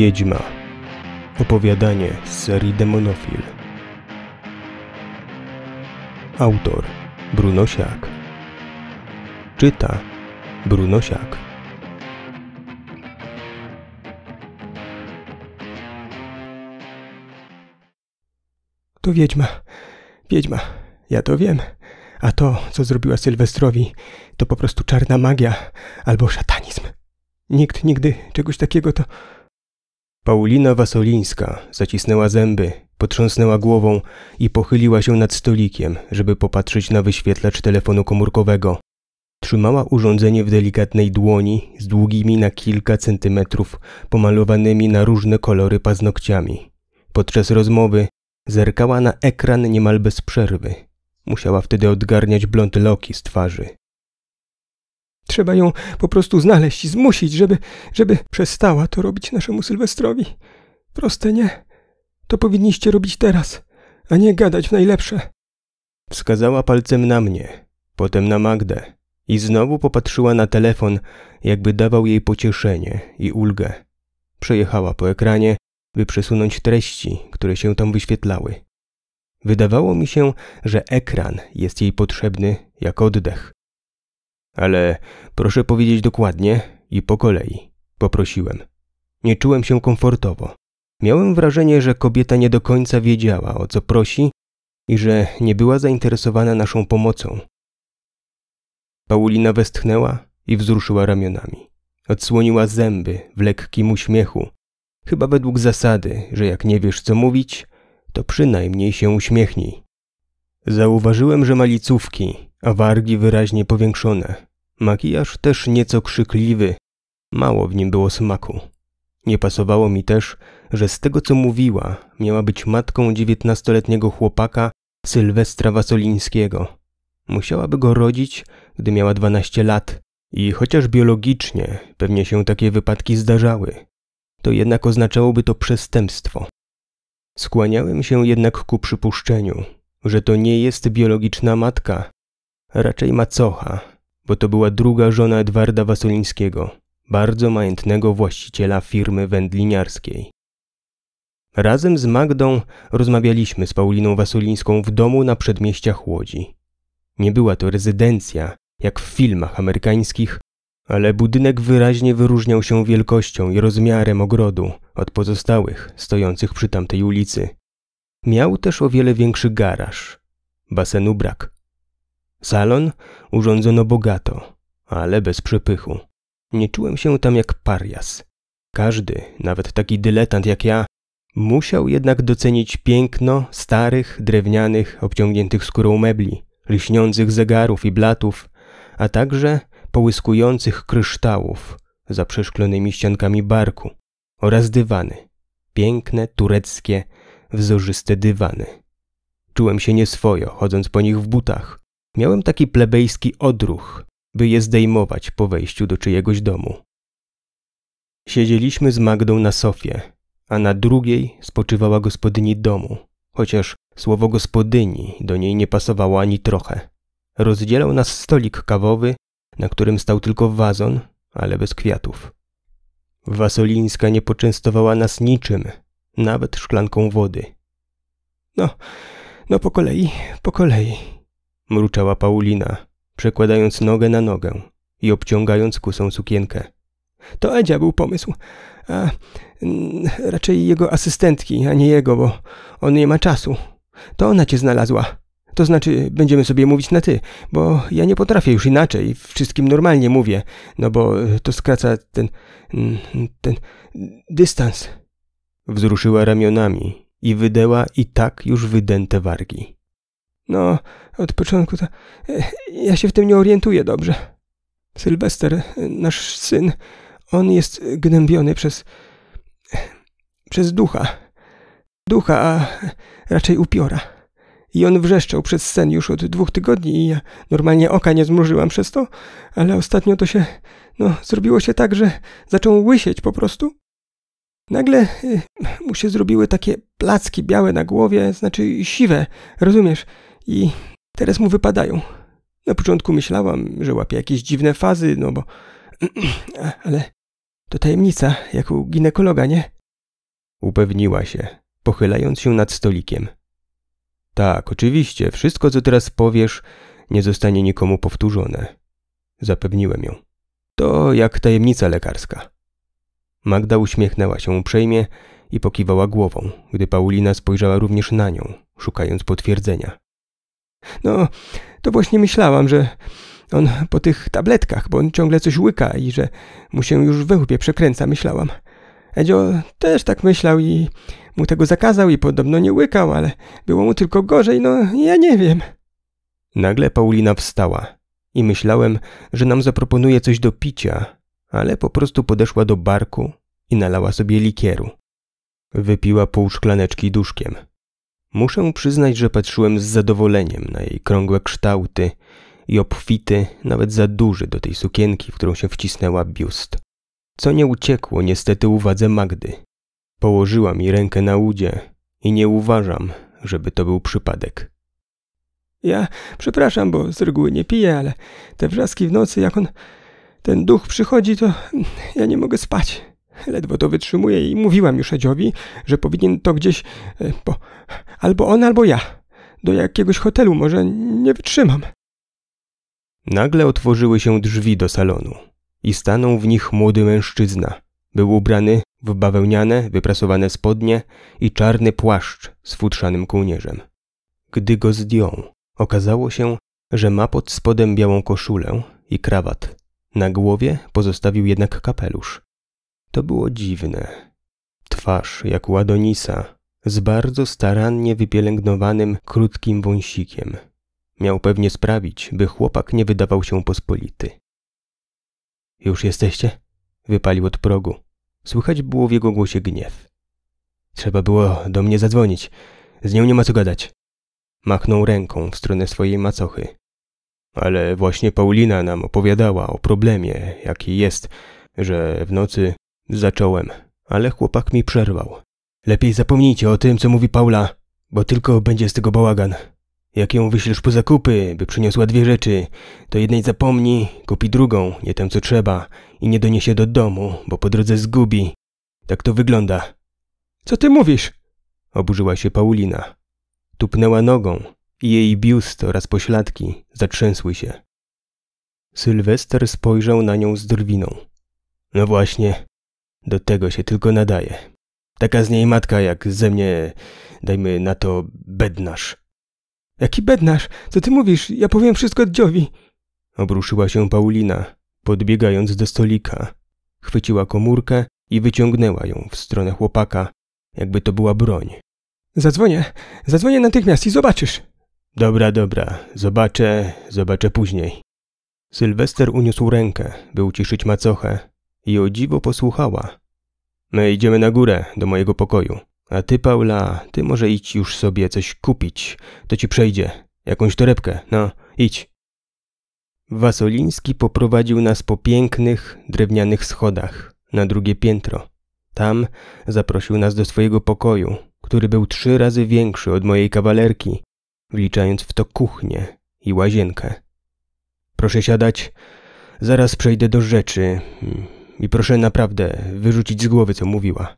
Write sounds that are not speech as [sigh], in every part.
Wiedźma. Opowiadanie z serii Demonofil. Autor Siak. Czyta Siak. To wiedźma. Wiedźma. Ja to wiem. A to, co zrobiła Sylwestrowi, to po prostu czarna magia albo szatanizm. Nikt nigdy czegoś takiego to. Paulina Wasolińska zacisnęła zęby, potrząsnęła głową i pochyliła się nad stolikiem, żeby popatrzeć na wyświetlacz telefonu komórkowego. Trzymała urządzenie w delikatnej dłoni z długimi na kilka centymetrów pomalowanymi na różne kolory paznokciami. Podczas rozmowy zerkała na ekran niemal bez przerwy. Musiała wtedy odgarniać blond loki z twarzy. Trzeba ją po prostu znaleźć i zmusić, żeby, żeby przestała to robić naszemu Sylwestrowi. Proste, nie? To powinniście robić teraz, a nie gadać w najlepsze. Wskazała palcem na mnie, potem na Magdę i znowu popatrzyła na telefon, jakby dawał jej pocieszenie i ulgę. Przejechała po ekranie, by przesunąć treści, które się tam wyświetlały. Wydawało mi się, że ekran jest jej potrzebny jak oddech. Ale proszę powiedzieć dokładnie i po kolei, poprosiłem. Nie czułem się komfortowo. Miałem wrażenie, że kobieta nie do końca wiedziała, o co prosi i że nie była zainteresowana naszą pomocą. Paulina westchnęła i wzruszyła ramionami. Odsłoniła zęby w lekkim uśmiechu, chyba według zasady, że jak nie wiesz co mówić, to przynajmniej się uśmiechnij. Zauważyłem, że ma licówki a wargi wyraźnie powiększone. Makijaż też nieco krzykliwy. Mało w nim było smaku. Nie pasowało mi też, że z tego co mówiła, miała być matką dziewiętnastoletniego chłopaka Sylwestra Wasolińskiego. Musiałaby go rodzić, gdy miała dwanaście lat i chociaż biologicznie pewnie się takie wypadki zdarzały, to jednak oznaczałoby to przestępstwo. Skłaniałem się jednak ku przypuszczeniu, że to nie jest biologiczna matka, raczej macocha, bo to była druga żona Edwarda Wasolińskiego, bardzo majątnego właściciela firmy wędliniarskiej. Razem z Magdą rozmawialiśmy z Pauliną Wasolińską w domu na przedmieściach Łodzi. Nie była to rezydencja, jak w filmach amerykańskich, ale budynek wyraźnie wyróżniał się wielkością i rozmiarem ogrodu od pozostałych stojących przy tamtej ulicy. Miał też o wiele większy garaż. Basenu brak. Salon urządzono bogato, ale bez przepychu. Nie czułem się tam jak parias. Każdy, nawet taki dyletant jak ja, musiał jednak docenić piękno starych, drewnianych, obciągniętych skórą mebli, lśniących zegarów i blatów, a także połyskujących kryształów za przeszklonymi ściankami barku oraz dywany. Piękne, tureckie, wzorzyste dywany. Czułem się nieswojo, chodząc po nich w butach, Miałem taki plebejski odruch, by je zdejmować po wejściu do czyjegoś domu. Siedzieliśmy z Magdą na sofie, a na drugiej spoczywała gospodyni domu, chociaż słowo gospodyni do niej nie pasowało ani trochę. Rozdzielał nas stolik kawowy, na którym stał tylko wazon, ale bez kwiatów. Wasolińska nie poczęstowała nas niczym, nawet szklanką wody. No, no po kolei, po kolei, mruczała Paulina, przekładając nogę na nogę i obciągając kusą sukienkę. To Edzia był pomysł, a raczej jego asystentki, a nie jego, bo on nie ma czasu. To ona cię znalazła. To znaczy, będziemy sobie mówić na ty, bo ja nie potrafię już inaczej, wszystkim normalnie mówię, no bo to skraca ten... ten... dystans. Wzruszyła ramionami i wydęła i tak już wydęte wargi. No, od początku to... E, ja się w tym nie orientuję dobrze. Sylwester, e, nasz syn, on jest gnębiony przez... E, przez ducha. Ducha, a raczej upiora. I on wrzeszczał przed sen już od dwóch tygodni i ja normalnie oka nie zmrużyłam przez to, ale ostatnio to się... no, zrobiło się tak, że zaczął łysieć po prostu. Nagle mu się zrobiły takie placki białe na głowie, znaczy siwe, rozumiesz? i teraz mu wypadają. Na początku myślałam, że łapie jakieś dziwne fazy, no bo... [clears throat] Ale to tajemnica, jak u ginekologa, nie? Upewniła się, pochylając się nad stolikiem. Tak, oczywiście, wszystko co teraz powiesz nie zostanie nikomu powtórzone. Zapewniłem ją. To jak tajemnica lekarska. Magda uśmiechnęła się uprzejmie i pokiwała głową, gdy Paulina spojrzała również na nią, szukając potwierdzenia. No, to właśnie myślałam, że on po tych tabletkach, bo on ciągle coś łyka i że mu się już we łbie przekręca, myślałam. Edzio też tak myślał i mu tego zakazał i podobno nie łykał, ale było mu tylko gorzej, no ja nie wiem. Nagle Paulina wstała i myślałem, że nam zaproponuje coś do picia, ale po prostu podeszła do barku i nalała sobie likieru. Wypiła pół szklaneczki duszkiem. Muszę przyznać, że patrzyłem z zadowoleniem na jej krągłe kształty i obfity, nawet za duży do tej sukienki, w którą się wcisnęła biust. Co nie uciekło niestety uwadze Magdy. Położyła mi rękę na udzie i nie uważam, żeby to był przypadek. Ja przepraszam, bo z reguły nie piję, ale te wrzaski w nocy, jak on. ten duch przychodzi, to ja nie mogę spać. Ledwo to wytrzymuję i mówiłam już Edziowi, że powinien to gdzieś... Bo e, albo on, albo ja. Do jakiegoś hotelu może nie wytrzymam. Nagle otworzyły się drzwi do salonu i stanął w nich młody mężczyzna. Był ubrany w bawełniane, wyprasowane spodnie i czarny płaszcz z futrzanym kołnierzem. Gdy go zdjął, okazało się, że ma pod spodem białą koszulę i krawat. Na głowie pozostawił jednak kapelusz. To było dziwne. Twarz jak ładonisa, z bardzo starannie wypielęgnowanym, krótkim wąsikiem. Miał pewnie sprawić, by chłopak nie wydawał się pospolity. Już jesteście? Wypalił od progu. Słychać było w jego głosie gniew. Trzeba było do mnie zadzwonić. Z nią nie ma co gadać. Machnął ręką w stronę swojej macochy. Ale właśnie Paulina nam opowiadała o problemie, jaki jest, że w nocy Zacząłem, ale chłopak mi przerwał. Lepiej zapomnijcie o tym, co mówi Paula, bo tylko będzie z tego bałagan. Jak ją wyślesz po zakupy, by przyniosła dwie rzeczy, to jednej zapomni, kupi drugą, nie tam co trzeba i nie doniesie do domu, bo po drodze zgubi. Tak to wygląda. Co ty mówisz? Oburzyła się Paulina. Tupnęła nogą i jej biust oraz pośladki zatrzęsły się. Sylwester spojrzał na nią z drwiną. No właśnie, do tego się tylko nadaje. Taka z niej matka jak ze mnie, dajmy na to, bednarz. Jaki bednarz? Co ty mówisz? Ja powiem wszystko dziowi. Obruszyła się Paulina, podbiegając do stolika. Chwyciła komórkę i wyciągnęła ją w stronę chłopaka, jakby to była broń. Zadzwonię, zadzwonię natychmiast i zobaczysz. Dobra, dobra, zobaczę, zobaczę później. Sylwester uniósł rękę, by uciszyć macochę, i o dziwo posłuchała. My no idziemy na górę, do mojego pokoju. A ty, Paula, ty może idź już sobie coś kupić. To ci przejdzie. Jakąś torebkę, no, idź. Wasoliński poprowadził nas po pięknych, drewnianych schodach na drugie piętro. Tam zaprosił nas do swojego pokoju, który był trzy razy większy od mojej kawalerki, wliczając w to kuchnię i łazienkę. Proszę siadać, zaraz przejdę do rzeczy. Hmm i proszę naprawdę wyrzucić z głowy, co mówiła.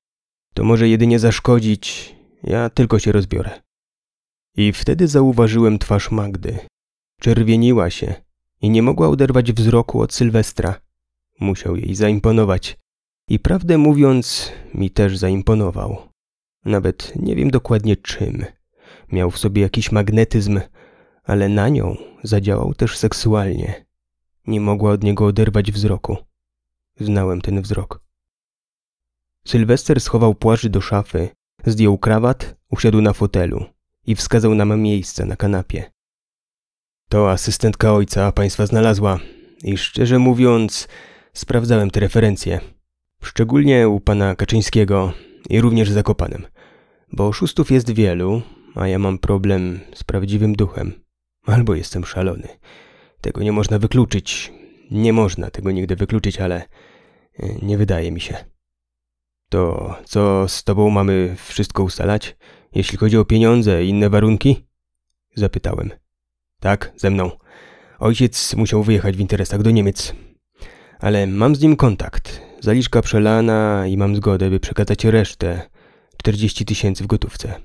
To może jedynie zaszkodzić, ja tylko się rozbiorę. I wtedy zauważyłem twarz Magdy. Czerwieniła się i nie mogła oderwać wzroku od Sylwestra. Musiał jej zaimponować. I prawdę mówiąc, mi też zaimponował. Nawet nie wiem dokładnie czym. Miał w sobie jakiś magnetyzm, ale na nią zadziałał też seksualnie. Nie mogła od niego oderwać wzroku. Znałem ten wzrok. Sylwester schował płaszcz do szafy, zdjął krawat, usiadł na fotelu i wskazał nam miejsce na kanapie. To asystentka ojca państwa znalazła i szczerze mówiąc, sprawdzałem te referencje. Szczególnie u pana Kaczyńskiego i również z Zakopanem. Bo oszustów jest wielu, a ja mam problem z prawdziwym duchem. Albo jestem szalony. Tego nie można wykluczyć. Nie można tego nigdy wykluczyć, ale nie wydaje mi się. To co z tobą mamy wszystko ustalać? Jeśli chodzi o pieniądze, inne warunki? Zapytałem. Tak, ze mną. Ojciec musiał wyjechać w interesach do Niemiec. Ale mam z nim kontakt. Zaliczka przelana i mam zgodę, by przekazać resztę. 40 tysięcy w gotówce.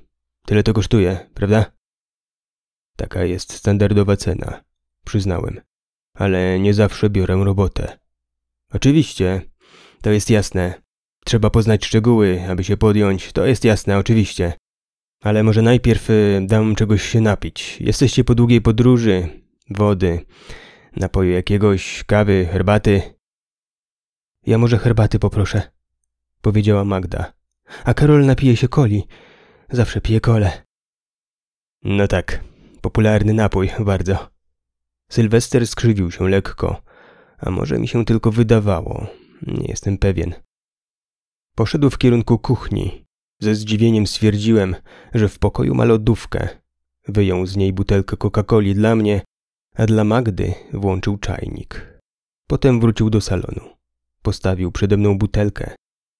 Tyle to kosztuje, prawda? Taka jest standardowa cena, przyznałem. Ale nie zawsze biorę robotę. Oczywiście, to jest jasne. Trzeba poznać szczegóły, aby się podjąć, to jest jasne, oczywiście. Ale może najpierw y, dam czegoś się napić. Jesteście po długiej podróży. Wody, napoju jakiegoś, kawy, herbaty. Ja może herbaty poproszę, powiedziała Magda. A Karol napije się coli. Zawsze pije kole. No tak, popularny napój, bardzo. Sylwester skrzywił się lekko, a może mi się tylko wydawało nie jestem pewien. Poszedł w kierunku kuchni. Ze zdziwieniem stwierdziłem, że w pokoju ma lodówkę. Wyjął z niej butelkę Coca-Coli dla mnie, a dla Magdy włączył czajnik. Potem wrócił do salonu. Postawił przede mną butelkę,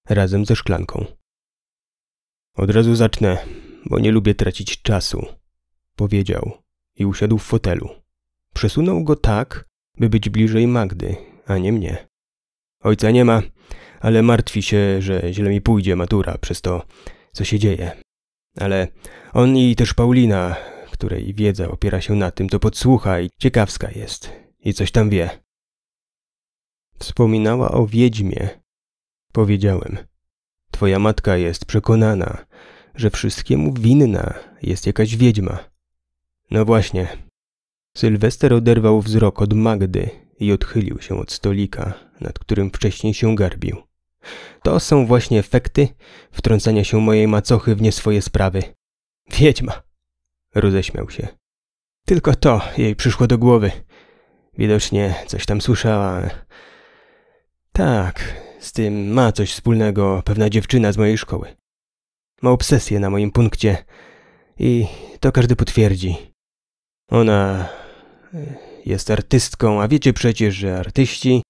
razem ze szklanką. Od razu zacznę, bo nie lubię tracić czasu, powiedział i usiadł w fotelu. Przesunął go tak, by być bliżej Magdy, a nie mnie. Ojca nie ma, ale martwi się, że źle mi pójdzie matura przez to, co się dzieje. Ale on i też Paulina, której wiedza opiera się na tym, to podsłucha i ciekawska jest i coś tam wie. Wspominała o wiedźmie. Powiedziałem. Twoja matka jest przekonana, że wszystkiemu winna jest jakaś wiedźma. No właśnie. Sylwester oderwał wzrok od Magdy i odchylił się od stolika, nad którym wcześniej się garbił. To są właśnie efekty wtrącania się mojej macochy w nie swoje sprawy. Wiedźma! Roześmiał się. Tylko to jej przyszło do głowy. Widocznie coś tam słyszała. Tak, z tym ma coś wspólnego pewna dziewczyna z mojej szkoły. Ma obsesję na moim punkcie i to każdy potwierdzi. Ona e, jest artystką, a wiecie przecież, że artyści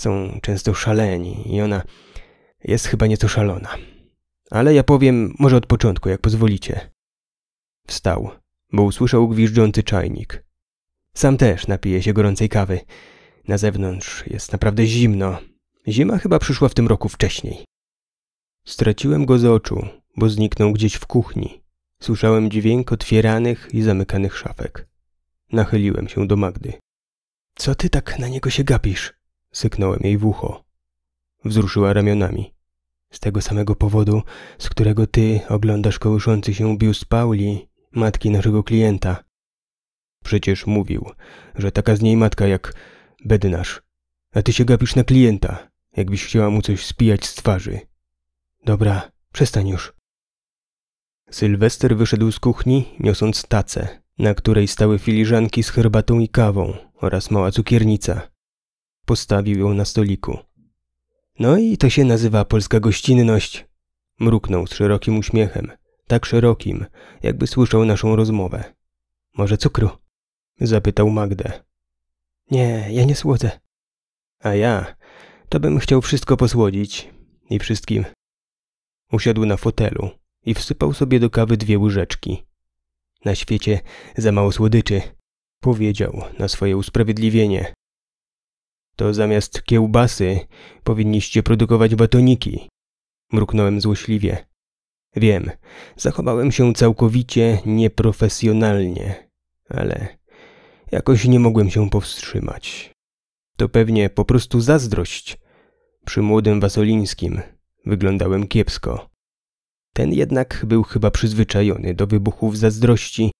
są często szaleni i ona jest chyba nieco szalona. Ale ja powiem może od początku, jak pozwolicie. Wstał, bo usłyszał gwiżdżący czajnik. Sam też napije się gorącej kawy. Na zewnątrz jest naprawdę zimno. Zima chyba przyszła w tym roku wcześniej. Straciłem go z oczu, bo zniknął gdzieś w kuchni. Słyszałem dźwięk otwieranych i zamykanych szafek. Nachyliłem się do Magdy. Co ty tak na niego się gapisz? Syknąłem jej w ucho. Wzruszyła ramionami. Z tego samego powodu, z którego ty oglądasz kołyszący się biust Pauli, matki naszego klienta. Przecież mówił, że taka z niej matka jak bednarz. A ty się gapisz na klienta, jakbyś chciała mu coś spijać z twarzy. Dobra, przestań już. Sylwester wyszedł z kuchni, niosąc tacę, na której stały filiżanki z herbatą i kawą oraz mała cukiernica. Postawił ją na stoliku. No i to się nazywa polska gościnność. Mruknął z szerokim uśmiechem, tak szerokim, jakby słyszał naszą rozmowę. Może cukru? Zapytał Magdę. Nie, ja nie słodzę. A ja, to bym chciał wszystko posłodzić. I wszystkim. Usiadł na fotelu i wsypał sobie do kawy dwie łyżeczki. Na świecie za mało słodyczy, powiedział na swoje usprawiedliwienie to zamiast kiełbasy powinniście produkować batoniki. Mruknąłem złośliwie. Wiem, zachowałem się całkowicie nieprofesjonalnie, ale jakoś nie mogłem się powstrzymać. To pewnie po prostu zazdrość. Przy młodym Wasolińskim wyglądałem kiepsko. Ten jednak był chyba przyzwyczajony do wybuchów zazdrości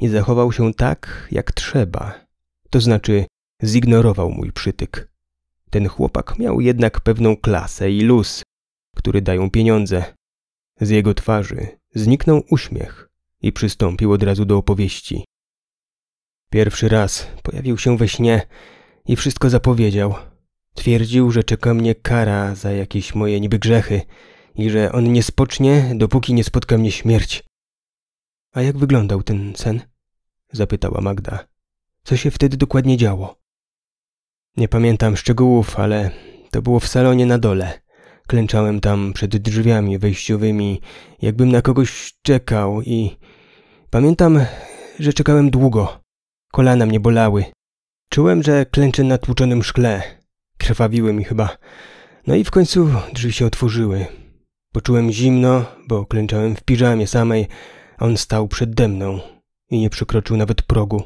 i zachował się tak, jak trzeba. To znaczy zignorował mój przytyk. Ten chłopak miał jednak pewną klasę i luz, który dają pieniądze. Z jego twarzy zniknął uśmiech i przystąpił od razu do opowieści. Pierwszy raz pojawił się we śnie i wszystko zapowiedział. Twierdził, że czeka mnie kara za jakieś moje niby grzechy i że on nie spocznie, dopóki nie spotka mnie śmierć. A jak wyglądał ten sen? zapytała Magda. Co się wtedy dokładnie działo? Nie pamiętam szczegółów, ale to było w salonie na dole. Klęczałem tam przed drzwiami wejściowymi, jakbym na kogoś czekał i... Pamiętam, że czekałem długo. Kolana mnie bolały. Czułem, że klęczę na tłuczonym szkle. Krwawiły mi chyba. No i w końcu drzwi się otworzyły. Poczułem zimno, bo klęczałem w piżamie samej, a on stał przede mną i nie przekroczył nawet progu.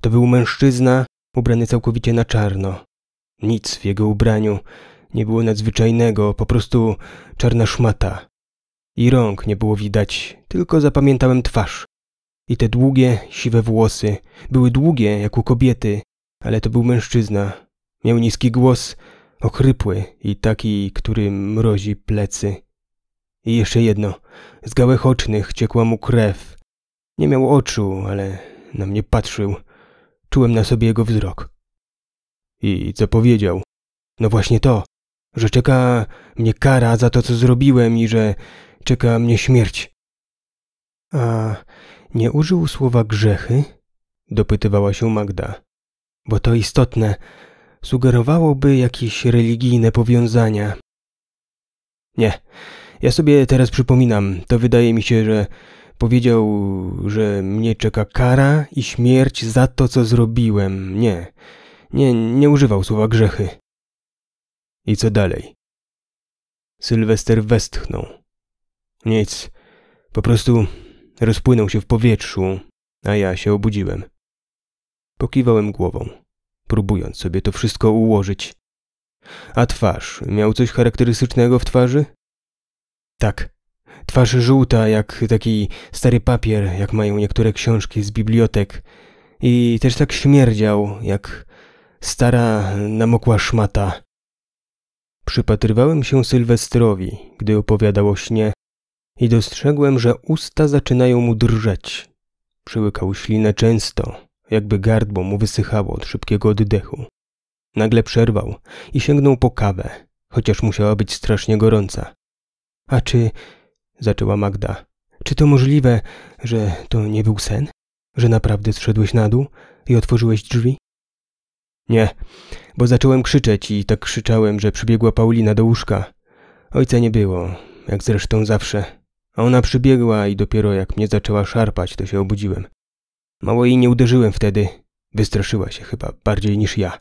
To był mężczyzna ubrany całkowicie na czarno. Nic w jego ubraniu nie było nadzwyczajnego, po prostu czarna szmata. I rąk nie było widać, tylko zapamiętałem twarz. I te długie, siwe włosy. Były długie, jak u kobiety, ale to był mężczyzna. Miał niski głos, ochrypły i taki, który mrozi plecy. I jeszcze jedno. Z gałych ocznych ciekła mu krew. Nie miał oczu, ale na mnie patrzył. Czułem na sobie jego wzrok. I co powiedział? No właśnie to, że czeka mnie kara za to, co zrobiłem i że czeka mnie śmierć. A nie użył słowa grzechy? Dopytywała się Magda. Bo to istotne. Sugerowałoby jakieś religijne powiązania. Nie. Ja sobie teraz przypominam, to wydaje mi się, że Powiedział, że mnie czeka kara i śmierć za to, co zrobiłem. Nie, nie, nie używał słowa grzechy. I co dalej? Sylwester westchnął. Nic, po prostu rozpłynął się w powietrzu, a ja się obudziłem. Pokiwałem głową, próbując sobie to wszystko ułożyć. A twarz miał coś charakterystycznego w twarzy? Tak. Twarz żółta, jak taki stary papier, jak mają niektóre książki z bibliotek. I też tak śmierdział, jak stara, namokła szmata. Przypatrywałem się Sylwestrowi, gdy opowiadał o śnie i dostrzegłem, że usta zaczynają mu drżeć. Przyłykał ślinę często, jakby gardło mu wysychało od szybkiego oddechu. Nagle przerwał i sięgnął po kawę, chociaż musiała być strasznie gorąca. A czy zaczęła Magda. Czy to możliwe, że to nie był sen? Że naprawdę zszedłeś na dół i otworzyłeś drzwi? Nie, bo zacząłem krzyczeć i tak krzyczałem, że przybiegła Paulina do łóżka. Ojca nie było, jak zresztą zawsze. A ona przybiegła i dopiero jak mnie zaczęła szarpać, to się obudziłem. Mało jej nie uderzyłem wtedy. Wystraszyła się chyba bardziej niż ja.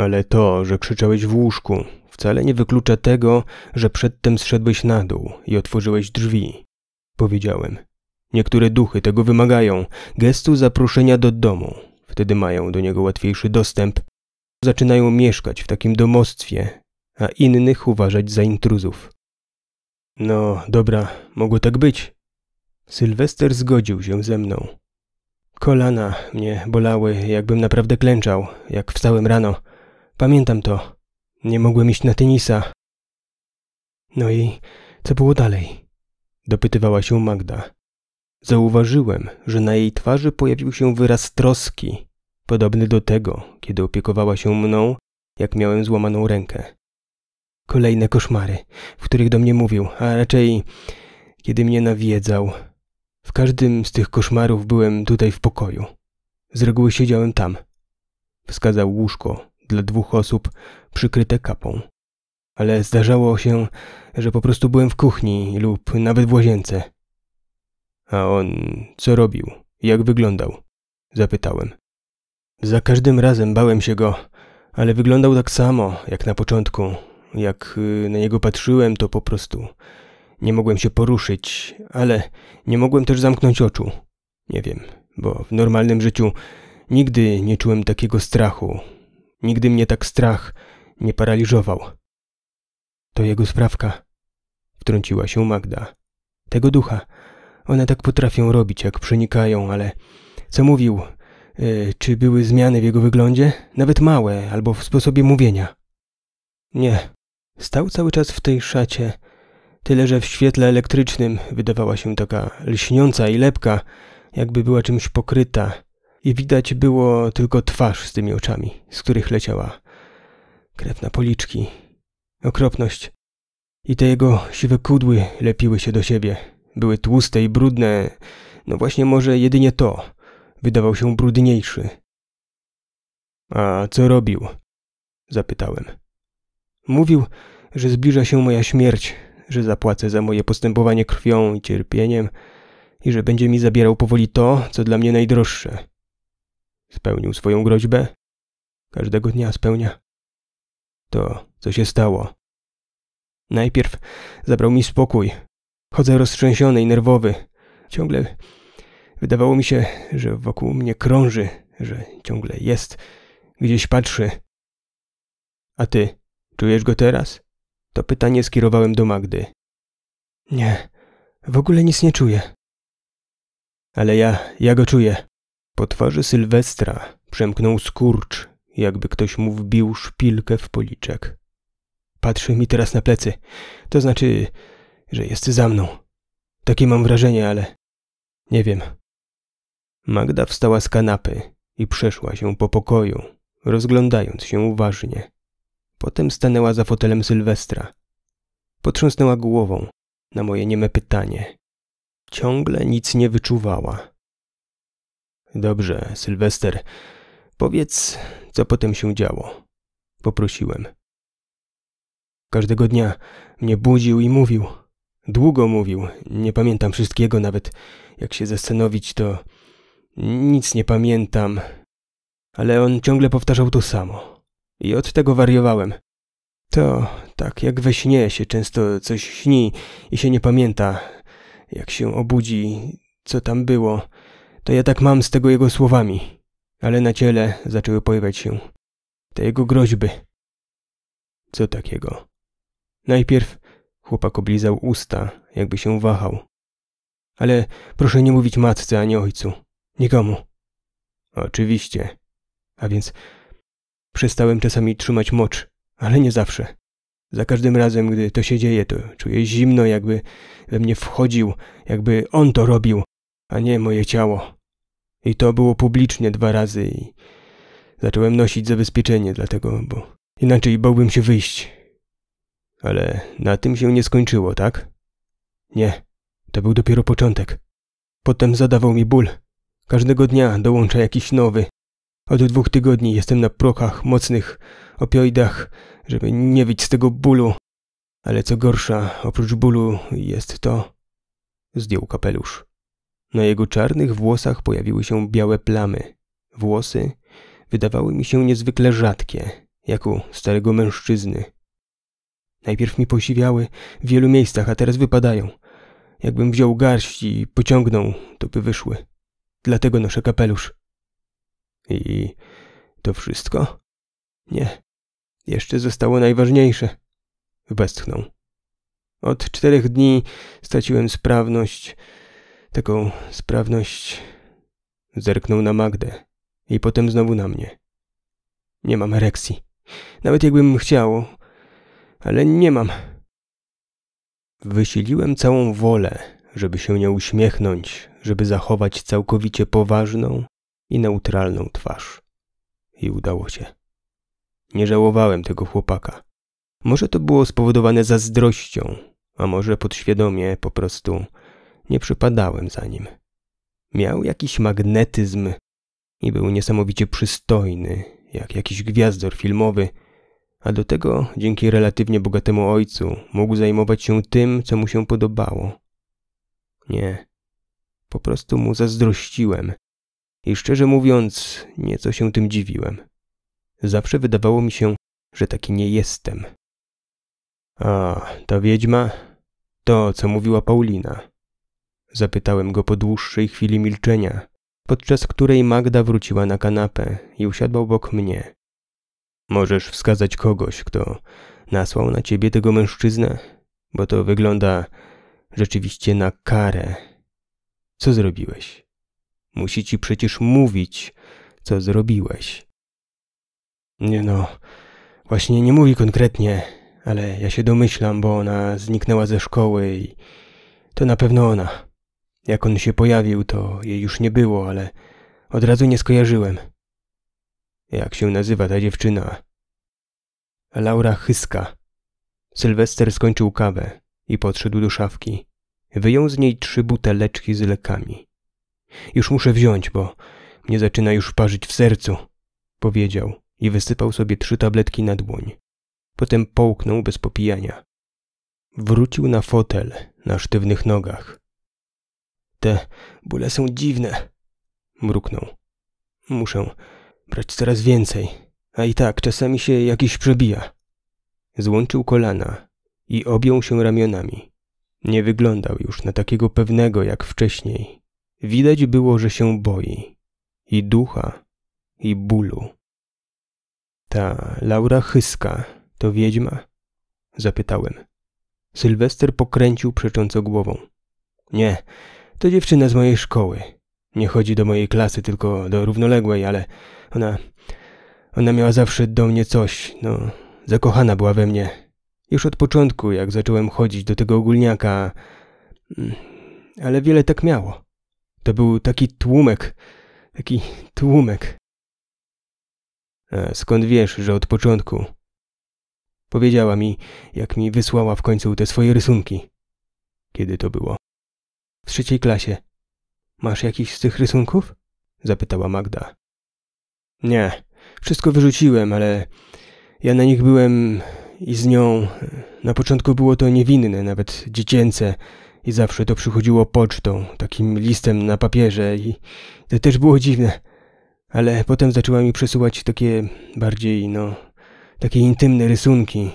Ale to, że krzyczałeś w łóżku, wcale nie wyklucza tego, że przedtem zszedłeś na dół i otworzyłeś drzwi. Powiedziałem. Niektóre duchy tego wymagają, gestu zaproszenia do domu. Wtedy mają do niego łatwiejszy dostęp. Zaczynają mieszkać w takim domostwie, a innych uważać za intruzów. No, dobra, mogło tak być. Sylwester zgodził się ze mną. Kolana mnie bolały, jakbym naprawdę klęczał, jak wstałem rano. Pamiętam to. Nie mogłem iść na tenisa. No i co było dalej? Dopytywała się Magda. Zauważyłem, że na jej twarzy pojawił się wyraz troski, podobny do tego, kiedy opiekowała się mną, jak miałem złamaną rękę. Kolejne koszmary, w których do mnie mówił, a raczej kiedy mnie nawiedzał. W każdym z tych koszmarów byłem tutaj w pokoju. Z reguły siedziałem tam. Wskazał łóżko, dla dwóch osób przykryte kapą. Ale zdarzało się, że po prostu byłem w kuchni lub nawet w łazience. A on co robił? Jak wyglądał? Zapytałem. Za każdym razem bałem się go, ale wyglądał tak samo jak na początku. Jak y, na niego patrzyłem, to po prostu nie mogłem się poruszyć, ale nie mogłem też zamknąć oczu. Nie wiem, bo w normalnym życiu nigdy nie czułem takiego strachu, Nigdy mnie tak strach nie paraliżował. To jego sprawka, wtrąciła się Magda. Tego ducha. One tak potrafią robić, jak przenikają, ale co mówił? Yy, czy były zmiany w jego wyglądzie? Nawet małe, albo w sposobie mówienia. Nie. Stał cały czas w tej szacie, tyle że w świetle elektrycznym wydawała się taka lśniąca i lepka, jakby była czymś pokryta i widać było tylko twarz z tymi oczami, z których leciała krew na policzki, okropność. I te jego siwe kudły lepiły się do siebie. Były tłuste i brudne. No właśnie może jedynie to. Wydawał się brudniejszy. A co robił? Zapytałem. Mówił, że zbliża się moja śmierć, że zapłacę za moje postępowanie krwią i cierpieniem i że będzie mi zabierał powoli to, co dla mnie najdroższe. Spełnił swoją groźbę? Każdego dnia spełnia. To, co się stało. Najpierw zabrał mi spokój. Chodzę roztrzęsiony i nerwowy. Ciągle wydawało mi się, że wokół mnie krąży, że ciągle jest, gdzieś patrzy. A ty, czujesz go teraz? To pytanie skierowałem do Magdy. Nie, w ogóle nic nie czuję. Ale ja, ja go czuję. Po twarzy Sylwestra przemknął skurcz, jakby ktoś mu wbił szpilkę w policzek. Patrzy mi teraz na plecy. To znaczy, że jest za mną. Takie mam wrażenie, ale nie wiem. Magda wstała z kanapy i przeszła się po pokoju, rozglądając się uważnie. Potem stanęła za fotelem Sylwestra. Potrząsnęła głową na moje nieme pytanie. Ciągle nic nie wyczuwała. Dobrze, Sylwester, powiedz, co potem się działo. Poprosiłem. Każdego dnia mnie budził i mówił. Długo mówił, nie pamiętam wszystkiego, nawet jak się zastanowić, to nic nie pamiętam. Ale on ciągle powtarzał to samo. I od tego wariowałem. To tak jak we śnie się często coś śni i się nie pamięta, jak się obudzi, co tam było. To ja tak mam z tego jego słowami. Ale na ciele zaczęły pojawiać się te jego groźby. Co takiego? Najpierw chłopak oblizał usta, jakby się wahał. Ale proszę nie mówić matce ani ojcu. Nikomu. Oczywiście. A więc przestałem czasami trzymać mocz, ale nie zawsze. Za każdym razem, gdy to się dzieje, to czuję zimno, jakby we mnie wchodził, jakby on to robił, a nie moje ciało. I to było publicznie dwa razy i zacząłem nosić zabezpieczenie dlatego, bo inaczej bałbym się wyjść. Ale na tym się nie skończyło, tak? Nie, to był dopiero początek. Potem zadawał mi ból. Każdego dnia dołącza jakiś nowy. Od dwóch tygodni jestem na prochach mocnych, opioidach, żeby nie wić z tego bólu. Ale co gorsza, oprócz bólu jest to... Zdjął kapelusz. Na jego czarnych włosach pojawiły się białe plamy. Włosy wydawały mi się niezwykle rzadkie, jak u starego mężczyzny. Najpierw mi posiwiały w wielu miejscach, a teraz wypadają. Jakbym wziął garść i pociągnął, to by wyszły. Dlatego noszę kapelusz. I to wszystko? Nie. Jeszcze zostało najważniejsze. Westchnął. Od czterech dni straciłem sprawność Taką sprawność zerknął na Magdę i potem znowu na mnie. Nie mam erekcji. Nawet jakbym chciał, ale nie mam. Wysiliłem całą wolę, żeby się nie uśmiechnąć, żeby zachować całkowicie poważną i neutralną twarz. I udało się. Nie żałowałem tego chłopaka. Może to było spowodowane zazdrością, a może podświadomie po prostu nie przypadałem za nim. Miał jakiś magnetyzm i był niesamowicie przystojny, jak jakiś gwiazdor filmowy, a do tego, dzięki relatywnie bogatemu ojcu, mógł zajmować się tym, co mu się podobało. Nie, po prostu mu zazdrościłem i szczerze mówiąc, nieco się tym dziwiłem. Zawsze wydawało mi się, że taki nie jestem. A, ta wiedźma? To, co mówiła Paulina. Zapytałem go po dłuższej chwili milczenia, podczas której Magda wróciła na kanapę i usiadła obok mnie. Możesz wskazać kogoś, kto nasłał na ciebie tego mężczyznę, bo to wygląda rzeczywiście na karę. Co zrobiłeś? Musi ci przecież mówić, co zrobiłeś. Nie no, właśnie nie mówi konkretnie, ale ja się domyślam, bo ona zniknęła ze szkoły i to na pewno ona. Jak on się pojawił, to jej już nie było, ale od razu nie skojarzyłem. Jak się nazywa ta dziewczyna? Laura Chyska. Sylwester skończył kawę i podszedł do szafki. Wyjął z niej trzy buteleczki z lekami. Już muszę wziąć, bo mnie zaczyna już parzyć w sercu, powiedział i wysypał sobie trzy tabletki na dłoń. Potem połknął bez popijania. Wrócił na fotel na sztywnych nogach. Te bóle są dziwne. Mruknął. Muszę brać coraz więcej, a i tak czasami się jakiś przebija. Złączył kolana i objął się ramionami. Nie wyglądał już na takiego pewnego jak wcześniej. Widać było, że się boi. I ducha, i bólu. Ta Laura Chyska to wiedźma? Zapytałem. Sylwester pokręcił przecząco głową. Nie, to dziewczyna z mojej szkoły. Nie chodzi do mojej klasy, tylko do równoległej, ale ona... Ona miała zawsze do mnie coś, no... Zakochana była we mnie. Już od początku, jak zacząłem chodzić do tego ogólniaka... Mm, ale wiele tak miało. To był taki tłumek. Taki tłumek. A skąd wiesz, że od początku? Powiedziała mi, jak mi wysłała w końcu te swoje rysunki. Kiedy to było? W trzeciej klasie. Masz jakiś z tych rysunków? Zapytała Magda. Nie, wszystko wyrzuciłem, ale ja na nich byłem i z nią. Na początku było to niewinne, nawet dziecięce. I zawsze to przychodziło pocztą, takim listem na papierze i to też było dziwne. Ale potem zaczęła mi przesyłać takie bardziej, no, takie intymne rysunki.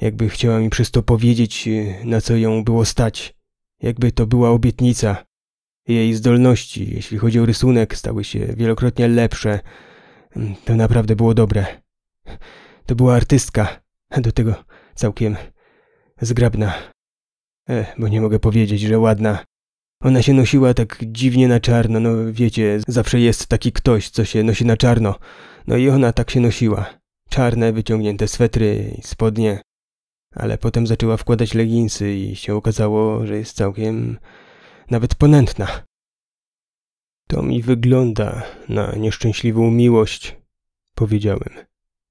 Jakby chciała mi przez to powiedzieć, y, na co ją było stać. Jakby to była obietnica. Jej zdolności, jeśli chodzi o rysunek, stały się wielokrotnie lepsze. Mm, to naprawdę było dobre. To była artystka, do tego całkiem zgrabna. E, bo nie mogę powiedzieć, że ładna. Ona się nosiła tak dziwnie na czarno, no wiecie, zawsze jest taki ktoś, co się nosi na czarno. No i ona tak się nosiła. Czarne, wyciągnięte swetry i spodnie ale potem zaczęła wkładać leginsy i się okazało, że jest całkiem nawet ponętna. To mi wygląda na nieszczęśliwą miłość, powiedziałem.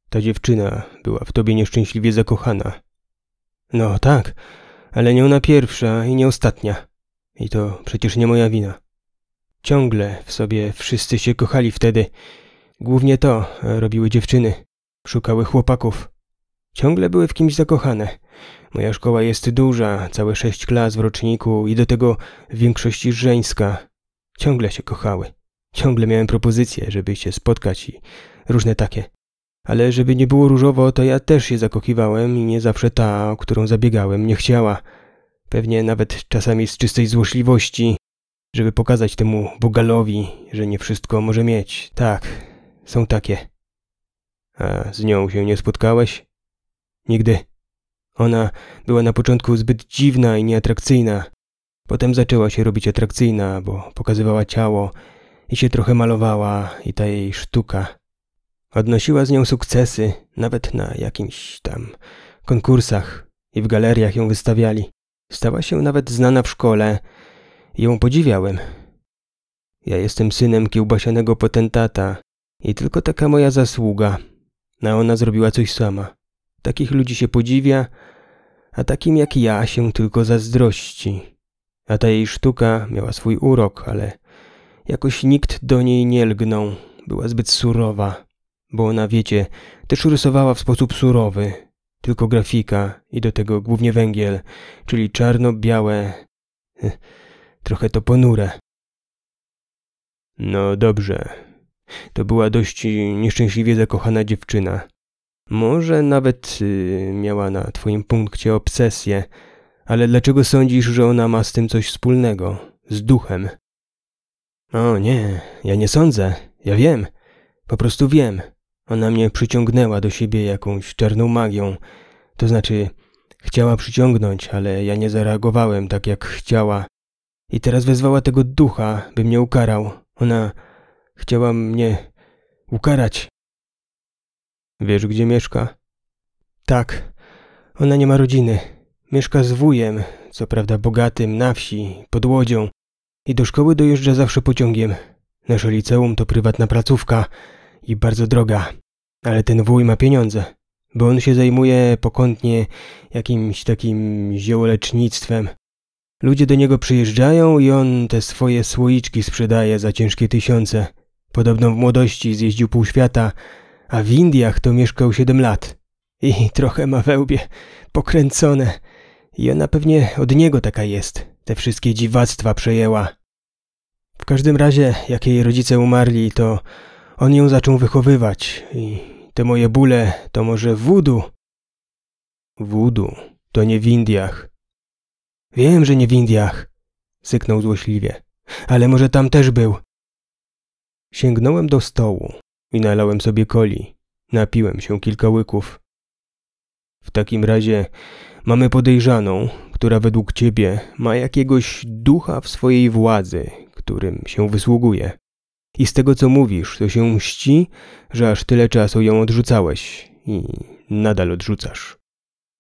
Ta dziewczyna była w tobie nieszczęśliwie zakochana. No tak, ale nie ona pierwsza i nie ostatnia. I to przecież nie moja wina. Ciągle w sobie wszyscy się kochali wtedy. Głównie to robiły dziewczyny. Szukały chłopaków. Ciągle były w kimś zakochane. Moja szkoła jest duża, całe sześć klas w roczniku i do tego w większości żeńska. Ciągle się kochały. Ciągle miałem propozycje, żeby się spotkać i różne takie. Ale żeby nie było różowo, to ja też się zakochiwałem i nie zawsze ta, o którą zabiegałem, nie chciała. Pewnie nawet czasami z czystej złośliwości, żeby pokazać temu Bogalowi, że nie wszystko może mieć. Tak, są takie. A z nią się nie spotkałeś? Nigdy. Ona była na początku zbyt dziwna i nieatrakcyjna. Potem zaczęła się robić atrakcyjna, bo pokazywała ciało i się trochę malowała i ta jej sztuka. Odnosiła z nią sukcesy, nawet na jakimś tam konkursach i w galeriach ją wystawiali. Stała się nawet znana w szkole i ją podziwiałem. Ja jestem synem kiełbasianego potentata i tylko taka moja zasługa. A ona zrobiła coś sama. Takich ludzi się podziwia, a takim jak ja się tylko zazdrości. A ta jej sztuka miała swój urok, ale jakoś nikt do niej nie lgnął. Była zbyt surowa, bo ona, wiecie, też rysowała w sposób surowy. Tylko grafika i do tego głównie węgiel, czyli czarno-białe, eh, trochę to ponure. No dobrze, to była dość nieszczęśliwie zakochana dziewczyna. Może nawet y, miała na twoim punkcie obsesję, ale dlaczego sądzisz, że ona ma z tym coś wspólnego? Z duchem? O nie, ja nie sądzę. Ja wiem. Po prostu wiem. Ona mnie przyciągnęła do siebie jakąś czarną magią. To znaczy, chciała przyciągnąć, ale ja nie zareagowałem tak, jak chciała. I teraz wezwała tego ducha, by mnie ukarał. Ona chciała mnie ukarać. Wiesz, gdzie mieszka? Tak. Ona nie ma rodziny. Mieszka z wujem, co prawda bogatym, na wsi, pod łodzią. I do szkoły dojeżdża zawsze pociągiem. Nasze liceum to prywatna placówka i bardzo droga. Ale ten wuj ma pieniądze, bo on się zajmuje pokątnie jakimś takim ziołolecznictwem. Ludzie do niego przyjeżdżają i on te swoje słoiczki sprzedaje za ciężkie tysiące. Podobno w młodości zjeździł pół świata a w Indiach to mieszkał 7 lat. I trochę ma wełbie, pokręcone. I ona pewnie od niego taka jest. Te wszystkie dziwactwa przejęła. W każdym razie, jak jej rodzice umarli, to on ją zaczął wychowywać. I te moje bóle to może wudu. Wudu to nie w Indiach. Wiem, że nie w Indiach, syknął złośliwie. Ale może tam też był. Sięgnąłem do stołu, i nalałem sobie coli. Napiłem się kilka łyków. W takim razie mamy podejrzaną, która według ciebie ma jakiegoś ducha w swojej władzy, którym się wysługuje. I z tego co mówisz, to się mści, że aż tyle czasu ją odrzucałeś i nadal odrzucasz.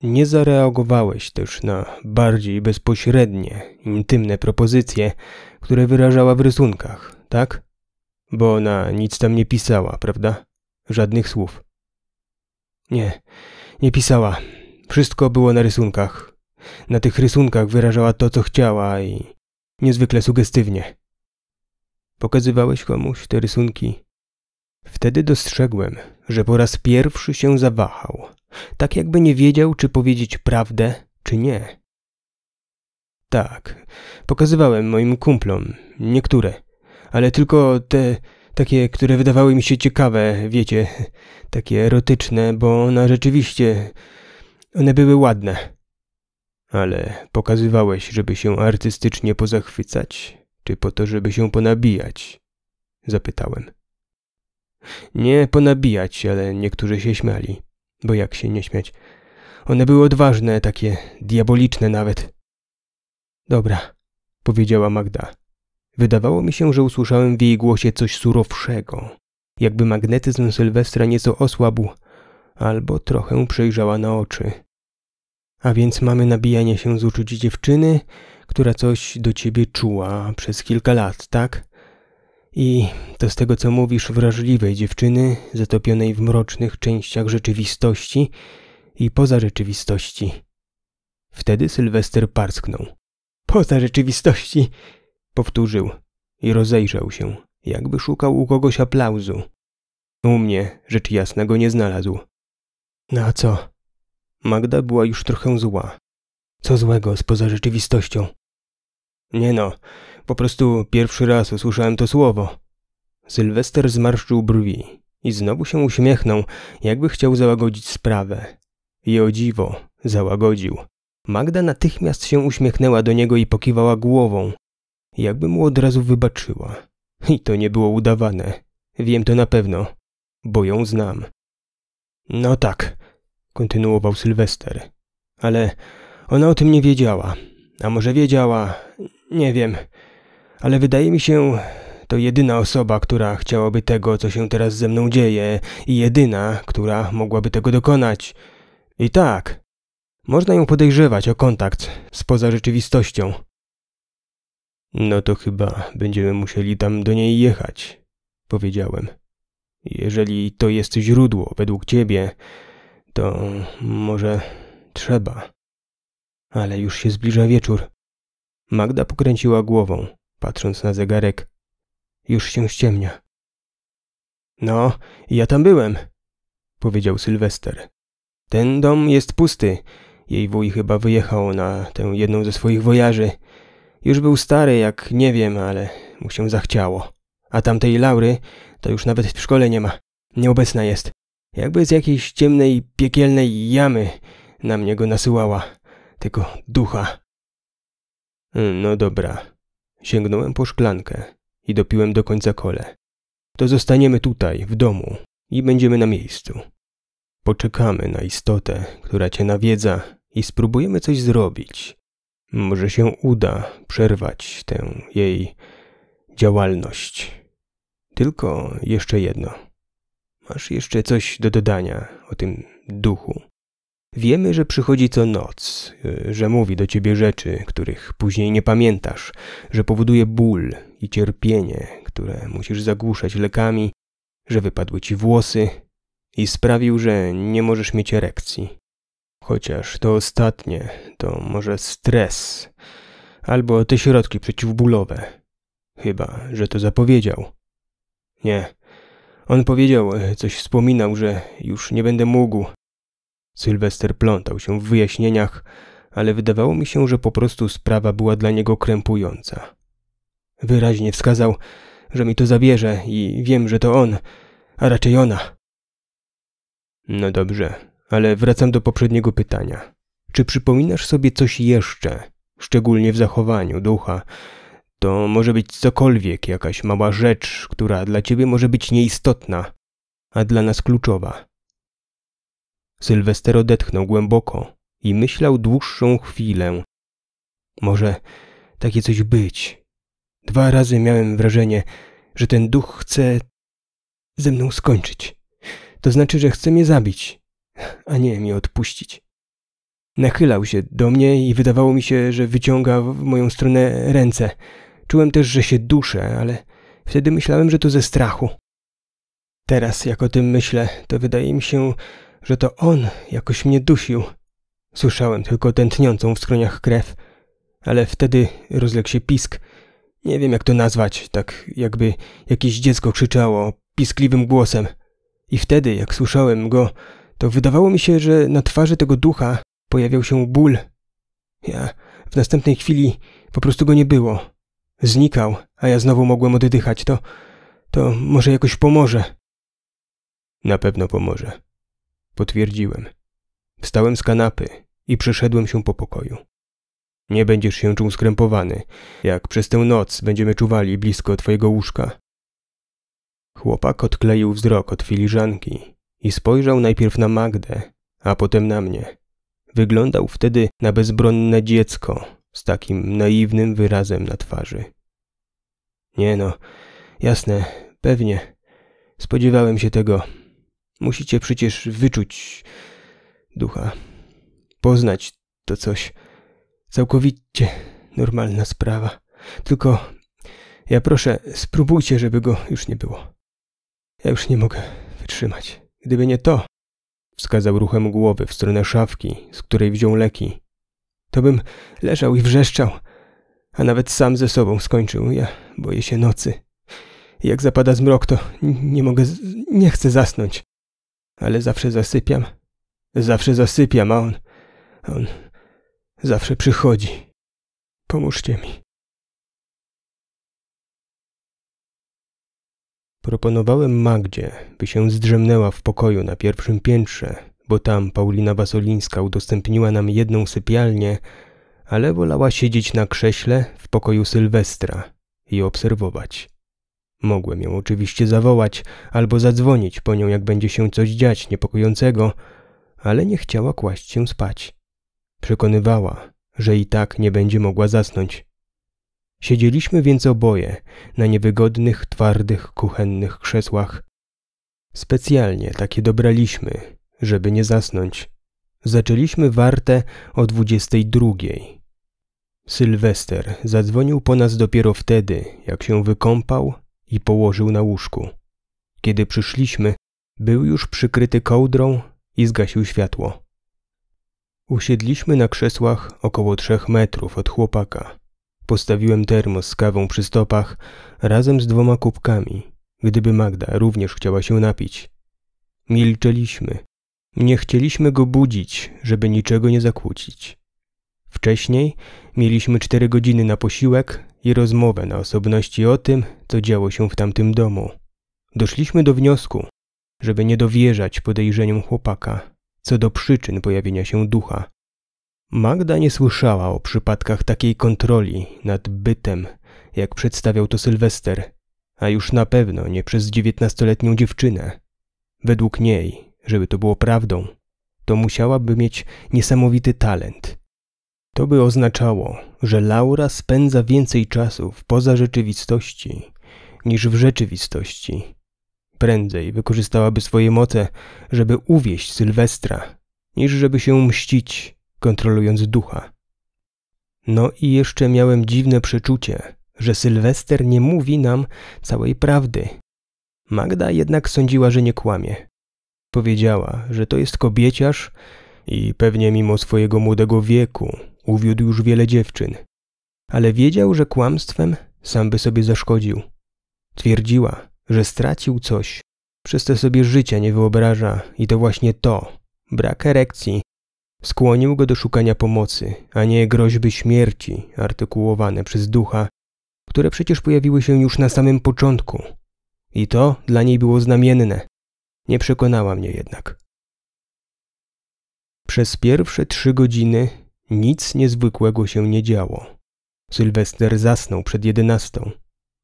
Nie zareagowałeś też na bardziej bezpośrednie, intymne propozycje, które wyrażała w rysunkach, tak? Bo ona nic tam nie pisała, prawda? Żadnych słów. Nie, nie pisała. Wszystko było na rysunkach. Na tych rysunkach wyrażała to, co chciała i niezwykle sugestywnie. Pokazywałeś komuś te rysunki? Wtedy dostrzegłem, że po raz pierwszy się zawahał, tak jakby nie wiedział, czy powiedzieć prawdę, czy nie. Tak, pokazywałem moim kumplom niektóre ale tylko te takie, które wydawały mi się ciekawe, wiecie, [laughs] takie erotyczne, bo ona rzeczywiście, one były ładne. Ale pokazywałeś, żeby się artystycznie pozachwycać, czy po to, żeby się ponabijać? Zapytałem. Nie ponabijać, ale niektórzy się śmiali, bo jak się nie śmiać. One były odważne, takie diaboliczne nawet. Dobra, powiedziała Magda. Wydawało mi się, że usłyszałem w jej głosie coś surowszego, jakby magnetyzm Sylwestra nieco osłabł, albo trochę przejrzała na oczy. A więc mamy nabijanie się z uczuć dziewczyny, która coś do ciebie czuła przez kilka lat, tak? I to z tego, co mówisz, wrażliwej dziewczyny, zatopionej w mrocznych częściach rzeczywistości i poza rzeczywistości. Wtedy Sylwester parsknął. Poza rzeczywistości! Powtórzył i rozejrzał się, jakby szukał u kogoś aplauzu. U mnie, rzecz jasna, go nie znalazł. Na no co? Magda była już trochę zła. Co złego z poza rzeczywistością? Nie no, po prostu pierwszy raz usłyszałem to słowo. Sylwester zmarszczył brwi i znowu się uśmiechnął, jakby chciał załagodzić sprawę. I o dziwo, załagodził. Magda natychmiast się uśmiechnęła do niego i pokiwała głową, jakby mu od razu wybaczyła. I to nie było udawane. Wiem to na pewno, bo ją znam. No tak, kontynuował Sylwester. Ale ona o tym nie wiedziała. A może wiedziała, nie wiem. Ale wydaje mi się, to jedyna osoba, która chciałaby tego, co się teraz ze mną dzieje, i jedyna, która mogłaby tego dokonać. I tak, można ją podejrzewać o kontakt z poza rzeczywistością. No to chyba będziemy musieli tam do niej jechać, powiedziałem. Jeżeli to jest źródło według ciebie, to może trzeba. Ale już się zbliża wieczór. Magda pokręciła głową, patrząc na zegarek. Już się ściemnia. No, ja tam byłem, powiedział Sylwester. Ten dom jest pusty. Jej wuj chyba wyjechał na tę jedną ze swoich wojaży. Już był stary, jak nie wiem, ale mu się zachciało. A tamtej Laury to już nawet w szkole nie ma. Nieobecna jest. Jakby z jakiejś ciemnej, piekielnej jamy na mnie go nasyłała. Tylko ducha. Mm, no dobra. Sięgnąłem po szklankę i dopiłem do końca kole. To zostaniemy tutaj, w domu i będziemy na miejscu. Poczekamy na istotę, która cię nawiedza i spróbujemy coś zrobić. Może się uda przerwać tę jej działalność. Tylko jeszcze jedno. Masz jeszcze coś do dodania o tym duchu. Wiemy, że przychodzi co noc, że mówi do ciebie rzeczy, których później nie pamiętasz, że powoduje ból i cierpienie, które musisz zagłuszać lekami, że wypadły ci włosy i sprawił, że nie możesz mieć erekcji chociaż to ostatnie to może stres albo te środki przeciwbólowe. Chyba, że to zapowiedział. Nie. On powiedział, e, coś wspominał, że już nie będę mógł. Sylwester plątał się w wyjaśnieniach, ale wydawało mi się, że po prostu sprawa była dla niego krępująca. Wyraźnie wskazał, że mi to zabierze i wiem, że to on, a raczej ona. No dobrze, ale wracam do poprzedniego pytania. Czy przypominasz sobie coś jeszcze, szczególnie w zachowaniu ducha? To może być cokolwiek, jakaś mała rzecz, która dla ciebie może być nieistotna, a dla nas kluczowa. Sylwester odetchnął głęboko i myślał dłuższą chwilę. Może takie coś być. Dwa razy miałem wrażenie, że ten duch chce ze mną skończyć. To znaczy, że chce mnie zabić a nie mi odpuścić. Nachylał się do mnie i wydawało mi się, że wyciąga w moją stronę ręce. Czułem też, że się duszę, ale wtedy myślałem, że to ze strachu. Teraz, jak o tym myślę, to wydaje mi się, że to on jakoś mnie dusił. Słyszałem tylko tętniącą w skroniach krew, ale wtedy rozległ się pisk. Nie wiem, jak to nazwać, tak jakby jakieś dziecko krzyczało piskliwym głosem. I wtedy, jak słyszałem go, to wydawało mi się, że na twarzy tego ducha pojawiał się ból. Ja w następnej chwili po prostu go nie było. Znikał, a ja znowu mogłem oddychać. To, to może jakoś pomoże. Na pewno pomoże. Potwierdziłem. Wstałem z kanapy i przeszedłem się po pokoju. Nie będziesz się czuł skrępowany, jak przez tę noc będziemy czuwali blisko twojego łóżka. Chłopak odkleił wzrok od filiżanki i spojrzał najpierw na Magdę, a potem na mnie. Wyglądał wtedy na bezbronne dziecko z takim naiwnym wyrazem na twarzy. Nie no, jasne, pewnie. Spodziewałem się tego. Musicie przecież wyczuć ducha, poznać to coś. Całkowicie normalna sprawa. Tylko ja proszę, spróbujcie, żeby go już nie było. Ja już nie mogę wytrzymać. Gdyby nie to, wskazał ruchem głowy w stronę szafki, z której wziął leki, to bym leżał i wrzeszczał, a nawet sam ze sobą skończył. Ja boję się nocy. Jak zapada zmrok, to nie mogę, nie chcę zasnąć. Ale zawsze zasypiam. Zawsze zasypiam, a on, on zawsze przychodzi. Pomóżcie mi. Proponowałem Magdzie, by się zdrzemnęła w pokoju na pierwszym piętrze, bo tam Paulina Wasolińska udostępniła nam jedną sypialnię, ale wolała siedzieć na krześle w pokoju Sylwestra i obserwować. Mogłem ją oczywiście zawołać albo zadzwonić po nią, jak będzie się coś dziać niepokojącego, ale nie chciała kłaść się spać. Przekonywała, że i tak nie będzie mogła zasnąć. Siedzieliśmy więc oboje na niewygodnych, twardych, kuchennych krzesłach. Specjalnie takie dobraliśmy, żeby nie zasnąć. Zaczęliśmy wartę o dwudziestej drugiej. Sylwester zadzwonił po nas dopiero wtedy, jak się wykąpał i położył na łóżku. Kiedy przyszliśmy, był już przykryty kołdrą i zgasił światło. Usiedliśmy na krzesłach około trzech metrów od chłopaka. Postawiłem termos z kawą przy stopach razem z dwoma kubkami, gdyby Magda również chciała się napić. Milczeliśmy. Nie chcieliśmy go budzić, żeby niczego nie zakłócić. Wcześniej mieliśmy cztery godziny na posiłek i rozmowę na osobności o tym, co działo się w tamtym domu. Doszliśmy do wniosku, żeby nie dowierzać podejrzeniom chłopaka co do przyczyn pojawienia się ducha. Magda nie słyszała o przypadkach takiej kontroli nad bytem, jak przedstawiał to Sylwester, a już na pewno nie przez dziewiętnastoletnią dziewczynę. Według niej, żeby to było prawdą, to musiałaby mieć niesamowity talent. To by oznaczało, że Laura spędza więcej czasu w poza rzeczywistości niż w rzeczywistości. Prędzej wykorzystałaby swoje moce, żeby uwieść Sylwestra, niż żeby się mścić kontrolując ducha. No i jeszcze miałem dziwne przeczucie, że Sylwester nie mówi nam całej prawdy. Magda jednak sądziła, że nie kłamie. Powiedziała, że to jest kobieciarz i pewnie mimo swojego młodego wieku uwiódł już wiele dziewczyn. Ale wiedział, że kłamstwem sam by sobie zaszkodził. Twierdziła, że stracił coś, przez co sobie życia nie wyobraża i to właśnie to, brak erekcji, Skłonił go do szukania pomocy, a nie groźby śmierci artykułowane przez ducha, które przecież pojawiły się już na samym początku. I to dla niej było znamienne. Nie przekonała mnie jednak. Przez pierwsze trzy godziny nic niezwykłego się nie działo. Sylwester zasnął przed jedenastą.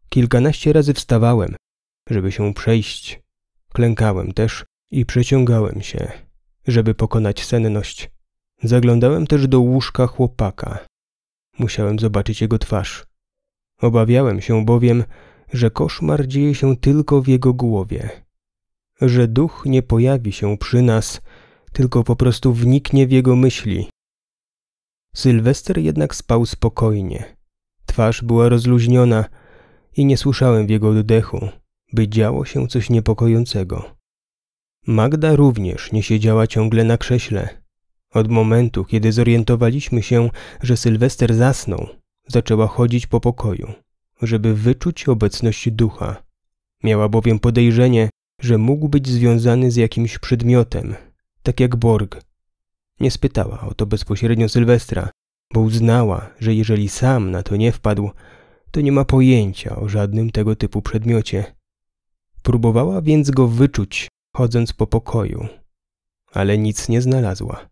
Kilkanaście razy wstawałem, żeby się przejść. Klękałem też i przeciągałem się, żeby pokonać senność. Zaglądałem też do łóżka chłopaka. Musiałem zobaczyć jego twarz. Obawiałem się bowiem, że koszmar dzieje się tylko w jego głowie, że duch nie pojawi się przy nas, tylko po prostu wniknie w jego myśli. Sylwester jednak spał spokojnie. Twarz była rozluźniona i nie słyszałem w jego oddechu, by działo się coś niepokojącego. Magda również nie siedziała ciągle na krześle. Od momentu, kiedy zorientowaliśmy się, że Sylwester zasnął, zaczęła chodzić po pokoju, żeby wyczuć obecność ducha. Miała bowiem podejrzenie, że mógł być związany z jakimś przedmiotem, tak jak Borg. Nie spytała o to bezpośrednio Sylwestra, bo uznała, że jeżeli sam na to nie wpadł, to nie ma pojęcia o żadnym tego typu przedmiocie. Próbowała więc go wyczuć, chodząc po pokoju, ale nic nie znalazła.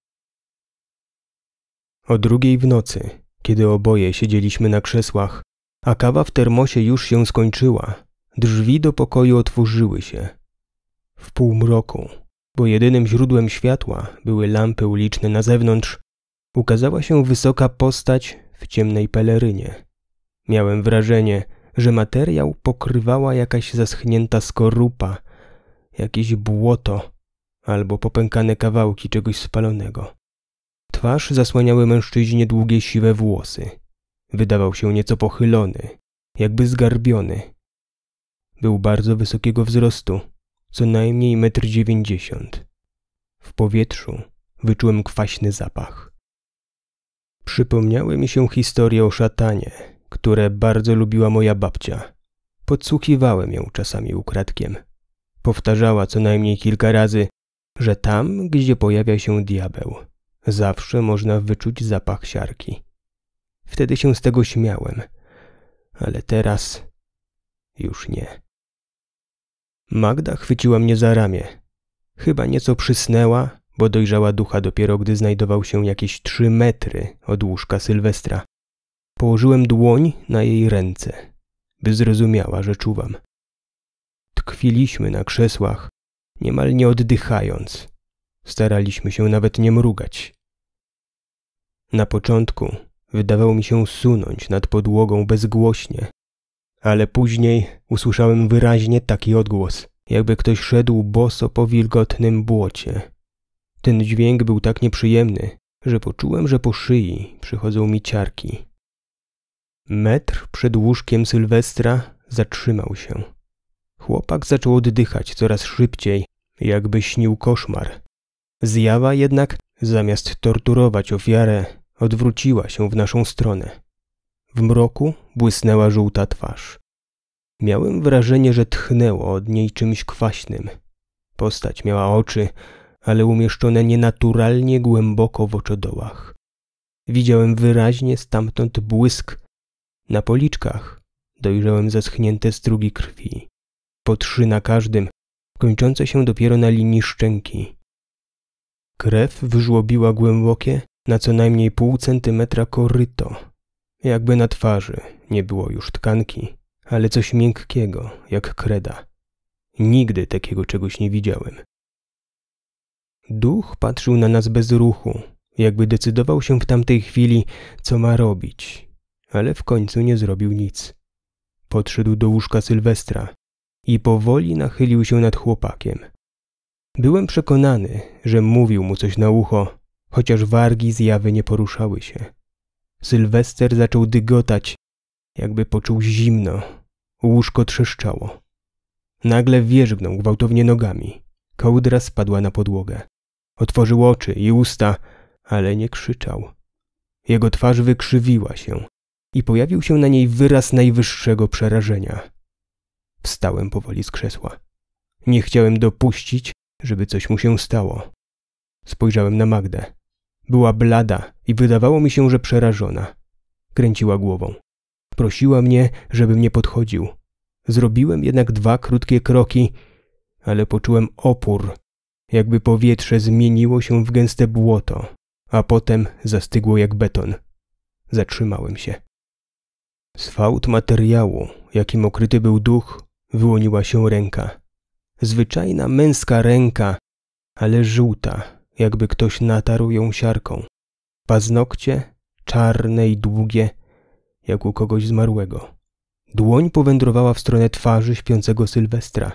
O drugiej w nocy, kiedy oboje siedzieliśmy na krzesłach, a kawa w termosie już się skończyła, drzwi do pokoju otworzyły się. W półmroku, bo jedynym źródłem światła były lampy uliczne na zewnątrz, ukazała się wysoka postać w ciemnej pelerynie. Miałem wrażenie, że materiał pokrywała jakaś zaschnięta skorupa, jakieś błoto albo popękane kawałki czegoś spalonego. Twarz zasłaniały mężczyźnie długie siwe włosy. Wydawał się nieco pochylony, jakby zgarbiony. Był bardzo wysokiego wzrostu, co najmniej metr dziewięćdziesiąt. W powietrzu wyczułem kwaśny zapach. Przypomniały mi się historie o szatanie, które bardzo lubiła moja babcia. Podsłuchiwałem ją czasami ukradkiem. Powtarzała co najmniej kilka razy, że tam, gdzie pojawia się diabeł, Zawsze można wyczuć zapach siarki. Wtedy się z tego śmiałem, ale teraz już nie. Magda chwyciła mnie za ramię. Chyba nieco przysnęła, bo dojrzała ducha dopiero gdy znajdował się jakieś trzy metry od łóżka Sylwestra. Położyłem dłoń na jej ręce, by zrozumiała, że czuwam. Tkwiliśmy na krzesłach, niemal nie oddychając, Staraliśmy się nawet nie mrugać. Na początku wydawało mi się sunąć nad podłogą bezgłośnie, ale później usłyszałem wyraźnie taki odgłos, jakby ktoś szedł boso po wilgotnym błocie. Ten dźwięk był tak nieprzyjemny, że poczułem, że po szyi przychodzą mi ciarki. Metr przed łóżkiem Sylwestra zatrzymał się. Chłopak zaczął oddychać coraz szybciej, jakby śnił koszmar. Zjawa jednak, zamiast torturować ofiarę, odwróciła się w naszą stronę. W mroku błysnęła żółta twarz. Miałem wrażenie, że tchnęło od niej czymś kwaśnym. Postać miała oczy, ale umieszczone nienaturalnie głęboko w oczodołach. Widziałem wyraźnie stamtąd błysk. Na policzkach dojrzałem zaschnięte strugi krwi. Po trzy na każdym, kończące się dopiero na linii szczęki. Krew wyżłobiła głębokie, na co najmniej pół centymetra koryto. Jakby na twarzy nie było już tkanki, ale coś miękkiego, jak kreda. Nigdy takiego czegoś nie widziałem. Duch patrzył na nas bez ruchu, jakby decydował się w tamtej chwili, co ma robić, ale w końcu nie zrobił nic. Podszedł do łóżka Sylwestra i powoli nachylił się nad chłopakiem. Byłem przekonany, że mówił mu coś na ucho, chociaż wargi zjawy nie poruszały się. Sylwester zaczął dygotać, jakby poczuł zimno. Łóżko trzeszczało. Nagle wierzgnął gwałtownie nogami. Kołdra spadła na podłogę. Otworzył oczy i usta, ale nie krzyczał. Jego twarz wykrzywiła się i pojawił się na niej wyraz najwyższego przerażenia. Wstałem powoli z krzesła. Nie chciałem dopuścić, żeby coś mu się stało. Spojrzałem na Magdę. Była blada i wydawało mi się, że przerażona. Kręciła głową. Prosiła mnie, żebym nie podchodził. Zrobiłem jednak dwa krótkie kroki, ale poczułem opór, jakby powietrze zmieniło się w gęste błoto, a potem zastygło jak beton. Zatrzymałem się. Z fałd materiału, jakim okryty był duch, wyłoniła się ręka zwyczajna męska ręka, ale żółta, jakby ktoś natarł ją siarką. Paznokcie czarne i długie, jak u kogoś zmarłego. Dłoń powędrowała w stronę twarzy śpiącego Sylwestra.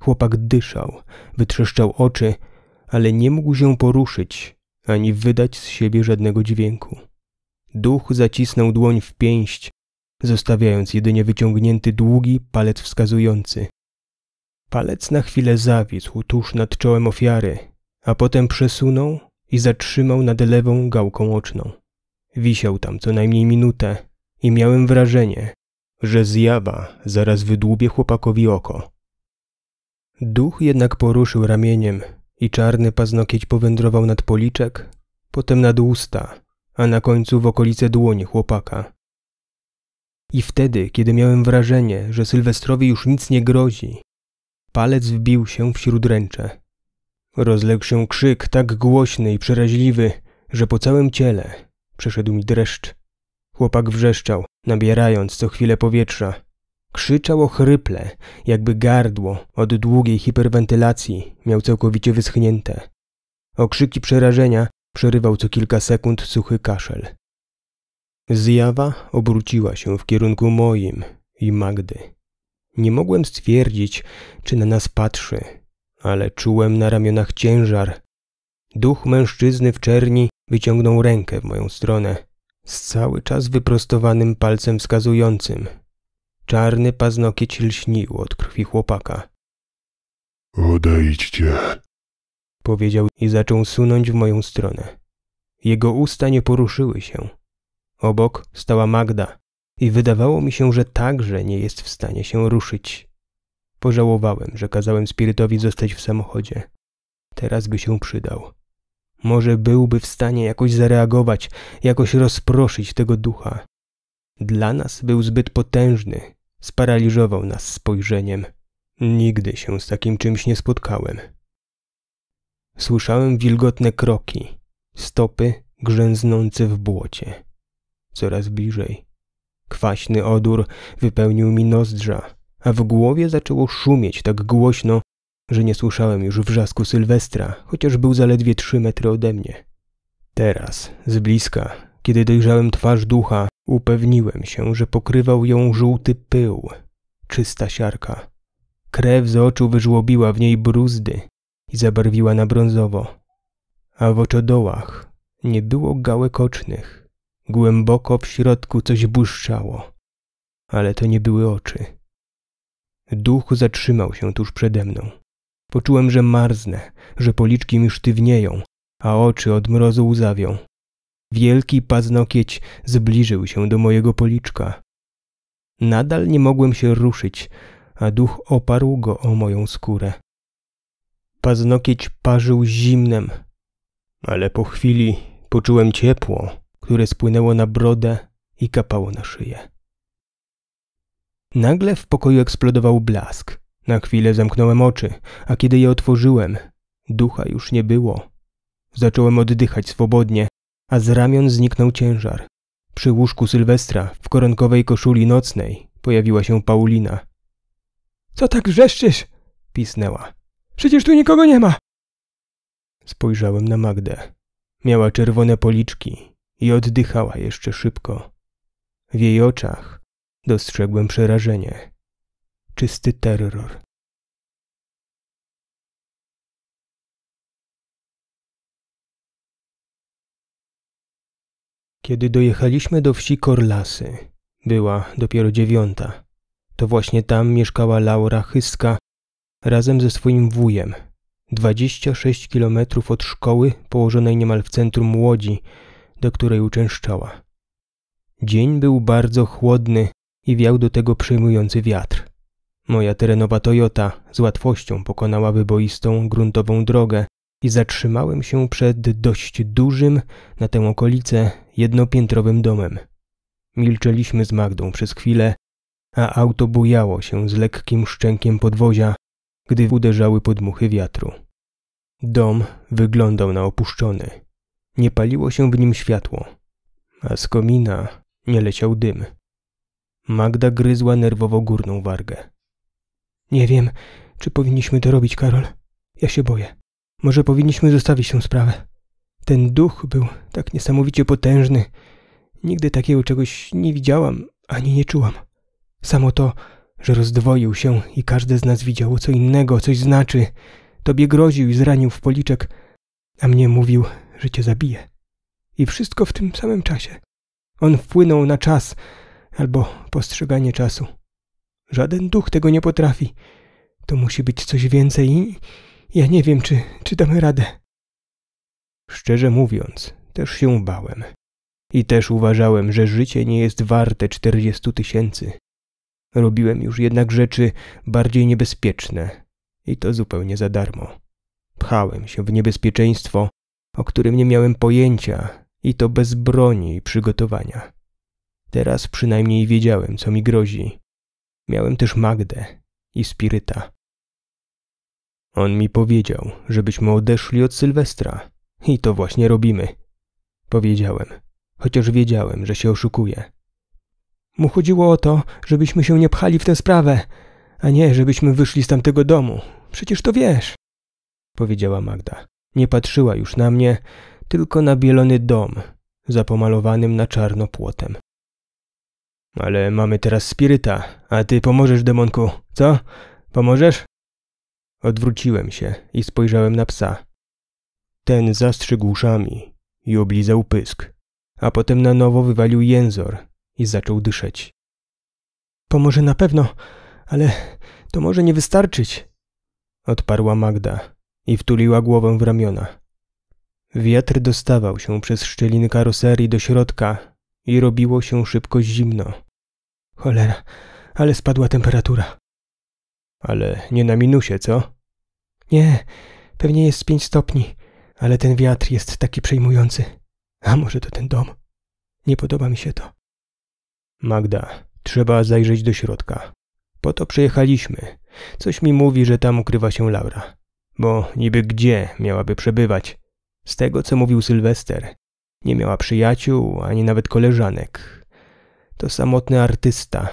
Chłopak dyszał, wytrzeszczał oczy, ale nie mógł się poruszyć ani wydać z siebie żadnego dźwięku. Duch zacisnął dłoń w pięść, zostawiając jedynie wyciągnięty długi palec wskazujący, Palec na chwilę zawisł tuż nad czołem ofiary, a potem przesunął i zatrzymał nad lewą gałką oczną. Wisiał tam co najmniej minutę i miałem wrażenie, że zjawa zaraz wydłubie chłopakowi oko. Duch jednak poruszył ramieniem i czarny paznokieć powędrował nad policzek, potem nad usta, a na końcu w okolice dłoni chłopaka. I wtedy, kiedy miałem wrażenie, że Sylwestrowi już nic nie grozi, Palec wbił się wśród ręcze. Rozległ się krzyk tak głośny i przeraźliwy, że po całym ciele przeszedł mi dreszcz. Chłopak wrzeszczał, nabierając co chwilę powietrza. Krzyczał o chryple, jakby gardło od długiej hiperwentylacji miał całkowicie wyschnięte. Okrzyki przerażenia przerywał co kilka sekund suchy kaszel. Zjawa obróciła się w kierunku moim i Magdy. Nie mogłem stwierdzić, czy na nas patrzy, ale czułem na ramionach ciężar. Duch mężczyzny w czerni wyciągnął rękę w moją stronę, z cały czas wyprostowanym palcem wskazującym. Czarny paznokieć lśnił od krwi chłopaka. Odejdźcie, powiedział i zaczął sunąć w moją stronę. Jego usta nie poruszyły się. Obok stała Magda, i wydawało mi się, że także nie jest w stanie się ruszyć. Pożałowałem, że kazałem Spirytowi zostać w samochodzie. Teraz by się przydał. Może byłby w stanie jakoś zareagować, jakoś rozproszyć tego ducha. Dla nas był zbyt potężny, sparaliżował nas spojrzeniem. Nigdy się z takim czymś nie spotkałem. Słyszałem wilgotne kroki, stopy grzęznące w błocie. Coraz bliżej. Kwaśny odór wypełnił mi nozdrza, a w głowie zaczęło szumieć tak głośno, że nie słyszałem już wrzasku Sylwestra, chociaż był zaledwie trzy metry ode mnie. Teraz, z bliska, kiedy dojrzałem twarz ducha, upewniłem się, że pokrywał ją żółty pył, czysta siarka. Krew z oczu wyżłobiła w niej bruzdy i zabarwiła na brązowo, a w oczodołach nie było gałek ocznych. Głęboko w środku coś błyszczało, ale to nie były oczy. Duch zatrzymał się tuż przede mną. Poczułem, że marznę, że policzki mi sztywnieją, a oczy od mrozu łzawią. Wielki paznokieć zbliżył się do mojego policzka. Nadal nie mogłem się ruszyć, a duch oparł go o moją skórę. Paznokieć parzył zimnem, ale po chwili poczułem ciepło które spłynęło na brodę i kapało na szyję. Nagle w pokoju eksplodował blask. Na chwilę zamknąłem oczy, a kiedy je otworzyłem, ducha już nie było. Zacząłem oddychać swobodnie, a z ramion zniknął ciężar. Przy łóżku Sylwestra, w koronkowej koszuli nocnej, pojawiła się Paulina. Co tak wrzeszczysz? pisnęła. Przecież tu nikogo nie ma! Spojrzałem na Magdę. Miała czerwone policzki, i oddychała jeszcze szybko. W jej oczach dostrzegłem przerażenie, czysty terror. Kiedy dojechaliśmy do wsi Korlasy, była dopiero dziewiąta. To właśnie tam mieszkała Laura Chyska razem ze swoim wujem. 26 kilometrów od szkoły, położonej niemal w centrum Łodzi, do której uczęszczała. Dzień był bardzo chłodny i wiał do tego przejmujący wiatr. Moja terenowa Toyota z łatwością pokonała wyboistą, gruntową drogę i zatrzymałem się przed dość dużym, na tę okolicę, jednopiętrowym domem. Milczeliśmy z Magdą przez chwilę, a auto bujało się z lekkim szczękiem podwozia, gdy uderzały podmuchy wiatru. Dom wyglądał na opuszczony. Nie paliło się w nim światło, a z komina nie leciał dym. Magda gryzła nerwowo górną wargę. Nie wiem, czy powinniśmy to robić, Karol. Ja się boję. Może powinniśmy zostawić tę sprawę. Ten duch był tak niesamowicie potężny. Nigdy takiego czegoś nie widziałam ani nie czułam. Samo to, że rozdwoił się i każde z nas widziało co innego, coś znaczy. Tobie groził i zranił w policzek, a mnie mówił, że cię zabije. I wszystko w tym samym czasie. On wpłynął na czas albo postrzeganie czasu. Żaden duch tego nie potrafi. To musi być coś więcej i ja nie wiem, czy, czy damy radę. Szczerze mówiąc, też się bałem. I też uważałem, że życie nie jest warte czterdziestu tysięcy. Robiłem już jednak rzeczy bardziej niebezpieczne i to zupełnie za darmo. Pchałem się w niebezpieczeństwo, o którym nie miałem pojęcia i to bez broni i przygotowania. Teraz przynajmniej wiedziałem, co mi grozi. Miałem też Magdę i Spiryta. On mi powiedział, żebyśmy odeszli od Sylwestra i to właśnie robimy. Powiedziałem, chociaż wiedziałem, że się oszukuje. Mu chodziło o to, żebyśmy się nie pchali w tę sprawę, a nie, żebyśmy wyszli z tamtego domu. Przecież to wiesz, powiedziała Magda. Nie patrzyła już na mnie, tylko na bielony dom, zapomalowanym na czarno płotem. Ale mamy teraz spiryta, a ty pomożesz, demonku, co? Pomożesz? Odwróciłem się i spojrzałem na psa. Ten zastrzygł uszami i oblizał pysk, a potem na nowo wywalił jęzor i zaczął dyszeć. Pomoże na pewno, ale to może nie wystarczyć, odparła Magda, i wtuliła głowę w ramiona. Wiatr dostawał się przez szczeliny karoserii do środka i robiło się szybko zimno. Cholera, ale spadła temperatura. Ale nie na minusie, co? Nie, pewnie jest z pięć stopni, ale ten wiatr jest taki przejmujący. A może to ten dom? Nie podoba mi się to. Magda, trzeba zajrzeć do środka. Po to przyjechaliśmy. Coś mi mówi, że tam ukrywa się Laura bo niby gdzie miałaby przebywać? Z tego, co mówił Sylwester, nie miała przyjaciół ani nawet koleżanek. To samotny artysta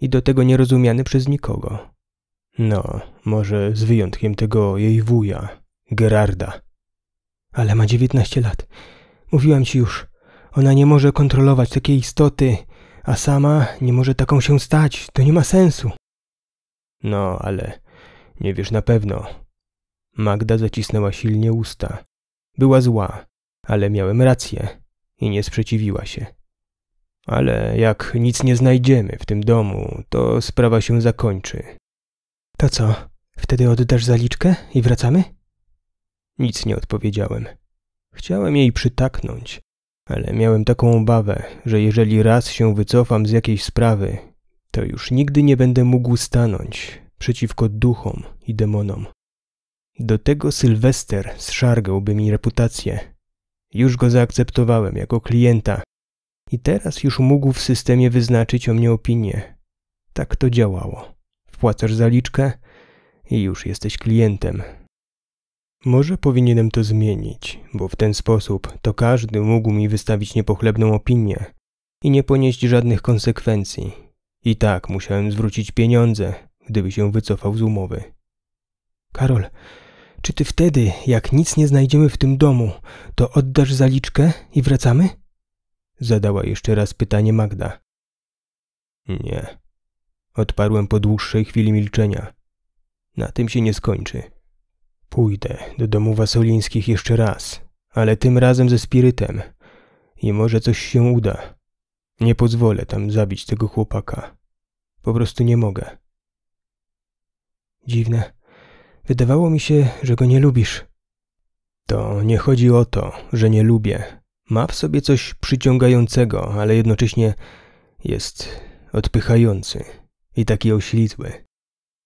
i do tego nierozumiany przez nikogo. No, może z wyjątkiem tego jej wuja, Gerarda. Ale ma dziewiętnaście lat. Mówiłam ci już, ona nie może kontrolować takiej istoty, a sama nie może taką się stać. To nie ma sensu. No, ale nie wiesz na pewno, Magda zacisnęła silnie usta. Była zła, ale miałem rację i nie sprzeciwiła się. Ale jak nic nie znajdziemy w tym domu, to sprawa się zakończy. To co, wtedy oddasz zaliczkę i wracamy? Nic nie odpowiedziałem. Chciałem jej przytaknąć, ale miałem taką obawę, że jeżeli raz się wycofam z jakiejś sprawy, to już nigdy nie będę mógł stanąć przeciwko duchom i demonom. Do tego Sylwester zszargałby mi reputację. Już go zaakceptowałem jako klienta i teraz już mógł w systemie wyznaczyć o mnie opinię. Tak to działało. Wpłacasz zaliczkę i już jesteś klientem. Może powinienem to zmienić, bo w ten sposób to każdy mógł mi wystawić niepochlebną opinię i nie ponieść żadnych konsekwencji. I tak musiałem zwrócić pieniądze, gdyby się wycofał z umowy. Karol, czy ty wtedy, jak nic nie znajdziemy w tym domu, to oddasz zaliczkę i wracamy? Zadała jeszcze raz pytanie Magda. Nie. Odparłem po dłuższej chwili milczenia. Na tym się nie skończy. Pójdę do domu Wasolińskich jeszcze raz, ale tym razem ze spirytem. I może coś się uda. Nie pozwolę tam zabić tego chłopaka. Po prostu nie mogę. Dziwne. Wydawało mi się, że go nie lubisz. To nie chodzi o to, że nie lubię. Ma w sobie coś przyciągającego, ale jednocześnie jest odpychający i taki oślizły.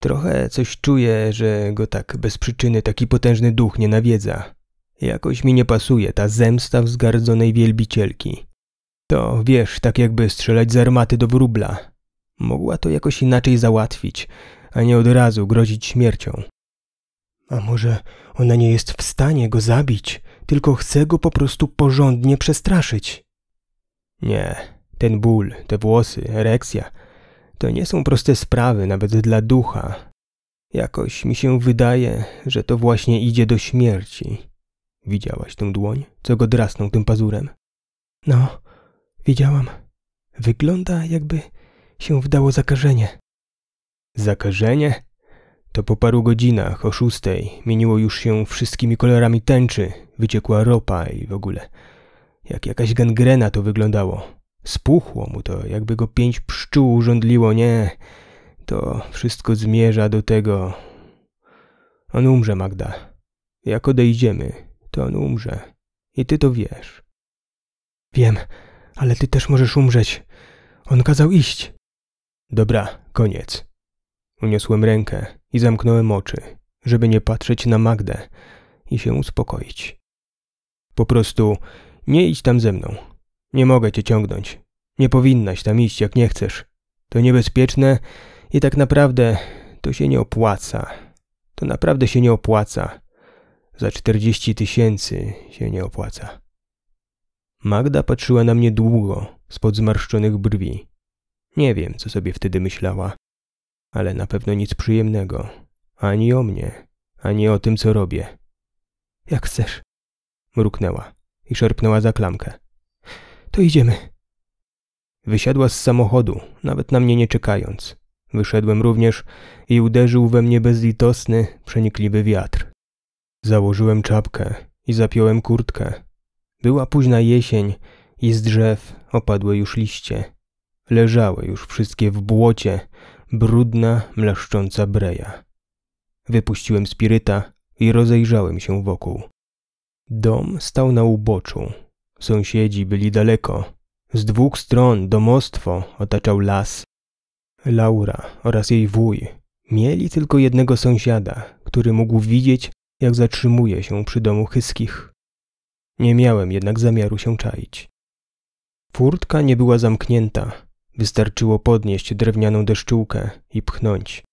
Trochę coś czuję, że go tak bez przyczyny taki potężny duch nie nawiedza. Jakoś mi nie pasuje ta zemsta wzgardzonej wielbicielki. To, wiesz, tak jakby strzelać z armaty do wróbla. Mogła to jakoś inaczej załatwić, a nie od razu grozić śmiercią. A może ona nie jest w stanie go zabić, tylko chce go po prostu porządnie przestraszyć? Nie, ten ból, te włosy, erekcja to nie są proste sprawy nawet dla ducha. Jakoś mi się wydaje, że to właśnie idzie do śmierci. Widziałaś tę dłoń, co go drasnął tym pazurem? No, widziałam. Wygląda, jakby się wdało zakażenie. Zakażenie? To po paru godzinach, o szóstej, mieniło już się wszystkimi kolorami tęczy, wyciekła ropa i w ogóle. Jak jakaś gangrena to wyglądało. Spuchło mu to, jakby go pięć pszczół urządliło, nie. To wszystko zmierza do tego. On umrze, Magda. Jak odejdziemy, to on umrze. I ty to wiesz. Wiem, ale ty też możesz umrzeć. On kazał iść. Dobra, koniec. Uniosłem rękę i zamknąłem oczy, żeby nie patrzeć na Magdę i się uspokoić. Po prostu nie idź tam ze mną. Nie mogę cię ciągnąć. Nie powinnaś tam iść, jak nie chcesz. To niebezpieczne i tak naprawdę to się nie opłaca. To naprawdę się nie opłaca. Za czterdzieści tysięcy się nie opłaca. Magda patrzyła na mnie długo, spod zmarszczonych brwi. Nie wiem, co sobie wtedy myślała ale na pewno nic przyjemnego. Ani o mnie, ani o tym, co robię. Jak chcesz. Mruknęła i szarpnęła za klamkę. To idziemy. Wysiadła z samochodu, nawet na mnie nie czekając. Wyszedłem również i uderzył we mnie bezlitosny, przenikliwy wiatr. Założyłem czapkę i zapiąłem kurtkę. Była późna jesień i z drzew opadły już liście. Leżały już wszystkie w błocie, brudna, mlaszcząca breja. Wypuściłem spiryta i rozejrzałem się wokół. Dom stał na uboczu. Sąsiedzi byli daleko. Z dwóch stron domostwo otaczał las. Laura oraz jej wuj mieli tylko jednego sąsiada, który mógł widzieć, jak zatrzymuje się przy domu chyskich. Nie miałem jednak zamiaru się czaić. Furtka nie była zamknięta, Wystarczyło podnieść drewnianą deszczułkę i pchnąć.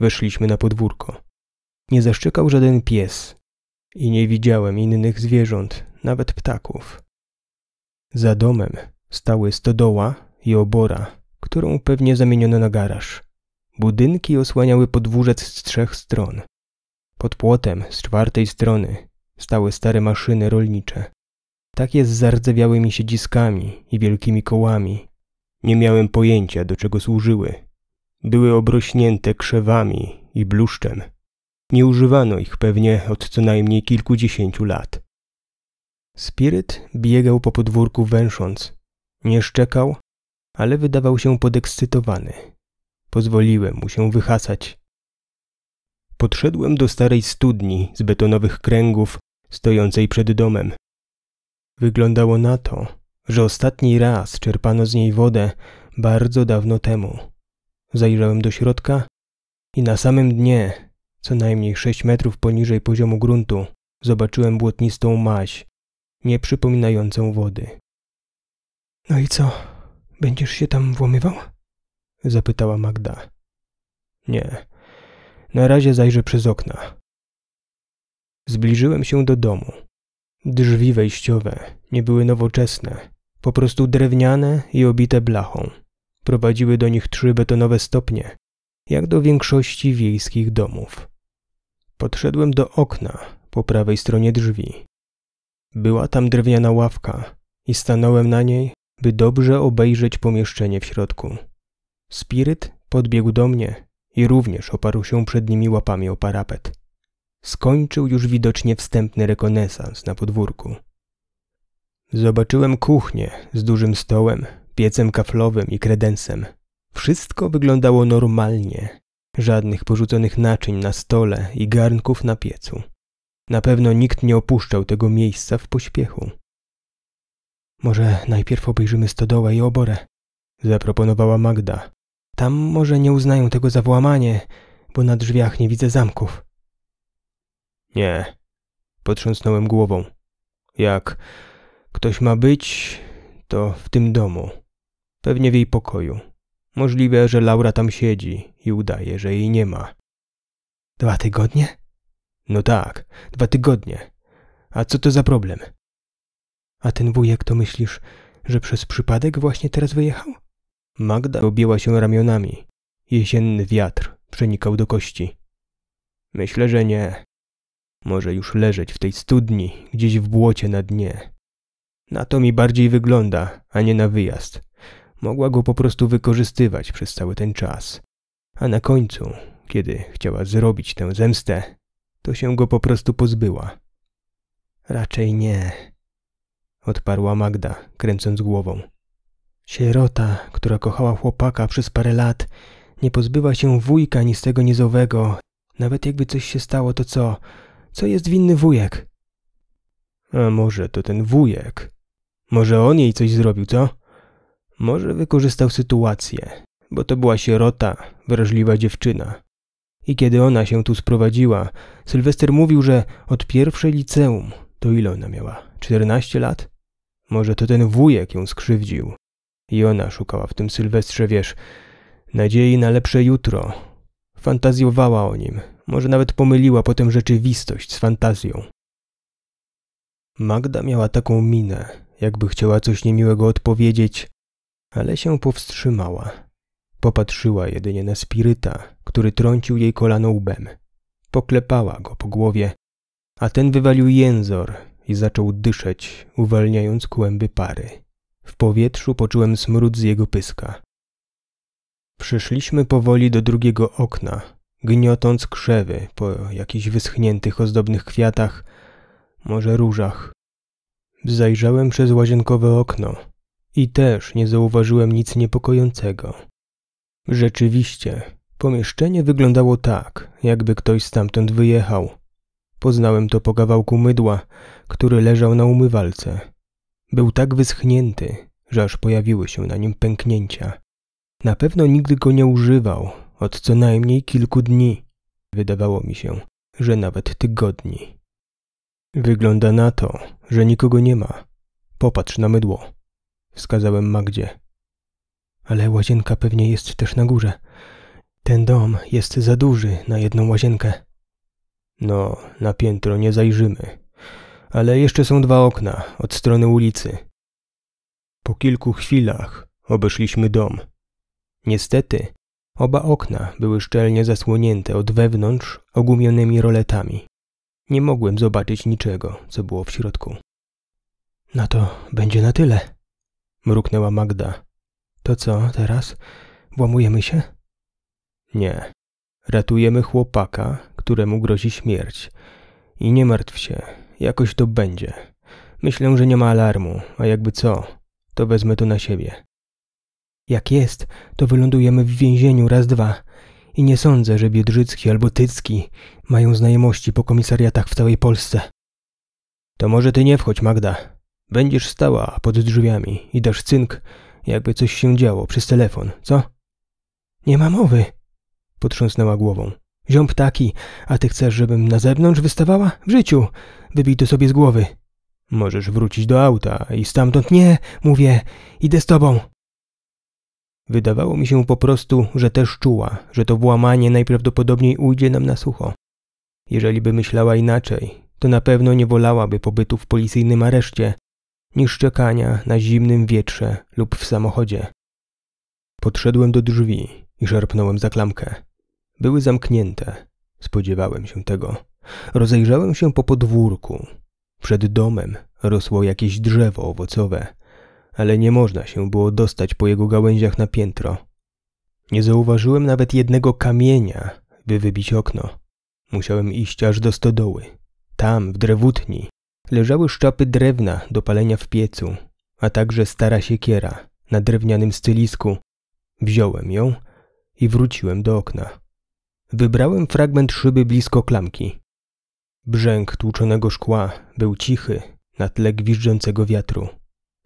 Weszliśmy na podwórko. Nie zaszczekał żaden pies i nie widziałem innych zwierząt, nawet ptaków. Za domem stały stodoła i obora, którą pewnie zamieniono na garaż. Budynki osłaniały podwórzec z trzech stron. Pod płotem z czwartej strony stały stare maszyny rolnicze. Takie z zardzewiałymi siedziskami i wielkimi kołami, nie miałem pojęcia, do czego służyły. Były obrośnięte krzewami i bluszczem. Nie używano ich pewnie od co najmniej kilkudziesięciu lat. Spiryt biegał po podwórku węsząc. Nie szczekał, ale wydawał się podekscytowany. Pozwoliłem mu się wyhasać. Podszedłem do starej studni z betonowych kręgów stojącej przed domem. Wyglądało na to, że ostatni raz czerpano z niej wodę bardzo dawno temu. Zajrzałem do środka i na samym dnie, co najmniej sześć metrów poniżej poziomu gruntu, zobaczyłem błotnistą maź, nie przypominającą wody. No i co? Będziesz się tam włamywał? zapytała Magda. Nie. Na razie zajrzę przez okna. Zbliżyłem się do domu. Drzwi wejściowe nie były nowoczesne, po prostu drewniane i obite blachą. Prowadziły do nich trzy betonowe stopnie, jak do większości wiejskich domów. Podszedłem do okna po prawej stronie drzwi. Była tam drewniana ławka i stanąłem na niej, by dobrze obejrzeć pomieszczenie w środku. Spiryt podbiegł do mnie i również oparł się przed nimi łapami o parapet. Skończył już widocznie wstępny rekonesans na podwórku. Zobaczyłem kuchnię z dużym stołem, piecem kaflowym i kredensem. Wszystko wyglądało normalnie. Żadnych porzuconych naczyń na stole i garnków na piecu. Na pewno nikt nie opuszczał tego miejsca w pośpiechu. Może najpierw obejrzymy stodołę i oborę, zaproponowała Magda. Tam może nie uznają tego za włamanie, bo na drzwiach nie widzę zamków. Nie, potrząsnąłem głową. Jak Ktoś ma być, to w tym domu. Pewnie w jej pokoju. Możliwe, że Laura tam siedzi i udaje, że jej nie ma. Dwa tygodnie? No tak, dwa tygodnie. A co to za problem? A ten wujek to myślisz, że przez przypadek właśnie teraz wyjechał? Magda objęła się ramionami. Jesienny wiatr przenikał do kości. Myślę, że nie. Może już leżeć w tej studni, gdzieś w błocie na dnie. Na to mi bardziej wygląda, a nie na wyjazd. Mogła go po prostu wykorzystywać przez cały ten czas. A na końcu, kiedy chciała zrobić tę zemstę, to się go po prostu pozbyła. Raczej nie, odparła Magda, kręcąc głową. Sierota, która kochała chłopaka przez parę lat, nie pozbyła się wujka ani z tego nizowego. Nawet jakby coś się stało, to co? Co jest winny wujek? A może to ten wujek może on jej coś zrobił, co? Może wykorzystał sytuację, bo to była sierota, wrażliwa dziewczyna. I kiedy ona się tu sprowadziła, Sylwester mówił, że od pierwszej liceum, to ile ona miała? czternaście lat? Może to ten wujek ją skrzywdził. I ona szukała w tym Sylwestrze, wiesz, nadziei na lepsze jutro. Fantazjowała o nim, może nawet pomyliła potem rzeczywistość z fantazją. Magda miała taką minę, jakby chciała coś niemiłego odpowiedzieć, ale się powstrzymała. Popatrzyła jedynie na spiryta, który trącił jej kolano łbem. Poklepała go po głowie, a ten wywalił jęzor i zaczął dyszeć, uwalniając kłęby pary. W powietrzu poczułem smród z jego pyska. Przyszliśmy powoli do drugiego okna, gniotąc krzewy po jakichś wyschniętych ozdobnych kwiatach, może różach. Zajrzałem przez łazienkowe okno i też nie zauważyłem nic niepokojącego. Rzeczywiście, pomieszczenie wyglądało tak, jakby ktoś stamtąd wyjechał. Poznałem to po kawałku mydła, który leżał na umywalce. Był tak wyschnięty, że aż pojawiły się na nim pęknięcia. Na pewno nigdy go nie używał od co najmniej kilku dni. Wydawało mi się, że nawet tygodni. Wygląda na to, że nikogo nie ma. Popatrz na mydło. Wskazałem Magdzie. Ale łazienka pewnie jest też na górze. Ten dom jest za duży na jedną łazienkę. No, na piętro nie zajrzymy. Ale jeszcze są dwa okna od strony ulicy. Po kilku chwilach obeszliśmy dom. Niestety, oba okna były szczelnie zasłonięte od wewnątrz ogumionymi roletami. Nie mogłem zobaczyć niczego, co było w środku. No to będzie na tyle, mruknęła Magda. To co teraz? Włamujemy się? Nie. Ratujemy chłopaka, któremu grozi śmierć. I nie martw się, jakoś to będzie. Myślę, że nie ma alarmu, a jakby co, to wezmę to na siebie. Jak jest, to wylądujemy w więzieniu raz dwa i nie sądzę, że Biedrzycki albo Tycki mają znajomości po komisariatach w całej Polsce. To może ty nie wchodź, Magda. Będziesz stała pod drzwiami i dasz cynk, jakby coś się działo przez telefon, co? Nie ma mowy, potrząsnęła głową. Ziom taki, a ty chcesz, żebym na zewnątrz wystawała? W życiu! Wybij to sobie z głowy. Możesz wrócić do auta i stamtąd nie, mówię, idę z tobą. Wydawało mi się po prostu, że też czuła, że to włamanie najprawdopodobniej ujdzie nam na sucho. Jeżeli by myślała inaczej, to na pewno nie wolałaby pobytu w policyjnym areszcie niż czekania na zimnym wietrze lub w samochodzie. Podszedłem do drzwi i szarpnąłem za klamkę. Były zamknięte. Spodziewałem się tego. Rozejrzałem się po podwórku. Przed domem rosło jakieś drzewo owocowe ale nie można się było dostać po jego gałęziach na piętro. Nie zauważyłem nawet jednego kamienia, by wybić okno. Musiałem iść aż do stodoły. Tam, w drewutni, leżały szczapy drewna do palenia w piecu, a także stara siekiera na drewnianym stylisku. Wziąłem ją i wróciłem do okna. Wybrałem fragment szyby blisko klamki. Brzęk tłuczonego szkła był cichy na tle gwizdzącego wiatru.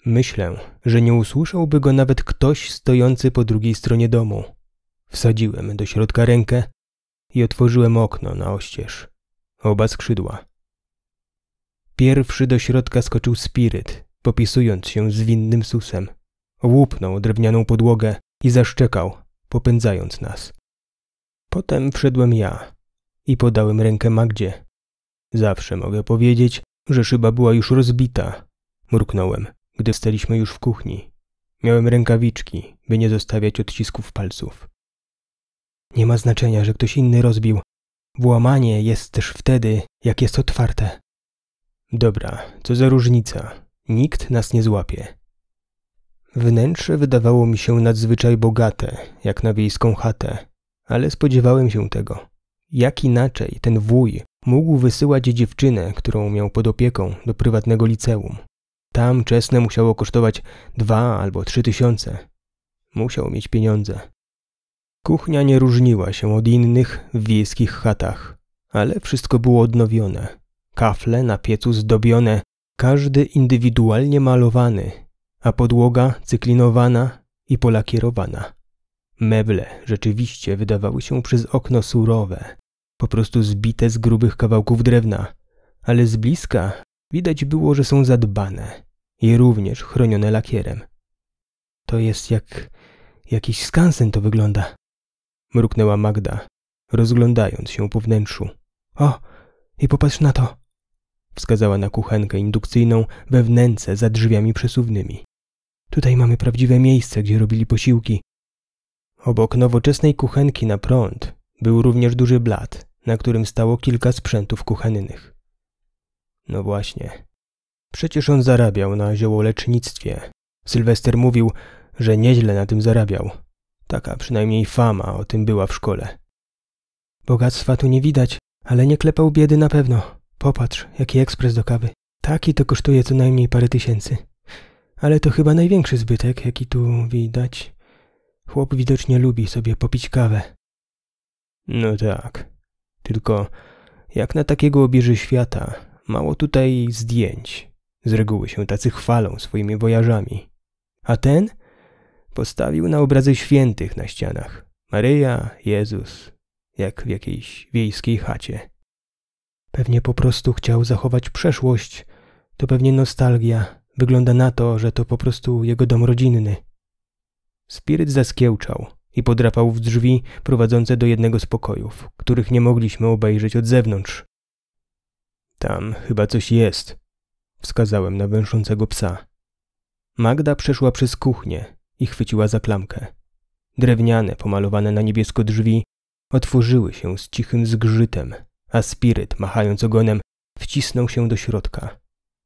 Myślę, że nie usłyszałby go nawet ktoś stojący po drugiej stronie domu. Wsadziłem do środka rękę i otworzyłem okno na oścież. Oba skrzydła. Pierwszy do środka skoczył spiryt, popisując się zwinnym susem. Łupnął drewnianą podłogę i zaszczekał, popędzając nas. Potem wszedłem ja i podałem rękę Magdzie. Zawsze mogę powiedzieć, że szyba była już rozbita, mruknąłem gdy staliśmy już w kuchni. Miałem rękawiczki, by nie zostawiać odcisków palców. Nie ma znaczenia, że ktoś inny rozbił. Włamanie jest też wtedy, jak jest otwarte. Dobra, co za różnica. Nikt nas nie złapie. Wnętrze wydawało mi się nadzwyczaj bogate, jak na wiejską chatę, ale spodziewałem się tego. Jak inaczej ten wuj mógł wysyłać dziewczynę, którą miał pod opieką, do prywatnego liceum? Tam czesne musiało kosztować dwa albo trzy tysiące. Musiał mieć pieniądze. Kuchnia nie różniła się od innych w wiejskich chatach, ale wszystko było odnowione. Kafle na piecu zdobione, każdy indywidualnie malowany, a podłoga cyklinowana i polakierowana. Meble rzeczywiście wydawały się przez okno surowe, po prostu zbite z grubych kawałków drewna, ale z bliska widać było, że są zadbane i również chronione lakierem. To jest jak jakiś skansen to wygląda, mruknęła Magda, rozglądając się po wnętrzu. O, i popatrz na to! Wskazała na kuchenkę indukcyjną we wnęce za drzwiami przesuwnymi. Tutaj mamy prawdziwe miejsce, gdzie robili posiłki. Obok nowoczesnej kuchenki na prąd był również duży blat, na którym stało kilka sprzętów kuchennych. No właśnie, Przecież on zarabiał na ziołolecznictwie. Sylwester mówił, że nieźle na tym zarabiał. Taka przynajmniej fama o tym była w szkole. Bogactwa tu nie widać, ale nie klepał biedy na pewno. Popatrz, jaki ekspres do kawy. Taki to kosztuje co najmniej parę tysięcy. Ale to chyba największy zbytek, jaki tu widać. Chłop widocznie lubi sobie popić kawę. No tak. Tylko jak na takiego obieży świata, mało tutaj zdjęć. Z reguły się tacy chwalą swoimi wojażami. A ten postawił na obrazy świętych na ścianach. Maryja, Jezus, jak w jakiejś wiejskiej chacie. Pewnie po prostu chciał zachować przeszłość. To pewnie nostalgia. Wygląda na to, że to po prostu jego dom rodzinny. Spiryt zaskiełczał i podrapał w drzwi prowadzące do jednego z pokojów, których nie mogliśmy obejrzeć od zewnątrz. Tam chyba coś jest, wskazałem na węszącego psa. Magda przeszła przez kuchnię i chwyciła za klamkę. Drewniane, pomalowane na niebiesko drzwi otworzyły się z cichym zgrzytem, a spiryt, machając ogonem, wcisnął się do środka.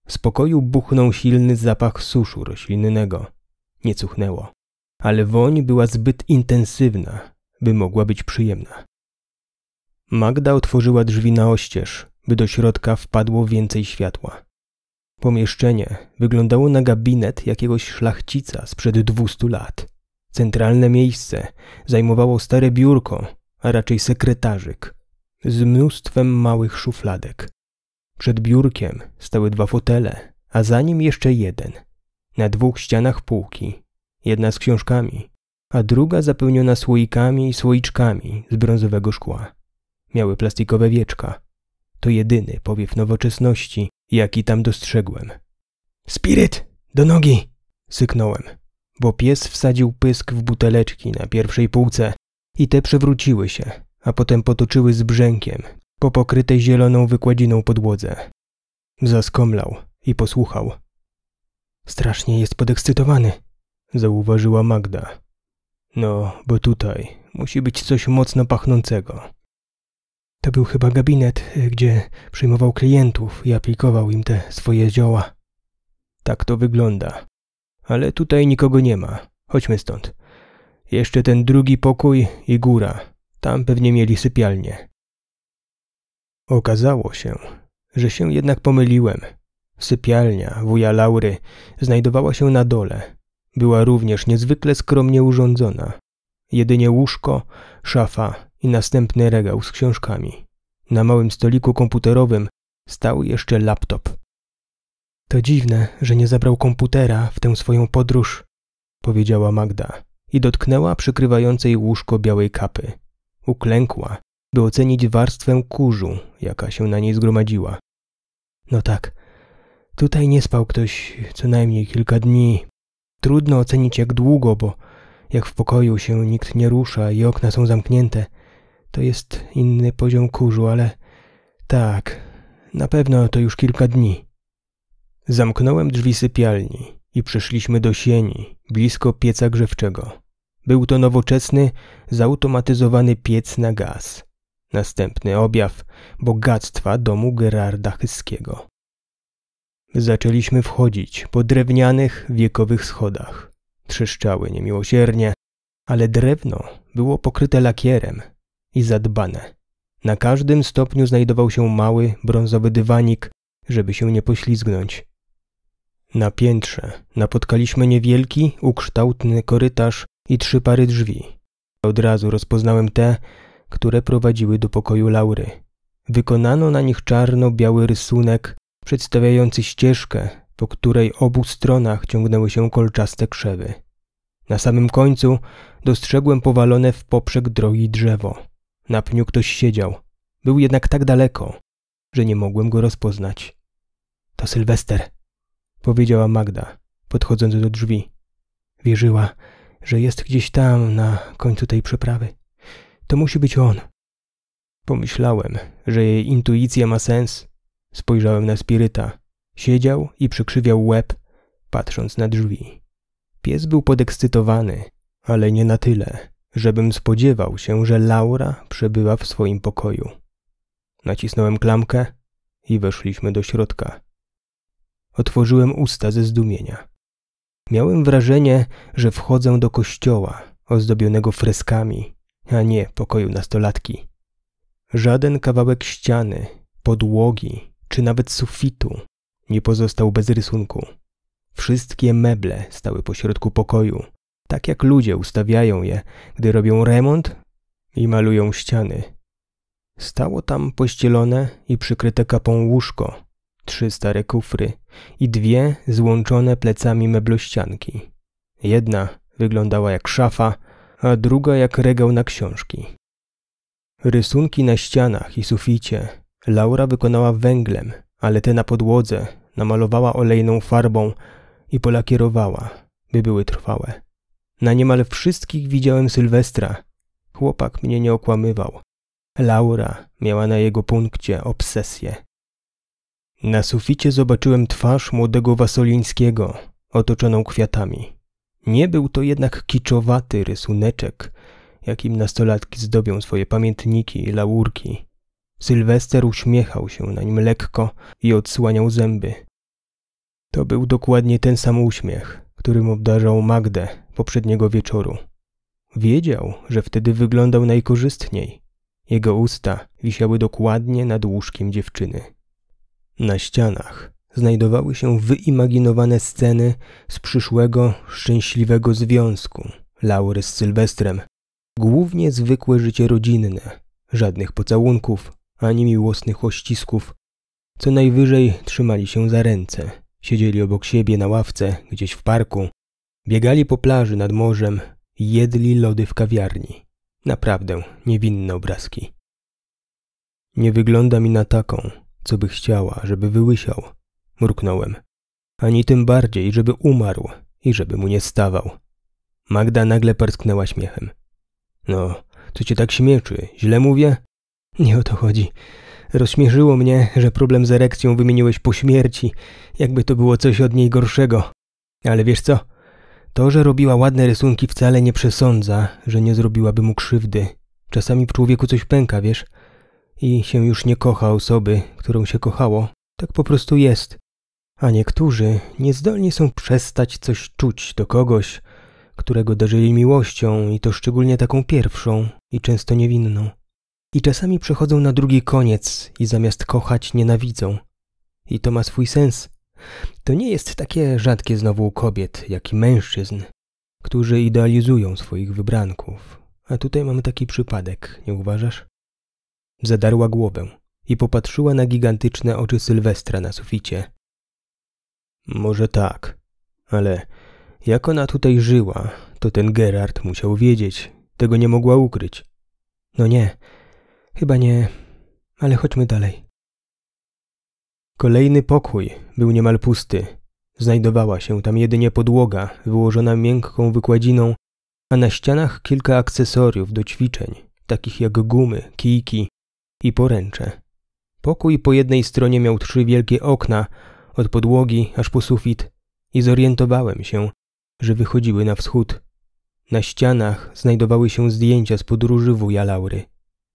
Z pokoju buchnął silny zapach suszu roślinnego. Nie cuchnęło, ale woń była zbyt intensywna, by mogła być przyjemna. Magda otworzyła drzwi na oścież, by do środka wpadło więcej światła. Pomieszczenie wyglądało na gabinet jakiegoś szlachcica sprzed dwustu lat. Centralne miejsce zajmowało stare biurko, a raczej sekretarzyk, z mnóstwem małych szufladek. Przed biurkiem stały dwa fotele, a za nim jeszcze jeden. Na dwóch ścianach półki, jedna z książkami, a druga zapełniona słoikami i słoiczkami z brązowego szkła. Miały plastikowe wieczka. To jedyny powiew nowoczesności, jaki tam dostrzegłem. Spiryt! Do nogi! syknąłem, bo pies wsadził pysk w buteleczki na pierwszej półce i te przewróciły się, a potem potoczyły z brzękiem po pokrytej zieloną wykładziną podłodze. Zaskomlał i posłuchał. Strasznie jest podekscytowany, zauważyła Magda. No, bo tutaj musi być coś mocno pachnącego. To był chyba gabinet, e, gdzie przyjmował klientów i aplikował im te swoje zioła. Tak to wygląda. Ale tutaj nikogo nie ma. Chodźmy stąd. Jeszcze ten drugi pokój i góra. Tam pewnie mieli sypialnię. Okazało się, że się jednak pomyliłem. Sypialnia wuja Laury znajdowała się na dole. Była również niezwykle skromnie urządzona. Jedynie łóżko, szafa i następny regał z książkami. Na małym stoliku komputerowym stał jeszcze laptop. To dziwne, że nie zabrał komputera w tę swoją podróż, powiedziała Magda i dotknęła przykrywającej łóżko białej kapy. Uklękła, by ocenić warstwę kurzu, jaka się na niej zgromadziła. No tak, tutaj nie spał ktoś co najmniej kilka dni. Trudno ocenić jak długo, bo jak w pokoju się nikt nie rusza i okna są zamknięte – to jest inny poziom kurzu, ale tak, na pewno to już kilka dni. Zamknąłem drzwi sypialni i przeszliśmy do sieni, blisko pieca grzewczego. Był to nowoczesny, zautomatyzowany piec na gaz. Następny objaw bogactwa domu Gerarda Chyskiego. Zaczęliśmy wchodzić po drewnianych, wiekowych schodach. Trzeszczały niemiłosiernie, ale drewno było pokryte lakierem, i zadbane. Na każdym stopniu znajdował się mały, brązowy dywanik, żeby się nie poślizgnąć. Na piętrze napotkaliśmy niewielki, ukształtny korytarz i trzy pary drzwi. Od razu rozpoznałem te, które prowadziły do pokoju Laury. Wykonano na nich czarno-biały rysunek przedstawiający ścieżkę, po której obu stronach ciągnęły się kolczaste krzewy. Na samym końcu dostrzegłem powalone w poprzek drogi drzewo. Na pniu ktoś siedział. Był jednak tak daleko, że nie mogłem go rozpoznać. To Sylwester, powiedziała Magda, podchodząc do drzwi. Wierzyła, że jest gdzieś tam na końcu tej przeprawy. To musi być on. Pomyślałem, że jej intuicja ma sens. Spojrzałem na spiryta. Siedział i przykrzywiał łeb, patrząc na drzwi. Pies był podekscytowany, ale nie na tyle, żebym spodziewał się, że Laura przebywa w swoim pokoju. Nacisnąłem klamkę i weszliśmy do środka. Otworzyłem usta ze zdumienia. Miałem wrażenie, że wchodzę do kościoła ozdobionego freskami, a nie pokoju nastolatki. Żaden kawałek ściany, podłogi czy nawet sufitu nie pozostał bez rysunku. Wszystkie meble stały pośrodku pokoju, tak jak ludzie ustawiają je, gdy robią remont i malują ściany. Stało tam pościelone i przykryte kapą łóżko, trzy stare kufry i dwie złączone plecami meblościanki. Jedna wyglądała jak szafa, a druga jak regał na książki. Rysunki na ścianach i suficie Laura wykonała węglem, ale te na podłodze namalowała olejną farbą i polakierowała, by były trwałe. Na niemal wszystkich widziałem Sylwestra. Chłopak mnie nie okłamywał. Laura miała na jego punkcie obsesję. Na suficie zobaczyłem twarz młodego Wasolińskiego, otoczoną kwiatami. Nie był to jednak kiczowaty rysuneczek, jakim nastolatki zdobią swoje pamiętniki i laurki. Sylwester uśmiechał się na nim lekko i odsłaniał zęby. To był dokładnie ten sam uśmiech, którym obdarzał Magdę, poprzedniego wieczoru. Wiedział, że wtedy wyglądał najkorzystniej. Jego usta wisiały dokładnie nad łóżkiem dziewczyny. Na ścianach znajdowały się wyimaginowane sceny z przyszłego, szczęśliwego związku Laury z Sylwestrem. Głównie zwykłe życie rodzinne, żadnych pocałunków, ani miłosnych ościsków. Co najwyżej trzymali się za ręce, siedzieli obok siebie na ławce, gdzieś w parku, Biegali po plaży nad morzem, jedli lody w kawiarni. Naprawdę niewinne obrazki. Nie wygląda mi na taką, co by chciała, żeby wyłysiał, mruknąłem. Ani tym bardziej, żeby umarł i żeby mu nie stawał. Magda nagle parsknęła śmiechem. No, co cię tak śmieszy? Źle mówię? Nie o to chodzi. Rozśmierzyło mnie, że problem z erekcją wymieniłeś po śmierci, jakby to było coś od niej gorszego. Ale wiesz co? To, że robiła ładne rysunki wcale nie przesądza, że nie zrobiłaby mu krzywdy. Czasami w człowieku coś pęka, wiesz? I się już nie kocha osoby, którą się kochało. Tak po prostu jest. A niektórzy niezdolni są przestać coś czuć do kogoś, którego darzyli miłością i to szczególnie taką pierwszą i często niewinną. I czasami przechodzą na drugi koniec i zamiast kochać nienawidzą. I to ma swój sens. To nie jest takie rzadkie znowu u kobiet, jak i mężczyzn, którzy idealizują swoich wybranków. A tutaj mamy taki przypadek, nie uważasz? Zadarła głowę i popatrzyła na gigantyczne oczy Sylwestra na suficie. Może tak, ale jak ona tutaj żyła, to ten Gerard musiał wiedzieć. Tego nie mogła ukryć. No nie, chyba nie, ale chodźmy dalej. Kolejny pokój był niemal pusty. Znajdowała się tam jedynie podłoga wyłożona miękką wykładziną, a na ścianach kilka akcesoriów do ćwiczeń, takich jak gumy, kijki i poręcze. Pokój po jednej stronie miał trzy wielkie okna, od podłogi aż po sufit, i zorientowałem się, że wychodziły na wschód. Na ścianach znajdowały się zdjęcia z podróży wuja Laury.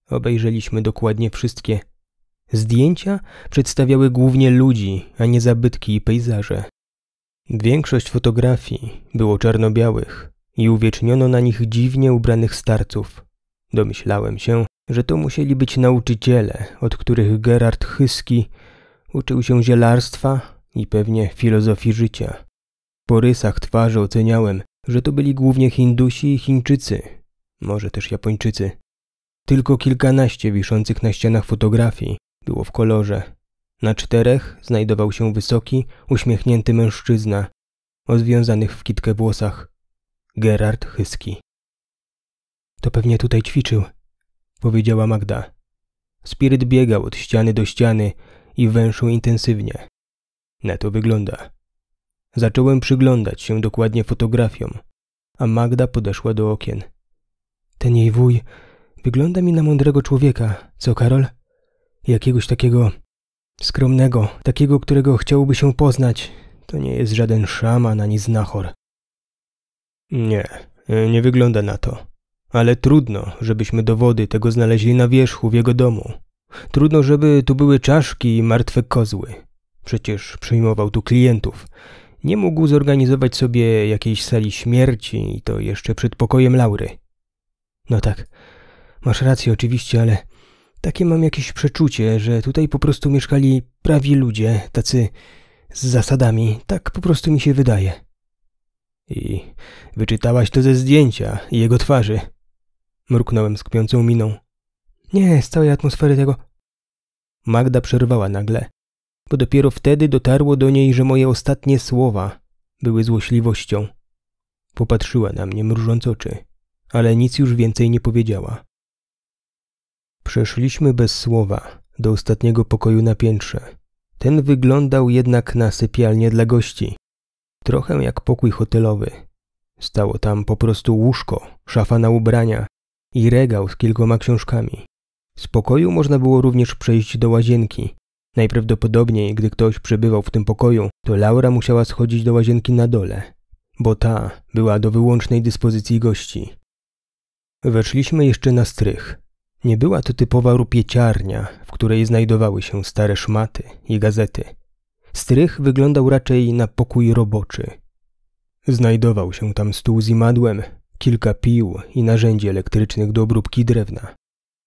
Obejrzeliśmy dokładnie wszystkie – Zdjęcia przedstawiały głównie ludzi, a nie zabytki i pejzaże. Większość fotografii było czarno-białych i uwieczniono na nich dziwnie ubranych starców. Domyślałem się, że to musieli być nauczyciele, od których Gerard Chyski uczył się zielarstwa i pewnie filozofii życia. Po rysach twarzy oceniałem, że to byli głównie Hindusi i Chińczycy, może też Japończycy. Tylko kilkanaście wiszących na ścianach fotografii było w kolorze. Na czterech znajdował się wysoki, uśmiechnięty mężczyzna o związanych w kitkę włosach. Gerard Chyski. To pewnie tutaj ćwiczył, powiedziała Magda. Spiryt biegał od ściany do ściany i węszył intensywnie. Na to wygląda. Zacząłem przyglądać się dokładnie fotografiom, a Magda podeszła do okien. Ten jej wuj wygląda mi na mądrego człowieka, co Karol? jakiegoś takiego skromnego, takiego, którego chciałoby się poznać, to nie jest żaden szaman ani znachor. Nie, nie wygląda na to. Ale trudno, żebyśmy dowody tego znaleźli na wierzchu w jego domu. Trudno, żeby tu były czaszki i martwe kozły. Przecież przyjmował tu klientów. Nie mógł zorganizować sobie jakiejś sali śmierci i to jeszcze przed pokojem Laury. No tak, masz rację oczywiście, ale takie mam jakieś przeczucie, że tutaj po prostu mieszkali prawi ludzie, tacy z zasadami. Tak po prostu mi się wydaje. I wyczytałaś to ze zdjęcia i jego twarzy. Mruknąłem z kpiącą miną. Nie, z całej atmosfery tego... Magda przerwała nagle, bo dopiero wtedy dotarło do niej, że moje ostatnie słowa były złośliwością. Popatrzyła na mnie, mrużąc oczy, ale nic już więcej nie powiedziała. Przeszliśmy bez słowa do ostatniego pokoju na piętrze. Ten wyglądał jednak na sypialnię dla gości. Trochę jak pokój hotelowy. Stało tam po prostu łóżko, szafa na ubrania i regał z kilkoma książkami. Z pokoju można było również przejść do łazienki. Najprawdopodobniej, gdy ktoś przebywał w tym pokoju, to Laura musiała schodzić do łazienki na dole, bo ta była do wyłącznej dyspozycji gości. Weszliśmy jeszcze na strych, nie była to typowa rupieciarnia, w której znajdowały się stare szmaty i gazety. Strych wyglądał raczej na pokój roboczy. Znajdował się tam stół z imadłem, kilka pił i narzędzi elektrycznych do obróbki drewna.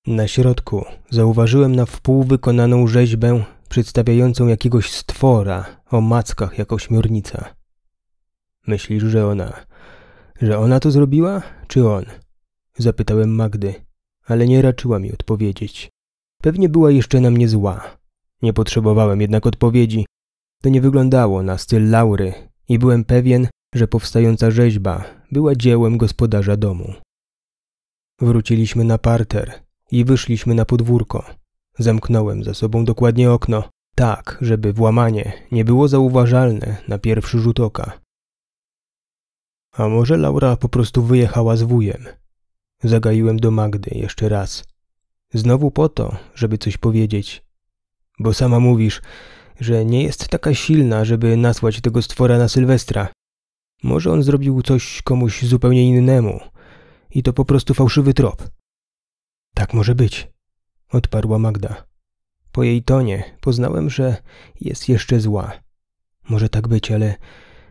Na środku zauważyłem na wpół wykonaną rzeźbę przedstawiającą jakiegoś stwora o mackach jako śmiornica. Myślisz, że ona... że ona to zrobiła, czy on? Zapytałem Magdy ale nie raczyła mi odpowiedzieć. Pewnie była jeszcze na mnie zła. Nie potrzebowałem jednak odpowiedzi. To nie wyglądało na styl Laury i byłem pewien, że powstająca rzeźba była dziełem gospodarza domu. Wróciliśmy na parter i wyszliśmy na podwórko. Zamknąłem za sobą dokładnie okno, tak, żeby włamanie nie było zauważalne na pierwszy rzut oka. A może Laura po prostu wyjechała z wujem Zagaiłem do Magdy jeszcze raz. Znowu po to, żeby coś powiedzieć. Bo sama mówisz, że nie jest taka silna, żeby nasłać tego stwora na Sylwestra. Może on zrobił coś komuś zupełnie innemu. I to po prostu fałszywy trop. Tak może być, odparła Magda. Po jej tonie poznałem, że jest jeszcze zła. Może tak być, ale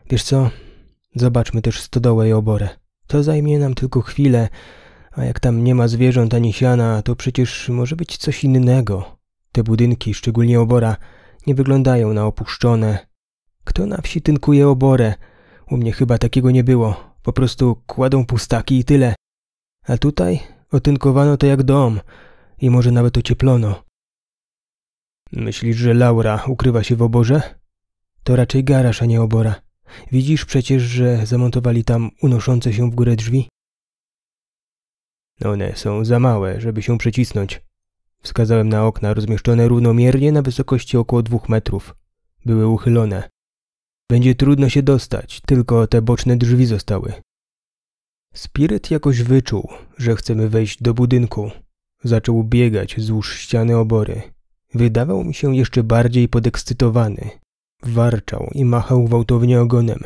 wiesz co? Zobaczmy też stodołę i oborę. To zajmie nam tylko chwilę, a jak tam nie ma zwierząt ani siana, to przecież może być coś innego. Te budynki, szczególnie obora, nie wyglądają na opuszczone. Kto na wsi tynkuje oborę? U mnie chyba takiego nie było. Po prostu kładą pustaki i tyle. A tutaj otynkowano to jak dom i może nawet ocieplono. Myślisz, że Laura ukrywa się w oborze? To raczej garaż, a nie obora. Widzisz przecież, że zamontowali tam unoszące się w górę drzwi? One są za małe, żeby się przycisnąć. Wskazałem na okna rozmieszczone równomiernie na wysokości około dwóch metrów. Były uchylone. Będzie trudno się dostać, tylko te boczne drzwi zostały. Spirit jakoś wyczuł, że chcemy wejść do budynku. Zaczął biegać wzdłuż ściany obory. Wydawał mi się jeszcze bardziej podekscytowany. Warczał i machał gwałtownie ogonem.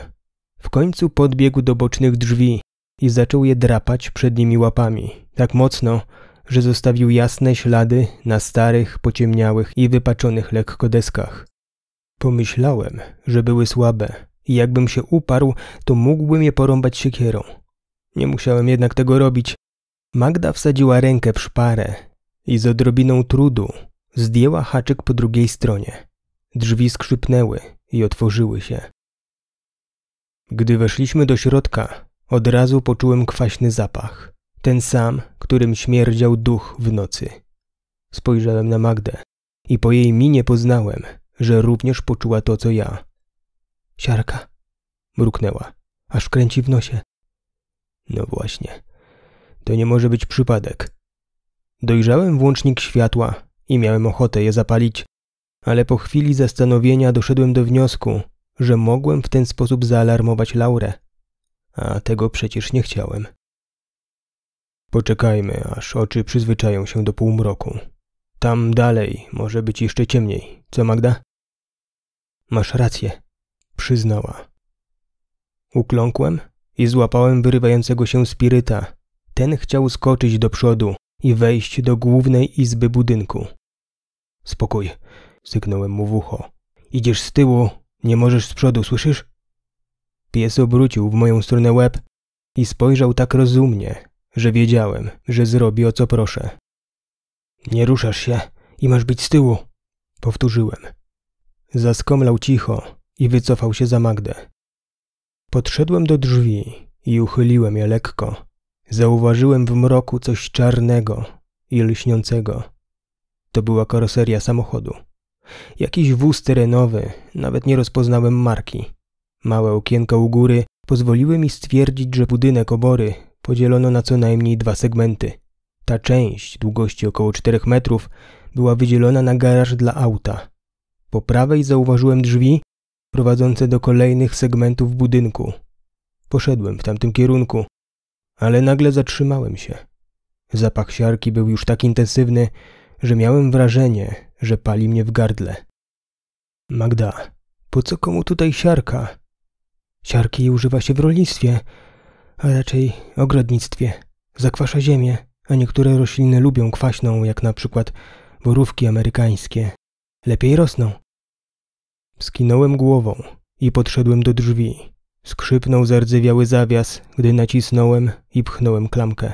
W końcu podbiegł do bocznych drzwi i zaczął je drapać przednimi łapami tak mocno, że zostawił jasne ślady na starych, pociemniałych i wypaczonych lekko deskach. Pomyślałem, że były słabe i jakbym się uparł, to mógłbym je porąbać siekierą. Nie musiałem jednak tego robić. Magda wsadziła rękę w szparę i z odrobiną trudu zdjęła haczyk po drugiej stronie. Drzwi skrzypnęły i otworzyły się. Gdy weszliśmy do środka, od razu poczułem kwaśny zapach. Ten sam, którym śmierdział duch w nocy. Spojrzałem na Magdę i po jej minie poznałem, że również poczuła to, co ja. Siarka, mruknęła, aż kręci w nosie. No właśnie, to nie może być przypadek. Dojrzałem włącznik światła i miałem ochotę je zapalić, ale po chwili zastanowienia doszedłem do wniosku, że mogłem w ten sposób zaalarmować Laurę, a tego przecież nie chciałem. Poczekajmy, aż oczy przyzwyczają się do półmroku. Tam dalej może być jeszcze ciemniej, co Magda? Masz rację, przyznała. Ukląkłem i złapałem wyrywającego się spiryta. Ten chciał skoczyć do przodu i wejść do głównej izby budynku. Spokój, syknąłem mu w ucho. Idziesz z tyłu, nie możesz z przodu, słyszysz? Pies obrócił w moją stronę łeb i spojrzał tak rozumnie, że wiedziałem, że zrobi o co proszę. Nie ruszasz się i masz być z tyłu, powtórzyłem. Zaskomlał cicho i wycofał się za Magdę. Podszedłem do drzwi i uchyliłem je lekko. Zauważyłem w mroku coś czarnego i lśniącego. To była karoseria samochodu. Jakiś wóz terenowy, nawet nie rozpoznałem marki. Małe okienka u góry pozwoliły mi stwierdzić, że budynek obory podzielono na co najmniej dwa segmenty. Ta część, długości około 4 metrów, była wydzielona na garaż dla auta. Po prawej zauważyłem drzwi prowadzące do kolejnych segmentów budynku. Poszedłem w tamtym kierunku, ale nagle zatrzymałem się. Zapach siarki był już tak intensywny, że miałem wrażenie, że pali mnie w gardle. Magda, po co komu tutaj siarka? Siarki używa się w rolnictwie, a raczej ogrodnictwie. Zakwasza ziemię, a niektóre rośliny lubią kwaśną, jak na przykład borówki amerykańskie. Lepiej rosną. Skinąłem głową i podszedłem do drzwi. Skrzypnął zardzewiały zawias, gdy nacisnąłem i pchnąłem klamkę.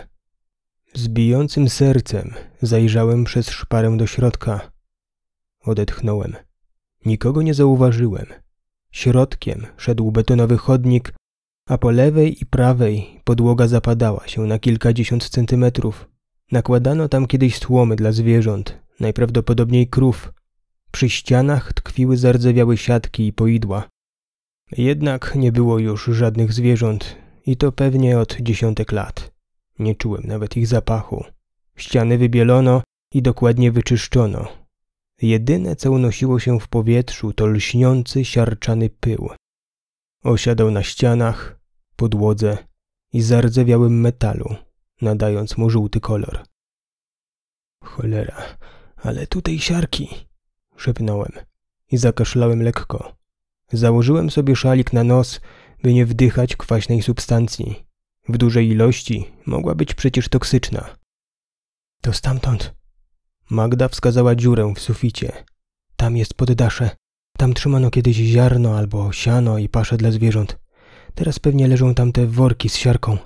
Z bijącym sercem zajrzałem przez szparę do środka. Odetchnąłem. Nikogo nie zauważyłem. Środkiem szedł betonowy chodnik a po lewej i prawej podłoga zapadała się na kilkadziesiąt centymetrów. Nakładano tam kiedyś tłomy dla zwierząt, najprawdopodobniej krów. Przy ścianach tkwiły zardzewiałe siatki i poidła. Jednak nie było już żadnych zwierząt i to pewnie od dziesiątek lat. Nie czułem nawet ich zapachu. Ściany wybielono i dokładnie wyczyszczono. Jedyne, co unosiło się w powietrzu, to lśniący, siarczany pył. Osiadał na ścianach, podłodze i zardzewiałym metalu, nadając mu żółty kolor. Cholera, ale tutaj siarki, szepnąłem i zakaszlałem lekko. Założyłem sobie szalik na nos, by nie wdychać kwaśnej substancji. W dużej ilości mogła być przecież toksyczna. To stamtąd. Magda wskazała dziurę w suficie. Tam jest poddasze. Tam trzymano kiedyś ziarno albo siano i pasze dla zwierząt. Teraz pewnie leżą tam te worki z siarką.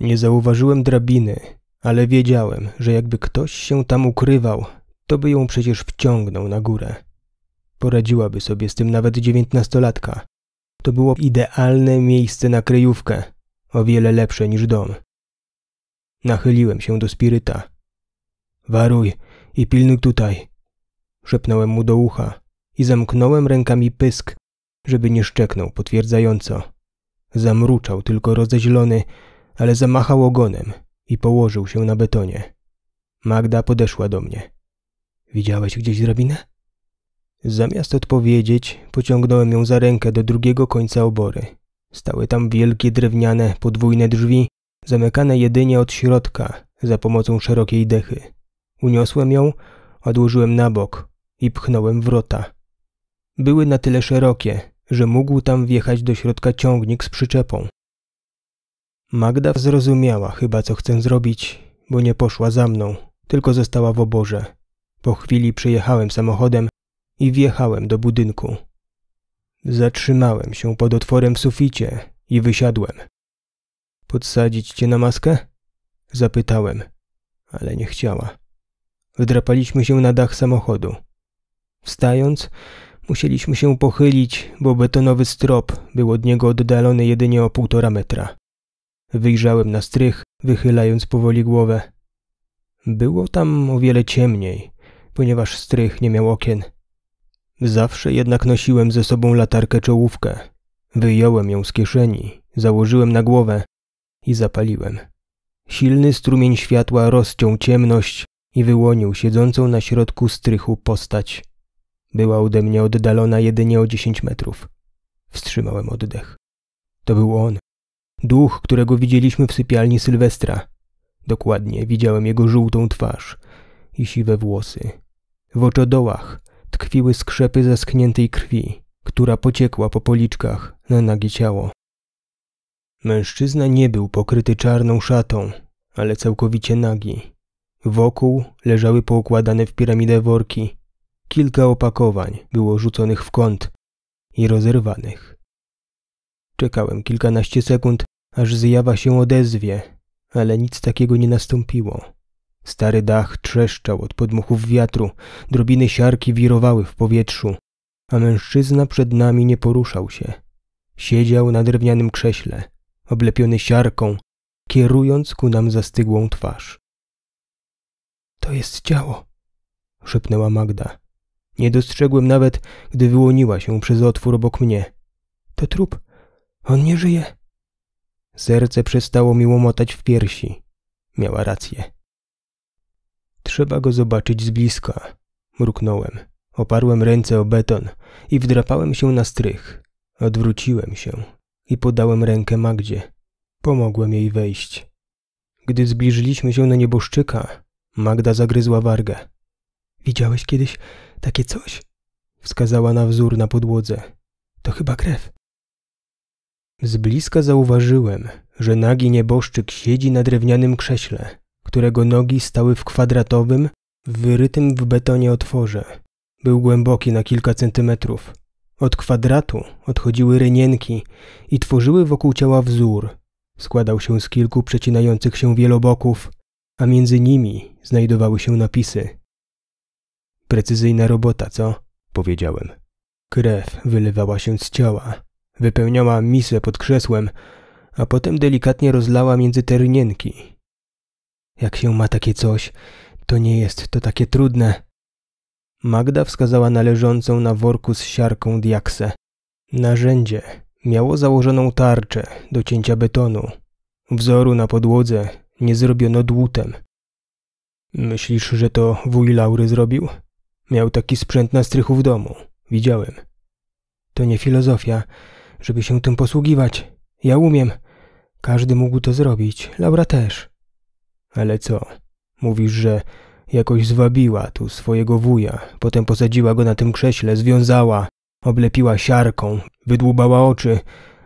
Nie zauważyłem drabiny, ale wiedziałem, że jakby ktoś się tam ukrywał, to by ją przecież wciągnął na górę. Poradziłaby sobie z tym nawet dziewiętnastolatka. To było idealne miejsce na kryjówkę, o wiele lepsze niż dom. Nachyliłem się do spiryta. Waruj i pilnuj tutaj, szepnąłem mu do ucha i zamknąłem rękami pysk, żeby nie szczeknął potwierdzająco. Zamruczał tylko rozeźlony, ale zamachał ogonem i położył się na betonie. Magda podeszła do mnie. Widziałeś gdzieś drabinę? Zamiast odpowiedzieć, pociągnąłem ją za rękę do drugiego końca obory. Stały tam wielkie drewniane, podwójne drzwi, zamykane jedynie od środka, za pomocą szerokiej dechy. Uniosłem ją, odłożyłem na bok i pchnąłem wrota. Były na tyle szerokie, że mógł tam wjechać do środka ciągnik z przyczepą. Magda zrozumiała chyba, co chcę zrobić, bo nie poszła za mną, tylko została w oborze. Po chwili przyjechałem samochodem i wjechałem do budynku. Zatrzymałem się pod otworem w suficie i wysiadłem. Podsadzić cię na maskę? Zapytałem, ale nie chciała. Wdrapaliśmy się na dach samochodu. Wstając, Musieliśmy się pochylić, bo betonowy strop był od niego oddalony jedynie o półtora metra. Wyjrzałem na strych, wychylając powoli głowę. Było tam o wiele ciemniej, ponieważ strych nie miał okien. Zawsze jednak nosiłem ze sobą latarkę czołówkę. Wyjąłem ją z kieszeni, założyłem na głowę i zapaliłem. Silny strumień światła rozciął ciemność i wyłonił siedzącą na środku strychu postać. Była ode mnie oddalona jedynie o dziesięć metrów. Wstrzymałem oddech. To był on. Duch, którego widzieliśmy w sypialni Sylwestra. Dokładnie widziałem jego żółtą twarz i siwe włosy. W oczodołach tkwiły skrzepy zaskniętej krwi, która pociekła po policzkach na nagie ciało. Mężczyzna nie był pokryty czarną szatą, ale całkowicie nagi. Wokół leżały poukładane w piramidę worki, Kilka opakowań było rzuconych w kąt i rozerwanych. Czekałem kilkanaście sekund, aż zjawa się odezwie, ale nic takiego nie nastąpiło. Stary dach trzeszczał od podmuchów wiatru, drobiny siarki wirowały w powietrzu, a mężczyzna przed nami nie poruszał się. Siedział na drewnianym krześle, oblepiony siarką, kierując ku nam zastygłą twarz. To jest ciało, szepnęła Magda. Nie dostrzegłem nawet, gdy wyłoniła się przez otwór obok mnie. To trup. On nie żyje. Serce przestało mi łomotać w piersi. Miała rację. Trzeba go zobaczyć z bliska. Mruknąłem. Oparłem ręce o beton i wdrapałem się na strych. Odwróciłem się i podałem rękę Magdzie. Pomogłem jej wejść. Gdy zbliżyliśmy się na nieboszczyka, Magda zagryzła wargę. Widziałeś kiedyś takie coś? Wskazała na wzór na podłodze. To chyba krew. Z bliska zauważyłem, że nagi nieboszczyk siedzi na drewnianym krześle, którego nogi stały w kwadratowym, wyrytym w betonie otworze. Był głęboki na kilka centymetrów. Od kwadratu odchodziły rynienki i tworzyły wokół ciała wzór. Składał się z kilku przecinających się wieloboków, a między nimi znajdowały się napisy. Precyzyjna robota, co? Powiedziałem. Krew wylewała się z ciała. Wypełniała misę pod krzesłem, a potem delikatnie rozlała między ternienki. Jak się ma takie coś, to nie jest to takie trudne. Magda wskazała na leżącą na worku z siarką diakse. Narzędzie miało założoną tarczę do cięcia betonu. Wzoru na podłodze nie zrobiono dłutem. Myślisz, że to wuj Laury zrobił? Miał taki sprzęt na strychu w domu. Widziałem. To nie filozofia, żeby się tym posługiwać. Ja umiem. Każdy mógł to zrobić. Laura też. Ale co? Mówisz, że jakoś zwabiła tu swojego wuja, potem posadziła go na tym krześle, związała, oblepiła siarką, wydłubała oczy,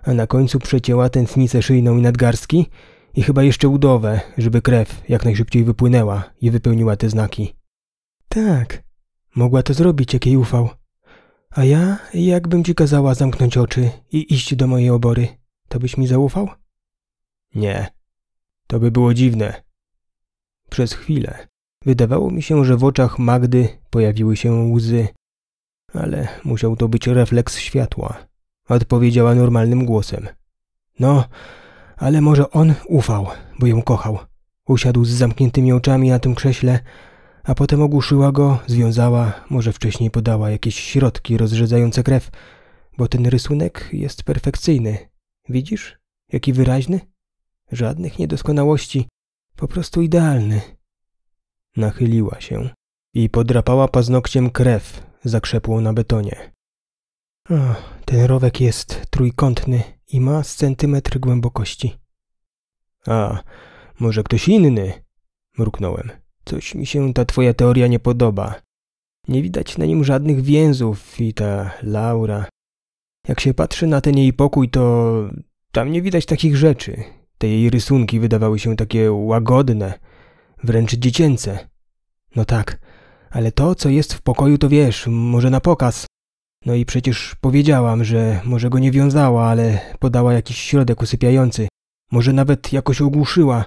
a na końcu przecięła tętnicę szyjną i nadgarstki i chyba jeszcze udowę, żeby krew jak najszybciej wypłynęła i wypełniła te znaki. Tak, Mogła to zrobić, jak jej ufał. A ja, jakbym ci kazała zamknąć oczy i iść do mojej obory, to byś mi zaufał? Nie. To by było dziwne. Przez chwilę wydawało mi się, że w oczach Magdy pojawiły się łzy, ale musiał to być refleks światła. Odpowiedziała normalnym głosem. No, ale może on ufał, bo ją kochał. Usiadł z zamkniętymi oczami na tym krześle, a potem ogłuszyła go, związała, może wcześniej podała jakieś środki rozrzedzające krew, bo ten rysunek jest perfekcyjny. Widzisz? Jaki wyraźny? Żadnych niedoskonałości, po prostu idealny. Nachyliła się i podrapała paznokciem krew, zakrzepłą na betonie. O, ten rowek jest trójkątny i ma z centymetr głębokości. A, może ktoś inny? mruknąłem. Coś mi się ta twoja teoria nie podoba. Nie widać na nim żadnych więzów i ta Laura. Jak się patrzy na ten jej pokój, to tam nie widać takich rzeczy. Te jej rysunki wydawały się takie łagodne, wręcz dziecięce. No tak, ale to, co jest w pokoju, to wiesz, może na pokaz. No i przecież powiedziałam, że może go nie wiązała, ale podała jakiś środek usypiający. Może nawet jakoś ogłuszyła.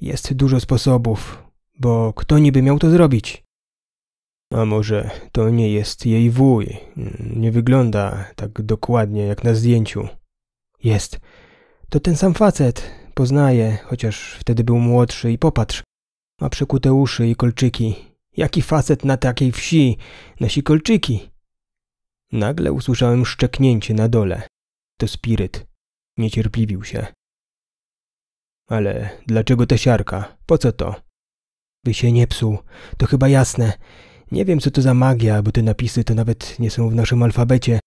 Jest dużo sposobów. Bo kto niby miał to zrobić? A może to nie jest jej wuj? Nie wygląda tak dokładnie jak na zdjęciu. Jest. To ten sam facet. Poznaję, chociaż wtedy był młodszy i popatrz. Ma przekute uszy i kolczyki. Jaki facet na takiej wsi nosi kolczyki? Nagle usłyszałem szczeknięcie na dole. To spiryt. Niecierpliwił się. Ale dlaczego ta siarka? Po co to? By się nie psuł, to chyba jasne. Nie wiem, co to za magia, bo te napisy to nawet nie są w naszym alfabecie,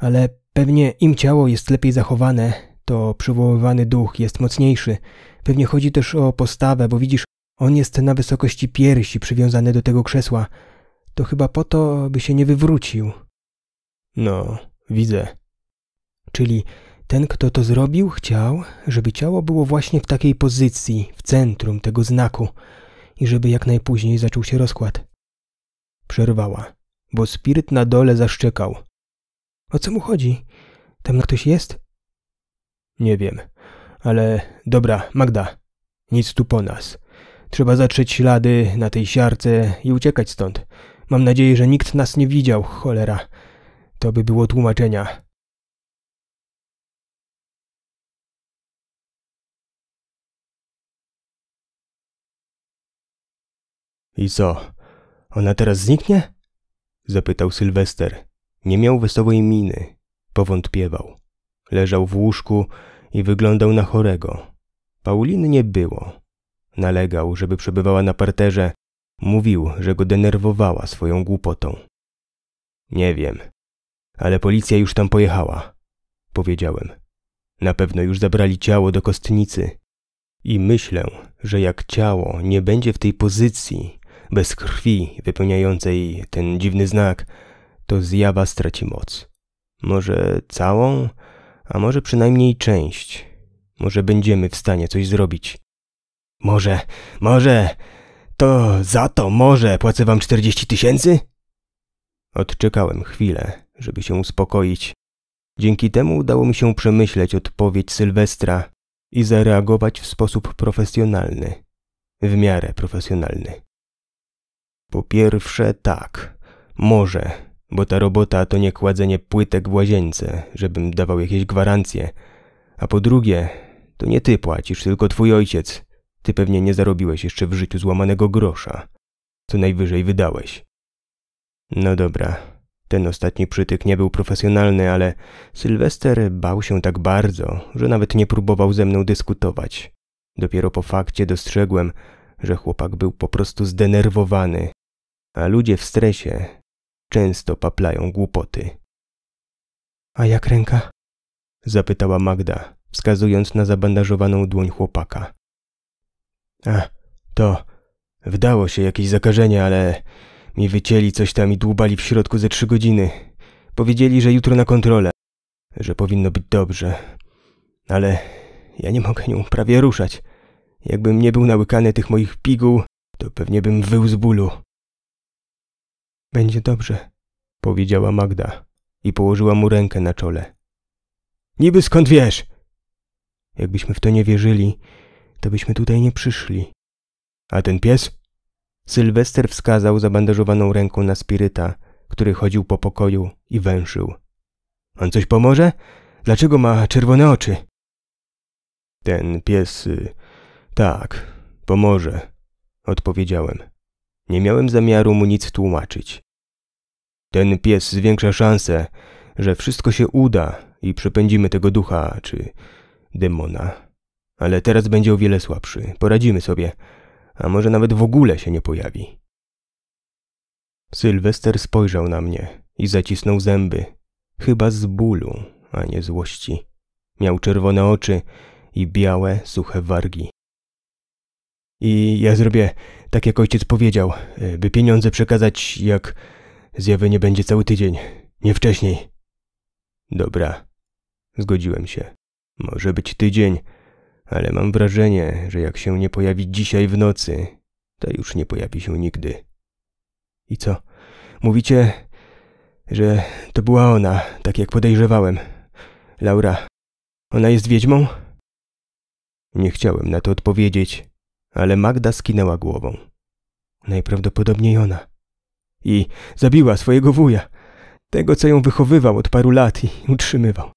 ale pewnie im ciało jest lepiej zachowane, to przywoływany duch jest mocniejszy. Pewnie chodzi też o postawę, bo widzisz, on jest na wysokości piersi przywiązany do tego krzesła. To chyba po to, by się nie wywrócił. No, widzę. Czyli ten, kto to zrobił, chciał, żeby ciało było właśnie w takiej pozycji, w centrum tego znaku i żeby jak najpóźniej zaczął się rozkład. Przerwała, bo spiryt na dole zaszczekał. O co mu chodzi? Tam ktoś jest? Nie wiem, ale dobra, Magda, nic tu po nas. Trzeba zatrzeć ślady na tej siarce i uciekać stąd. Mam nadzieję, że nikt nas nie widział, cholera. To by było tłumaczenia. I co? Ona teraz zniknie? Zapytał Sylwester. Nie miał wesołej miny. Powątpiewał. Leżał w łóżku i wyglądał na chorego. Pauliny nie było. Nalegał, żeby przebywała na parterze. Mówił, że go denerwowała swoją głupotą. Nie wiem, ale policja już tam pojechała, powiedziałem. Na pewno już zabrali ciało do kostnicy. I myślę, że jak ciało nie będzie w tej pozycji, bez krwi wypełniającej ten dziwny znak, to zjawa straci moc. Może całą, a może przynajmniej część. Może będziemy w stanie coś zrobić. Może, może, to za to może płacę wam 40 tysięcy? Odczekałem chwilę, żeby się uspokoić. Dzięki temu udało mi się przemyśleć odpowiedź Sylwestra i zareagować w sposób profesjonalny. W miarę profesjonalny. Po pierwsze tak, może, bo ta robota to nie kładzenie płytek w łazience, żebym dawał jakieś gwarancje. A po drugie, to nie ty płacisz, tylko twój ojciec. Ty pewnie nie zarobiłeś jeszcze w życiu złamanego grosza. Co najwyżej wydałeś. No dobra, ten ostatni przytyk nie był profesjonalny, ale Sylwester bał się tak bardzo, że nawet nie próbował ze mną dyskutować. Dopiero po fakcie dostrzegłem, że chłopak był po prostu zdenerwowany a ludzie w stresie często paplają głupoty. A jak ręka? zapytała Magda, wskazując na zabandażowaną dłoń chłopaka. A, to wdało się jakieś zakażenie, ale mi wycięli coś tam i dłubali w środku ze trzy godziny. Powiedzieli, że jutro na kontrolę, że powinno być dobrze. Ale ja nie mogę nią prawie ruszać. Jakbym nie był nałykany tych moich piguł, to pewnie bym wył z bólu. Będzie dobrze, powiedziała Magda i położyła mu rękę na czole. Niby skąd wiesz? Jakbyśmy w to nie wierzyli, to byśmy tutaj nie przyszli. A ten pies? Sylwester wskazał zabandażowaną ręką na spiryta, który chodził po pokoju i węszył. On coś pomoże? Dlaczego ma czerwone oczy? Ten pies. Y, tak, pomoże, odpowiedziałem. Nie miałem zamiaru mu nic tłumaczyć. Ten pies zwiększa szanse, że wszystko się uda i przepędzimy tego ducha czy demona. Ale teraz będzie o wiele słabszy. Poradzimy sobie, a może nawet w ogóle się nie pojawi. Sylwester spojrzał na mnie i zacisnął zęby, chyba z bólu, a nie złości. Miał czerwone oczy i białe, suche wargi. I ja zrobię tak, jak ojciec powiedział, e, by pieniądze przekazać, jak zjawy nie będzie cały tydzień, nie wcześniej. Dobra, zgodziłem się. Może być tydzień, ale mam wrażenie, że jak się nie pojawi dzisiaj w nocy, to już nie pojawi się nigdy. I co? Mówicie, że to była ona, tak jak podejrzewałem. Laura, ona jest wiedźmą? Nie chciałem na to odpowiedzieć, ale Magda skinęła głową. Najprawdopodobniej ona. I zabiła swojego wuja, tego co ją wychowywał od paru lat i utrzymywał.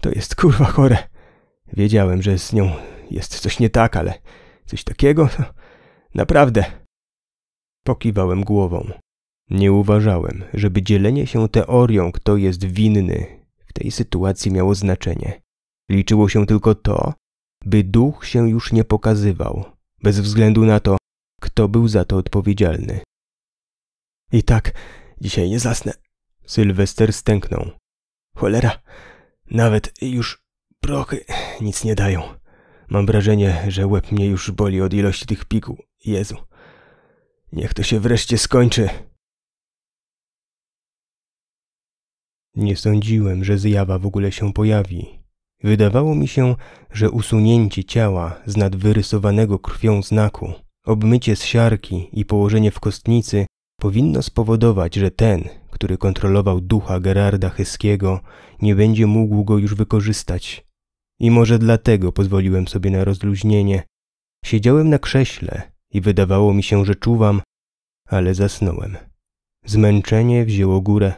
To jest kurwa chore. Wiedziałem, że z nią jest coś nie tak, ale coś takiego? No, naprawdę. Pokiwałem głową. Nie uważałem, żeby dzielenie się teorią, kto jest winny, w tej sytuacji miało znaczenie. Liczyło się tylko to, by duch się już nie pokazywał, bez względu na to, kto był za to odpowiedzialny. I tak dzisiaj nie zasnę. Sylwester stęknął. Cholera, nawet już prochy nic nie dają. Mam wrażenie, że łeb mnie już boli od ilości tych piku. Jezu, niech to się wreszcie skończy. Nie sądziłem, że zjawa w ogóle się pojawi, Wydawało mi się, że usunięcie ciała z nadwyrysowanego krwią znaku, obmycie z siarki i położenie w kostnicy powinno spowodować, że ten, który kontrolował ducha Gerarda Heskiego, nie będzie mógł go już wykorzystać. I może dlatego pozwoliłem sobie na rozluźnienie. Siedziałem na krześle i wydawało mi się, że czuwam, ale zasnąłem. Zmęczenie wzięło górę.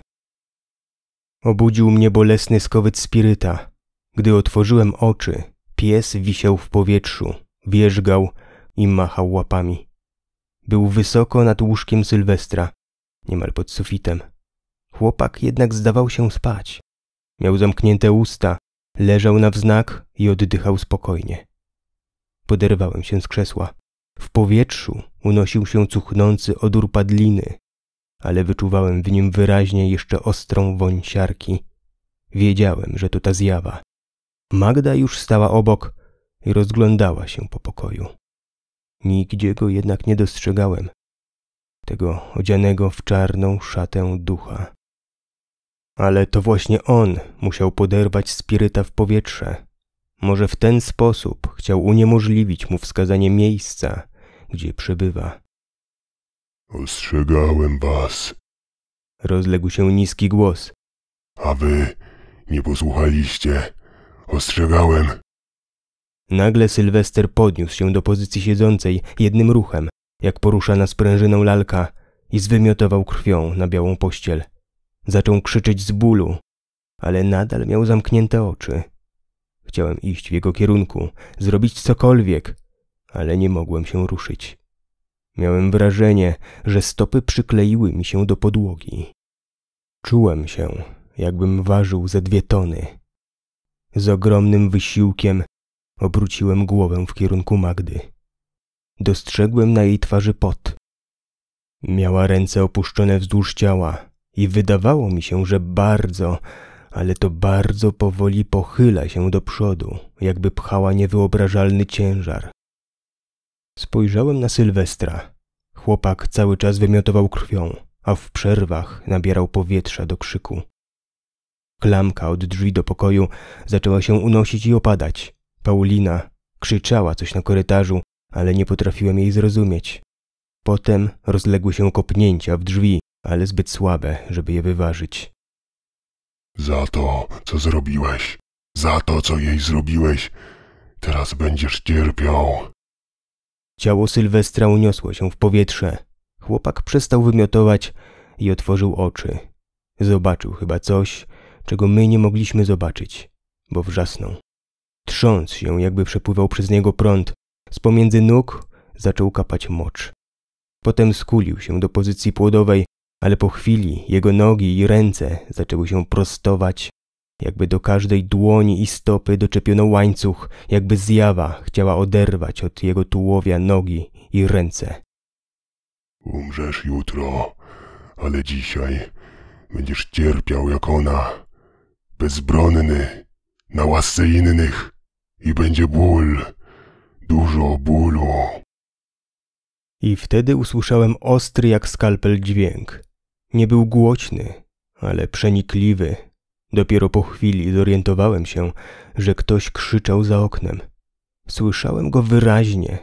Obudził mnie bolesny skowyt spiryta, gdy otworzyłem oczy, pies wisiał w powietrzu, wierzgał i machał łapami. Był wysoko nad łóżkiem Sylwestra, niemal pod sufitem. Chłopak jednak zdawał się spać. Miał zamknięte usta, leżał na wznak i oddychał spokojnie. Poderwałem się z krzesła. W powietrzu unosił się cuchnący odór padliny, ale wyczuwałem w nim wyraźnie jeszcze ostrą woń siarki. Wiedziałem, że to ta zjawa. Magda już stała obok i rozglądała się po pokoju. Nigdzie go jednak nie dostrzegałem, tego odzianego w czarną szatę ducha. Ale to właśnie on musiał poderwać spiryta w powietrze. Może w ten sposób chciał uniemożliwić mu wskazanie miejsca, gdzie przebywa. Ostrzegałem was. Rozległ się niski głos. A wy nie posłuchaliście. Ostrzegałem. Nagle Sylwester podniósł się do pozycji siedzącej jednym ruchem, jak poruszana sprężyną lalka i zwymiotował krwią na białą pościel. Zaczął krzyczeć z bólu, ale nadal miał zamknięte oczy. Chciałem iść w jego kierunku, zrobić cokolwiek, ale nie mogłem się ruszyć. Miałem wrażenie, że stopy przykleiły mi się do podłogi. Czułem się, jakbym ważył ze dwie tony. Z ogromnym wysiłkiem obróciłem głowę w kierunku Magdy. Dostrzegłem na jej twarzy pot. Miała ręce opuszczone wzdłuż ciała i wydawało mi się, że bardzo, ale to bardzo powoli pochyla się do przodu, jakby pchała niewyobrażalny ciężar. Spojrzałem na Sylwestra. Chłopak cały czas wymiotował krwią, a w przerwach nabierał powietrza do krzyku. Klamka od drzwi do pokoju zaczęła się unosić i opadać. Paulina krzyczała coś na korytarzu, ale nie potrafiłem jej zrozumieć. Potem rozległy się kopnięcia w drzwi, ale zbyt słabe, żeby je wyważyć. Za to, co zrobiłeś, za to, co jej zrobiłeś, teraz będziesz cierpiał. Ciało Sylwestra uniosło się w powietrze. Chłopak przestał wymiotować i otworzył oczy. Zobaczył chyba coś, czego my nie mogliśmy zobaczyć, bo wrzasnął. Trząsł się, jakby przepływał przez niego prąd. Z pomiędzy nóg zaczął kapać mocz. Potem skulił się do pozycji płodowej, ale po chwili jego nogi i ręce zaczęły się prostować, jakby do każdej dłoni i stopy doczepiono łańcuch, jakby zjawa chciała oderwać od jego tułowia nogi i ręce. Umrzesz jutro, ale dzisiaj będziesz cierpiał jak ona bezbronny, na łasce innych i będzie ból, dużo bólu. I wtedy usłyszałem ostry jak skalpel dźwięk. Nie był głośny, ale przenikliwy. Dopiero po chwili zorientowałem się, że ktoś krzyczał za oknem. Słyszałem go wyraźnie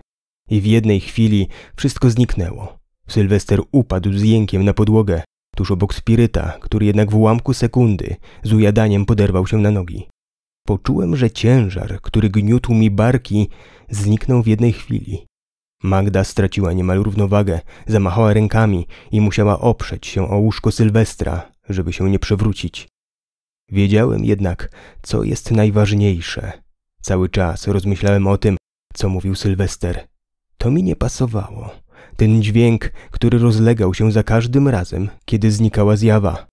i w jednej chwili wszystko zniknęło. Sylwester upadł z jękiem na podłogę, tuż obok spiryta, który jednak w ułamku sekundy z ujadaniem poderwał się na nogi. Poczułem, że ciężar, który gniótł mi barki, zniknął w jednej chwili. Magda straciła niemal równowagę, zamachała rękami i musiała oprzeć się o łóżko Sylwestra, żeby się nie przewrócić. Wiedziałem jednak, co jest najważniejsze. Cały czas rozmyślałem o tym, co mówił Sylwester. To mi nie pasowało ten dźwięk, który rozlegał się za każdym razem, kiedy znikała zjawa.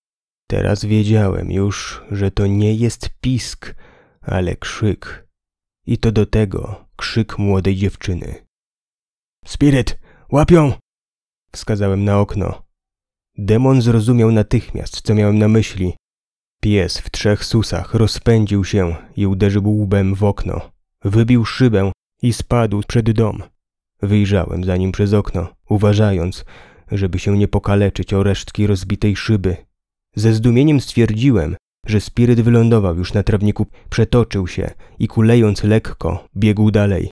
Teraz wiedziałem już, że to nie jest pisk, ale krzyk. I to do tego krzyk młodej dziewczyny. Spiryt, łapią! Wskazałem na okno. Demon zrozumiał natychmiast, co miałem na myśli. Pies w trzech susach rozpędził się i uderzył łbem w okno. Wybił szybę i spadł przed dom. Wyjrzałem za nim przez okno, uważając, żeby się nie pokaleczyć o resztki rozbitej szyby. Ze zdumieniem stwierdziłem, że spiryt wylądował już na trawniku, przetoczył się i kulejąc lekko, biegł dalej.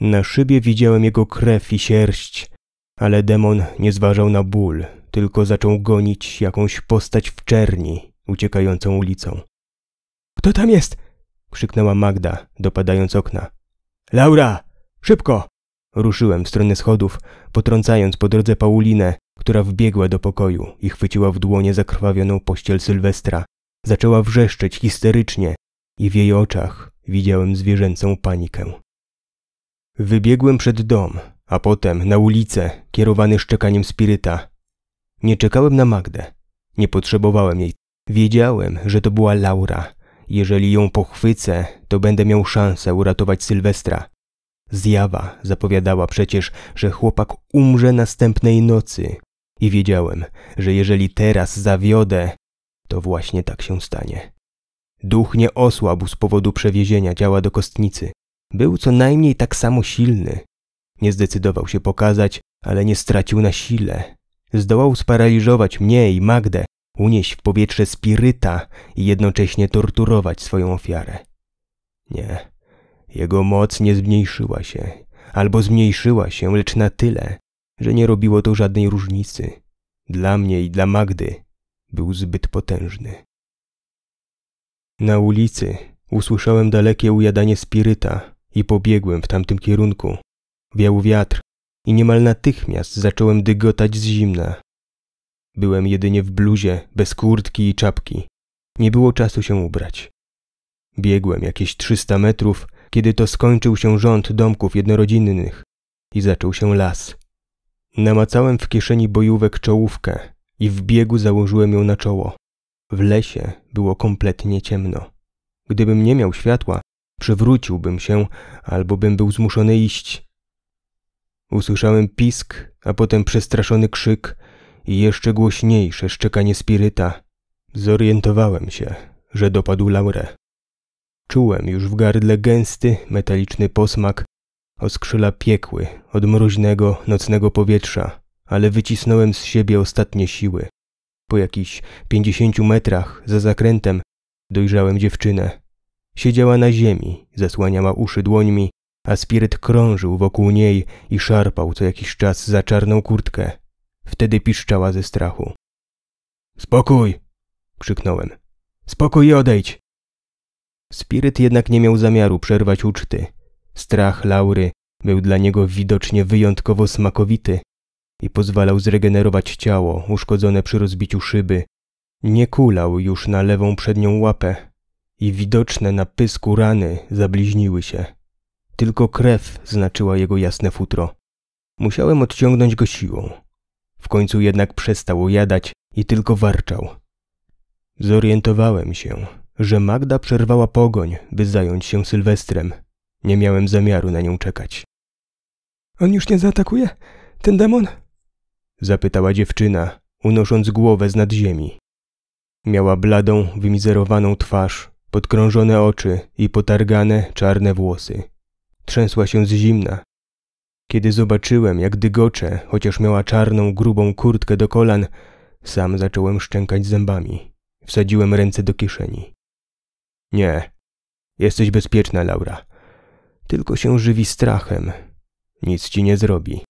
Na szybie widziałem jego krew i sierść, ale demon nie zważał na ból, tylko zaczął gonić jakąś postać w czerni, uciekającą ulicą. Kto tam jest? krzyknęła Magda, dopadając okna. Laura! Szybko! Ruszyłem w stronę schodów, potrącając po drodze Paulinę, która wbiegła do pokoju i chwyciła w dłonie zakrwawioną pościel Sylwestra. Zaczęła wrzeszczeć histerycznie i w jej oczach widziałem zwierzęcą panikę. Wybiegłem przed dom, a potem na ulicę, kierowany szczekaniem spiryta. Nie czekałem na Magdę. Nie potrzebowałem jej. Wiedziałem, że to była Laura. Jeżeli ją pochwycę, to będę miał szansę uratować Sylwestra. Zjawa zapowiadała przecież, że chłopak umrze następnej nocy. I wiedziałem, że jeżeli teraz zawiodę, to właśnie tak się stanie. Duch nie osłabł z powodu przewiezienia ciała do kostnicy. Był co najmniej tak samo silny. Nie zdecydował się pokazać, ale nie stracił na sile. Zdołał sparaliżować mnie i Magdę, unieść w powietrze spiryta i jednocześnie torturować swoją ofiarę. Nie, jego moc nie zmniejszyła się, albo zmniejszyła się, lecz na tyle, że nie robiło to żadnej różnicy. Dla mnie i dla Magdy był zbyt potężny. Na ulicy usłyszałem dalekie ujadanie spiryta i pobiegłem w tamtym kierunku. Wiał wiatr i niemal natychmiast zacząłem dygotać z zimna. Byłem jedynie w bluzie, bez kurtki i czapki. Nie było czasu się ubrać. Biegłem jakieś 300 metrów kiedy to skończył się rząd domków jednorodzinnych i zaczął się las. Namacałem w kieszeni bojówek czołówkę i w biegu założyłem ją na czoło. W lesie było kompletnie ciemno. Gdybym nie miał światła, przewróciłbym się albo bym był zmuszony iść. Usłyszałem pisk, a potem przestraszony krzyk i jeszcze głośniejsze szczekanie spiryta. Zorientowałem się, że dopadł Laurę. Czułem już w gardle gęsty, metaliczny posmak, oskrzyla piekły od mroźnego, nocnego powietrza, ale wycisnąłem z siebie ostatnie siły. Po jakichś pięćdziesięciu metrach za zakrętem dojrzałem dziewczynę. Siedziała na ziemi, zasłaniała uszy dłońmi, a spiryt krążył wokół niej i szarpał co jakiś czas za czarną kurtkę. Wtedy piszczała ze strachu. Spokój! krzyknąłem. Spokój i odejdź! Spiryt jednak nie miał zamiaru przerwać uczty. Strach Laury był dla niego widocznie wyjątkowo smakowity i pozwalał zregenerować ciało uszkodzone przy rozbiciu szyby. Nie kulał już na lewą przednią łapę i widoczne na pysku rany zabliźniły się. Tylko krew znaczyła jego jasne futro. Musiałem odciągnąć go siłą. W końcu jednak przestał jadać i tylko warczał. Zorientowałem się, że Magda przerwała pogoń, by zająć się Sylwestrem. Nie miałem zamiaru na nią czekać. On już nie zaatakuje? Ten demon? Zapytała dziewczyna, unosząc głowę z ziemi. Miała bladą, wymizerowaną twarz, podkrążone oczy i potargane, czarne włosy. Trzęsła się z zimna. Kiedy zobaczyłem, jak dygocze, chociaż miała czarną, grubą kurtkę do kolan, sam zacząłem szczękać zębami. Wsadziłem ręce do kieszeni. Nie. Jesteś bezpieczna, Laura. Tylko się żywi strachem. Nic ci nie zrobi.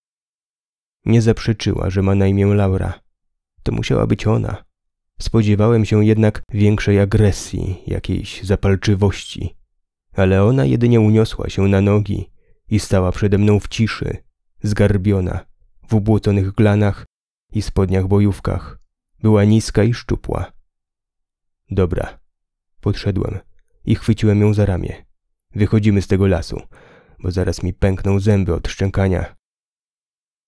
Nie zaprzeczyła, że ma na imię Laura. To musiała być ona. Spodziewałem się jednak większej agresji, jakiejś zapalczywości. Ale ona jedynie uniosła się na nogi i stała przede mną w ciszy, zgarbiona, w ubłoconych glanach i spodniach bojówkach. Była niska i szczupła. Dobra, podszedłem i chwyciłem ją za ramię. Wychodzimy z tego lasu, bo zaraz mi pękną zęby od szczękania.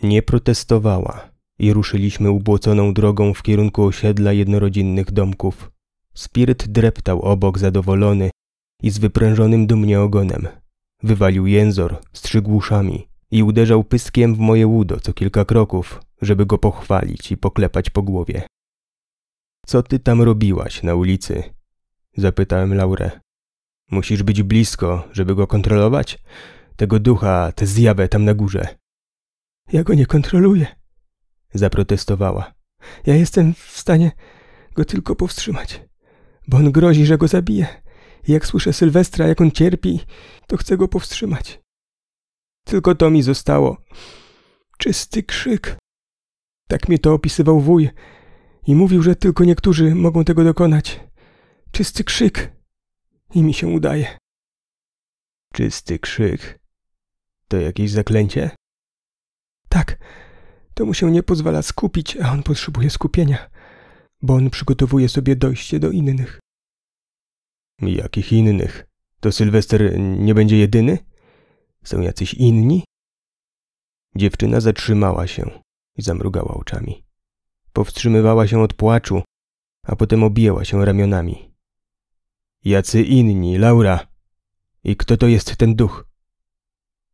Nie protestowała i ruszyliśmy ubłoconą drogą w kierunku osiedla jednorodzinnych domków. Spiryt dreptał obok zadowolony i z wyprężonym dumnie ogonem. Wywalił jęzor, strzygł uszami i uderzał pyskiem w moje łudo co kilka kroków, żeby go pochwalić i poklepać po głowie. Co ty tam robiłaś na ulicy? Zapytałem Laurę. Musisz być blisko, żeby go kontrolować? Tego ducha, tę zjawę tam na górze. Ja go nie kontroluję, zaprotestowała. Ja jestem w stanie go tylko powstrzymać, bo on grozi, że go zabije. I jak słyszę Sylwestra, jak on cierpi, to chcę go powstrzymać. Tylko to mi zostało. Czysty krzyk. Tak mi to opisywał wuj i mówił, że tylko niektórzy mogą tego dokonać. Czysty krzyk, i mi się udaje. Czysty krzyk. To jakieś zaklęcie? Tak. To mu się nie pozwala skupić, a on potrzebuje skupienia, bo on przygotowuje sobie dojście do innych. Jakich innych? To Sylwester nie będzie jedyny? Są jacyś inni? Dziewczyna zatrzymała się i zamrugała oczami. Powstrzymywała się od płaczu, a potem objęła się ramionami. Jacy inni, Laura? I kto to jest ten duch?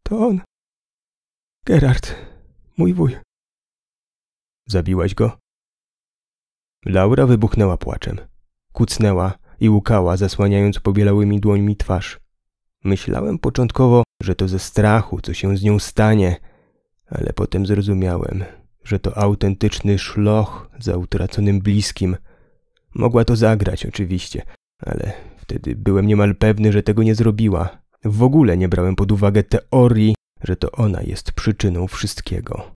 To on. Gerard, mój wuj. Zabiłaś go? Laura wybuchnęła płaczem. Kucnęła i łukała, zasłaniając pobielałymi dłońmi twarz. Myślałem początkowo, że to ze strachu, co się z nią stanie, ale potem zrozumiałem, że to autentyczny szloch za utraconym bliskim. Mogła to zagrać oczywiście, ale Wtedy byłem niemal pewny, że tego nie zrobiła. W ogóle nie brałem pod uwagę teorii, że to ona jest przyczyną wszystkiego.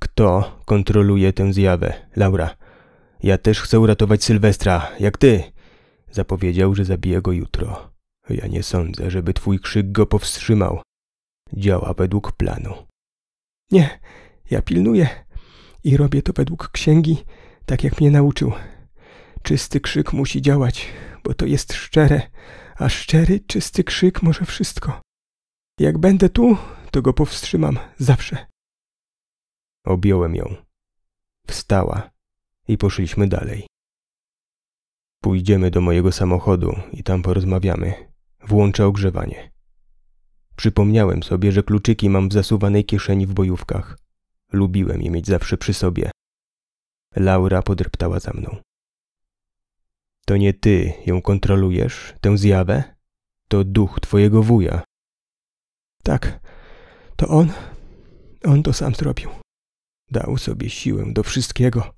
Kto kontroluje tę zjawę, Laura? Ja też chcę uratować Sylwestra, jak ty. Zapowiedział, że zabije go jutro. Ja nie sądzę, żeby twój krzyk go powstrzymał. Działa według planu. Nie, ja pilnuję i robię to według księgi, tak jak mnie nauczył. Czysty krzyk musi działać, bo to jest szczere, a szczery, czysty krzyk może wszystko. Jak będę tu, to go powstrzymam zawsze. Objąłem ją. Wstała i poszliśmy dalej. Pójdziemy do mojego samochodu i tam porozmawiamy. Włączę ogrzewanie. Przypomniałem sobie, że kluczyki mam w zasuwanej kieszeni w bojówkach. Lubiłem je mieć zawsze przy sobie. Laura podreptała za mną. To nie ty ją kontrolujesz, tę zjawę? To duch twojego wuja. Tak, to on. On to sam zrobił. Dał sobie siłę do wszystkiego.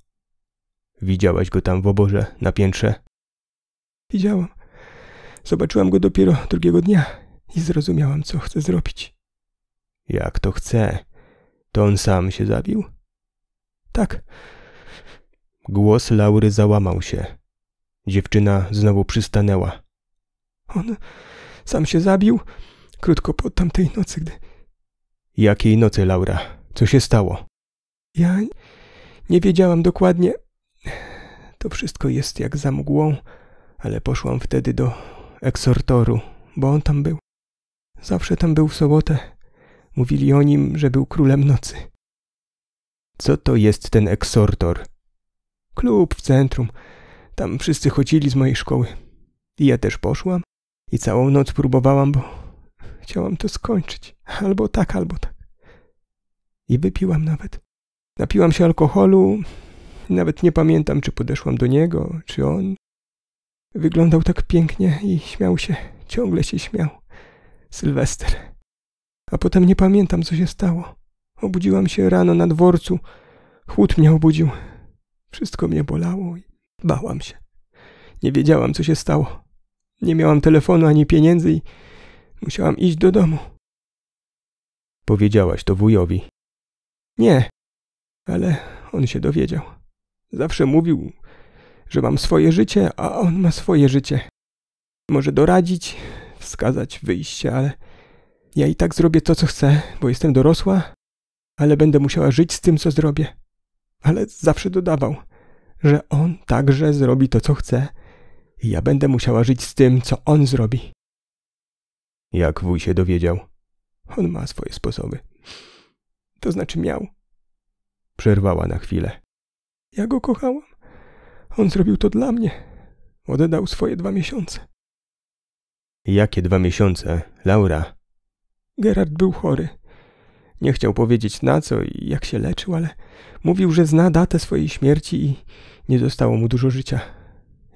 Widziałaś go tam w oborze, na piętrze? Widziałam. Zobaczyłam go dopiero drugiego dnia i zrozumiałam, co chce zrobić. Jak to chce? To on sam się zabił? Tak. Głos Laury załamał się. Dziewczyna znowu przystanęła. On sam się zabił krótko po tamtej nocy, gdy... Jakiej nocy, Laura? Co się stało? Ja nie wiedziałam dokładnie. To wszystko jest jak za mgłą, ale poszłam wtedy do eksortoru, bo on tam był. Zawsze tam był w sobotę. Mówili o nim, że był królem nocy. Co to jest ten eksortor? Klub w centrum. Tam wszyscy chodzili z mojej szkoły. I ja też poszłam i całą noc próbowałam, bo chciałam to skończyć. Albo tak, albo tak. I wypiłam nawet. Napiłam się alkoholu. Nawet nie pamiętam, czy podeszłam do niego, czy on. Wyglądał tak pięknie i śmiał się. Ciągle się śmiał. Sylwester. A potem nie pamiętam, co się stało. Obudziłam się rano na dworcu. Chłód mnie obudził. Wszystko mnie bolało Bałam się. Nie wiedziałam, co się stało. Nie miałam telefonu ani pieniędzy i musiałam iść do domu. Powiedziałaś to wujowi. Nie, ale on się dowiedział. Zawsze mówił, że mam swoje życie, a on ma swoje życie. Może doradzić, wskazać wyjście, ale ja i tak zrobię to, co chcę, bo jestem dorosła, ale będę musiała żyć z tym, co zrobię. Ale zawsze dodawał – że on także zrobi to, co chce i ja będę musiała żyć z tym, co on zrobi. Jak wuj się dowiedział? On ma swoje sposoby. To znaczy miał. Przerwała na chwilę. Ja go kochałam. On zrobił to dla mnie. Oddał swoje dwa miesiące. Jakie dwa miesiące, Laura? Gerard był chory. Nie chciał powiedzieć na co i jak się leczył, ale mówił, że zna datę swojej śmierci i nie zostało mu dużo życia.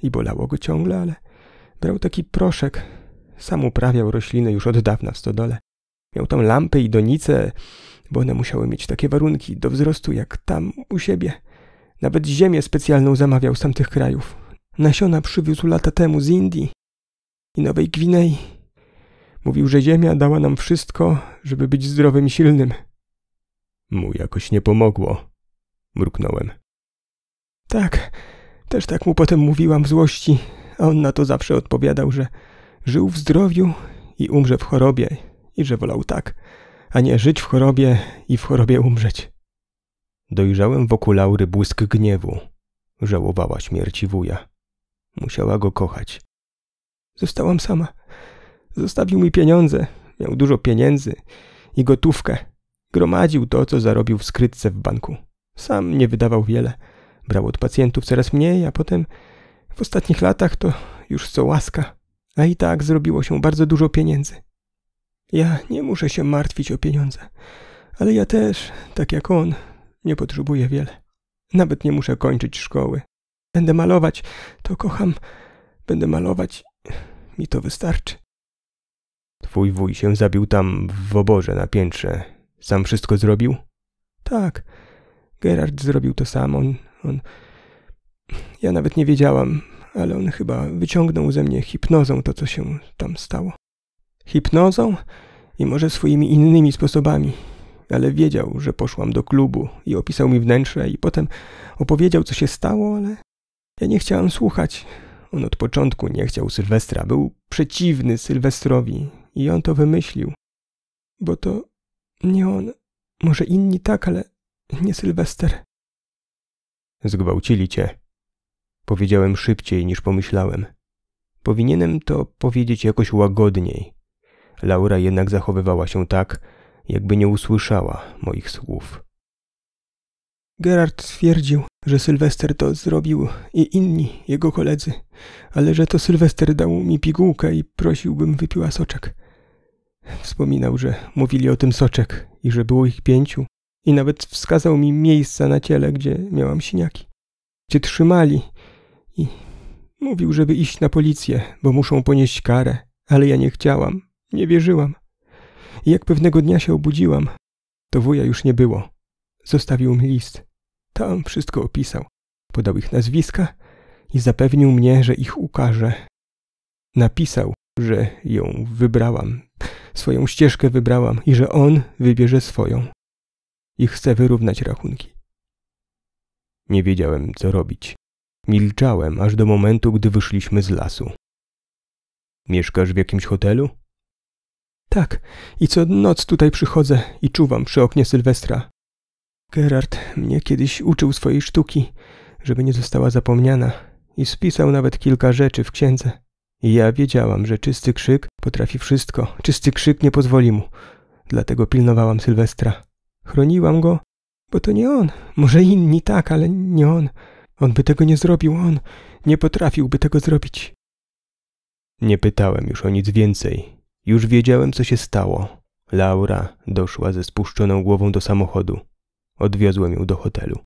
I bolało go ciągle, ale brał taki proszek. Sam uprawiał rośliny już od dawna w stodole. Miał tam lampy i donice, bo one musiały mieć takie warunki do wzrostu jak tam u siebie. Nawet ziemię specjalną zamawiał z tamtych krajów. Nasiona przywiózł lata temu z Indii i Nowej Gwinei. Mówił, że ziemia dała nam wszystko, żeby być zdrowym i silnym. Mu jakoś nie pomogło. Mruknąłem. Tak, też tak mu potem mówiłam w złości, a on na to zawsze odpowiadał, że żył w zdrowiu i umrze w chorobie i że wolał tak, a nie żyć w chorobie i w chorobie umrzeć. Dojrzałem wokół Laury błysk gniewu. Żałowała śmierci wuja. Musiała go kochać. Zostałam sama. Zostawił mi pieniądze, miał dużo pieniędzy i gotówkę. Gromadził to, co zarobił w skrytce w banku. Sam nie wydawał wiele. Brał od pacjentów coraz mniej, a potem w ostatnich latach to już co łaska. A i tak zrobiło się bardzo dużo pieniędzy. Ja nie muszę się martwić o pieniądze, ale ja też, tak jak on, nie potrzebuję wiele. Nawet nie muszę kończyć szkoły. Będę malować, to kocham. Będę malować, mi to wystarczy. Twój wuj się zabił tam w oborze na piętrze. Sam wszystko zrobił? Tak. Gerard zrobił to sam. On, on... Ja nawet nie wiedziałam, ale on chyba wyciągnął ze mnie hipnozą to, co się tam stało. Hipnozą? I może swoimi innymi sposobami. Ale wiedział, że poszłam do klubu i opisał mi wnętrze i potem opowiedział, co się stało, ale ja nie chciałam słuchać. On od początku nie chciał Sylwestra. Był przeciwny Sylwestrowi i on to wymyślił. Bo to nie on. Może inni tak, ale nie Sylwester. Zgwałcili cię. Powiedziałem szybciej niż pomyślałem. Powinienem to powiedzieć jakoś łagodniej. Laura jednak zachowywała się tak, jakby nie usłyszała moich słów. Gerard twierdził, że Sylwester to zrobił i inni jego koledzy, ale że to Sylwester dał mi pigułkę i prosiłbym wypiła soczek. Wspominał, że mówili o tym soczek i że było ich pięciu i nawet wskazał mi miejsca na ciele, gdzie miałam siniaki. Gdzie trzymali i mówił, żeby iść na policję, bo muszą ponieść karę, ale ja nie chciałam, nie wierzyłam. I jak pewnego dnia się obudziłam, to wuja już nie było. Zostawił mi list. Tam wszystko opisał. Podał ich nazwiska i zapewnił mnie, że ich ukaże. Napisał, że ją wybrałam, swoją ścieżkę wybrałam i że on wybierze swoją. I chce wyrównać rachunki. Nie wiedziałem, co robić. Milczałem aż do momentu, gdy wyszliśmy z lasu. Mieszkasz w jakimś hotelu? Tak, i co noc tutaj przychodzę i czuwam przy oknie Sylwestra. Gerard mnie kiedyś uczył swojej sztuki, żeby nie została zapomniana, i spisał nawet kilka rzeczy w księdze. Ja wiedziałam, że czysty krzyk potrafi wszystko. Czysty krzyk nie pozwoli mu. Dlatego pilnowałam Sylwestra. Chroniłam go, bo to nie on. Może inni tak, ale nie on. On by tego nie zrobił, on nie potrafiłby tego zrobić. Nie pytałem już o nic więcej. Już wiedziałem, co się stało. Laura doszła ze spuszczoną głową do samochodu. Odwiozłem ją do hotelu.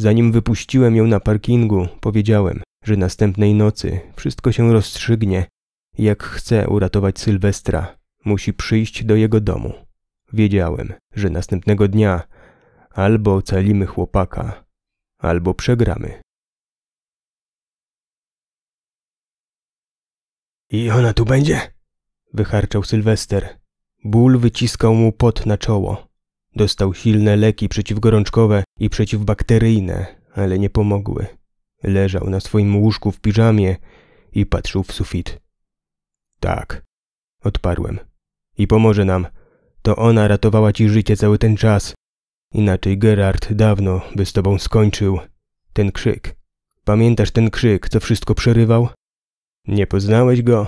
Zanim wypuściłem ją na parkingu, powiedziałem: że następnej nocy wszystko się rozstrzygnie. Jak chce uratować Sylwestra, musi przyjść do jego domu. Wiedziałem, że następnego dnia albo ocalimy chłopaka, albo przegramy. I ona tu będzie? Wycharczał Sylwester. Ból wyciskał mu pot na czoło. Dostał silne leki przeciwgorączkowe i przeciwbakteryjne, ale nie pomogły. Leżał na swoim łóżku w piżamie i patrzył w sufit. Tak, odparłem. I pomoże nam. To ona ratowała ci życie cały ten czas. Inaczej Gerard dawno by z tobą skończył. Ten krzyk. Pamiętasz ten krzyk, co wszystko przerywał? Nie poznałeś go?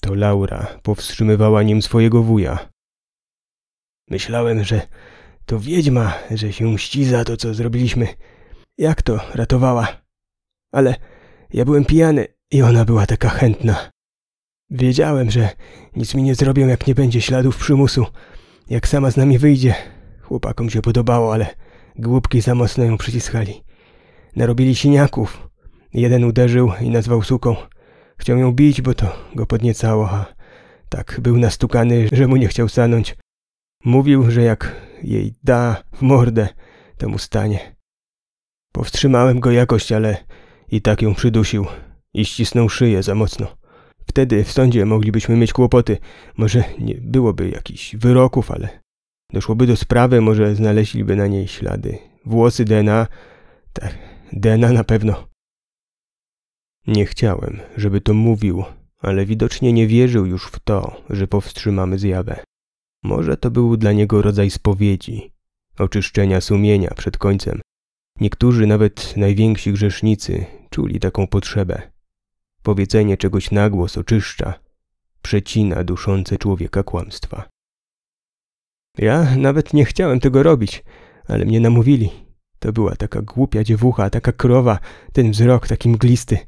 To Laura powstrzymywała nim swojego wuja. Myślałem, że to wiedźma, że się mści za to, co zrobiliśmy. Jak to ratowała? ale ja byłem pijany i ona była taka chętna. Wiedziałem, że nic mi nie zrobią, jak nie będzie śladów przymusu. Jak sama z nami wyjdzie. Chłopakom się podobało, ale głupki za mocno ją przyciskali. Narobili siniaków. Jeden uderzył i nazwał suką. Chciał ją bić, bo to go podniecało, a tak był nastukany, że mu nie chciał stanąć. Mówił, że jak jej da w mordę, to mu stanie. Powstrzymałem go jakoś, ale i tak ją przydusił i ścisnął szyję za mocno. Wtedy w sądzie moglibyśmy mieć kłopoty. Może nie byłoby jakichś wyroków, ale doszłoby do sprawy, może znaleźliby na niej ślady. Włosy DNA, tak, DNA na pewno. Nie chciałem, żeby to mówił, ale widocznie nie wierzył już w to, że powstrzymamy zjawę. Może to był dla niego rodzaj spowiedzi, oczyszczenia sumienia przed końcem. Niektórzy, nawet najwięksi grzesznicy, czuli taką potrzebę. Powiedzenie czegoś głos oczyszcza, przecina duszące człowieka kłamstwa. Ja nawet nie chciałem tego robić, ale mnie namówili. To była taka głupia dziewucha, taka krowa, ten wzrok taki mglisty.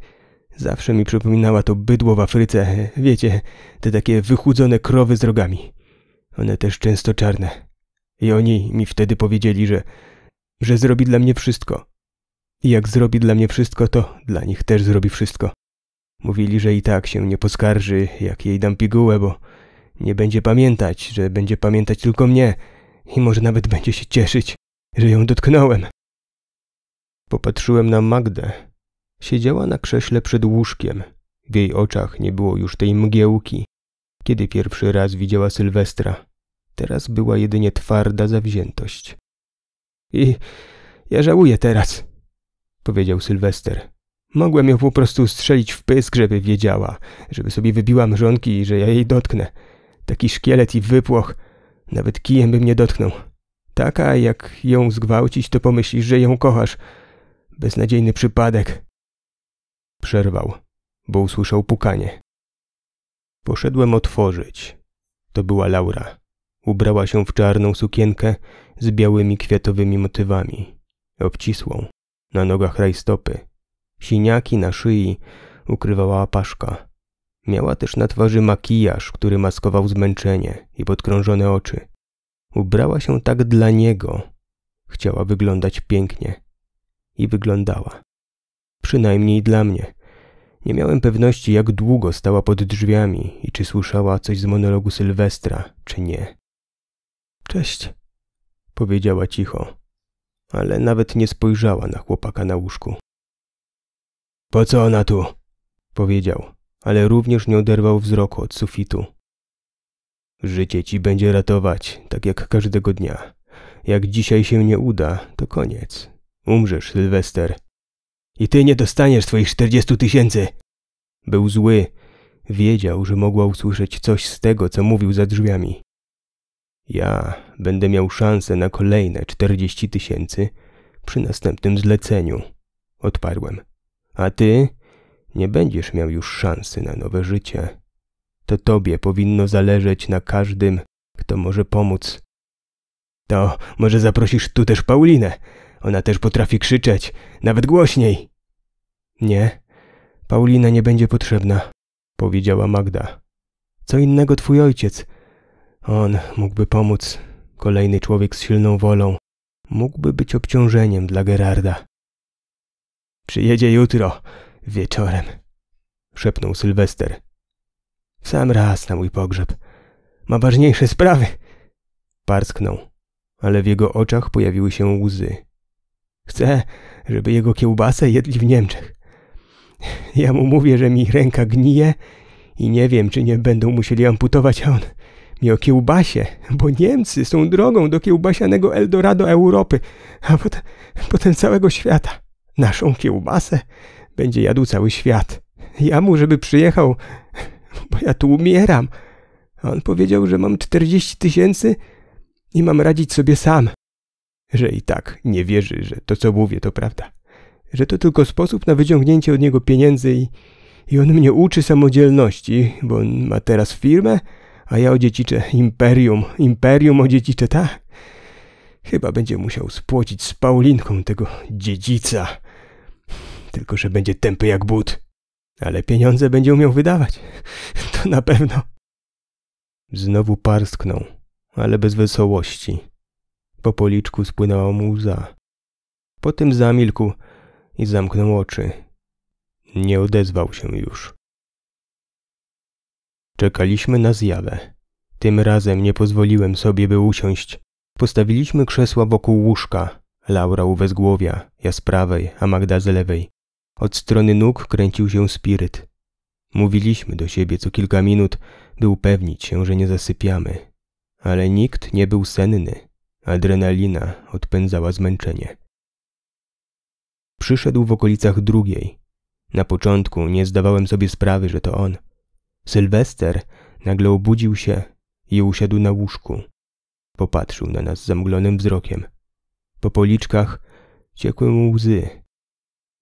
Zawsze mi przypominała to bydło w Afryce, wiecie, te takie wychudzone krowy z rogami. One też często czarne. I oni mi wtedy powiedzieli, że, że zrobi dla mnie wszystko, i jak zrobi dla mnie wszystko, to dla nich też zrobi wszystko. Mówili, że i tak się nie poskarży, jak jej dam pigułę, bo nie będzie pamiętać, że będzie pamiętać tylko mnie i może nawet będzie się cieszyć, że ją dotknąłem. Popatrzyłem na Magdę. Siedziała na krześle przed łóżkiem. W jej oczach nie było już tej mgiełki, kiedy pierwszy raz widziała Sylwestra. Teraz była jedynie twarda zawziętość. I ja żałuję teraz, powiedział Sylwester. Mogłem ją po prostu strzelić w pysk, żeby wiedziała, żeby sobie wybiła mrzonki i że ja jej dotknę. Taki szkielet i wypłoch. Nawet kijem by mnie dotknął. Taka, jak ją zgwałcić, to pomyślisz, że ją kochasz. Beznadziejny przypadek. Przerwał, bo usłyszał pukanie. Poszedłem otworzyć. To była Laura. Ubrała się w czarną sukienkę z białymi kwiatowymi motywami, obcisłą, na nogach rajstopy. Siniaki na szyi ukrywała paszka. Miała też na twarzy makijaż, który maskował zmęczenie i podkrążone oczy. Ubrała się tak dla niego. Chciała wyglądać pięknie. I wyglądała. Przynajmniej dla mnie. Nie miałem pewności, jak długo stała pod drzwiami i czy słyszała coś z monologu Sylwestra, czy nie. Cześć, powiedziała cicho ale nawet nie spojrzała na chłopaka na łóżku. Po co ona tu? powiedział, ale również nie oderwał wzroku od sufitu. Życie ci będzie ratować, tak jak każdego dnia. Jak dzisiaj się nie uda, to koniec. Umrzesz, Sylwester. I ty nie dostaniesz swoich czterdziestu tysięcy. Był zły. Wiedział, że mogła usłyszeć coś z tego, co mówił za drzwiami. Ja będę miał szansę na kolejne 40 tysięcy przy następnym zleceniu, odparłem. A ty nie będziesz miał już szansy na nowe życie. To tobie powinno zależeć na każdym, kto może pomóc. To może zaprosisz tu też Paulinę. Ona też potrafi krzyczeć, nawet głośniej. Nie, Paulina nie będzie potrzebna, powiedziała Magda. Co innego twój ojciec on mógłby pomóc. Kolejny człowiek z silną wolą. Mógłby być obciążeniem dla Gerarda. Przyjedzie jutro, wieczorem, szepnął Sylwester. W sam raz na mój pogrzeb. Ma ważniejsze sprawy. Parsknął, ale w jego oczach pojawiły się łzy. Chcę, żeby jego kiełbasę jedli w Niemczech. Ja mu mówię, że mi ręka gnije i nie wiem, czy nie będą musieli amputować, a on nie o kiełbasie, bo Niemcy są drogą do kiełbasianego Eldorado Europy, a potem, potem całego świata. Naszą kiełbasę będzie jadł cały świat. Ja mu, żeby przyjechał, bo ja tu umieram. A on powiedział, że mam 40 tysięcy i mam radzić sobie sam. Że i tak nie wierzy, że to, co mówię, to prawda. Że to tylko sposób na wyciągnięcie od niego pieniędzy i, i on mnie uczy samodzielności, bo on ma teraz firmę, a ja odziedziczę imperium, imperium odziedziczę, tak? Chyba będzie musiał spłocić z Paulinką tego dziedzica. Tylko, że będzie tępy jak but. Ale pieniądze będzie umiał wydawać. [laughs] To na pewno. Znowu parsknął, ale bez wesołości. Po policzku spłynęła mu łza. Potem zamilkł i zamknął oczy. Nie odezwał się już. Czekaliśmy na zjawę. Tym razem nie pozwoliłem sobie, by usiąść. Postawiliśmy krzesła wokół łóżka. Laura u wezgłowia, ja z prawej, a Magda z lewej. Od strony nóg kręcił się spiryt. Mówiliśmy do siebie co kilka minut, by upewnić się, że nie zasypiamy. Ale nikt nie był senny. Adrenalina odpędzała zmęczenie. Przyszedł w okolicach drugiej. Na początku nie zdawałem sobie sprawy, że to on. Sylwester nagle obudził się i usiadł na łóżku. Popatrzył na nas zamglonym wzrokiem. Po policzkach ciekły mu łzy.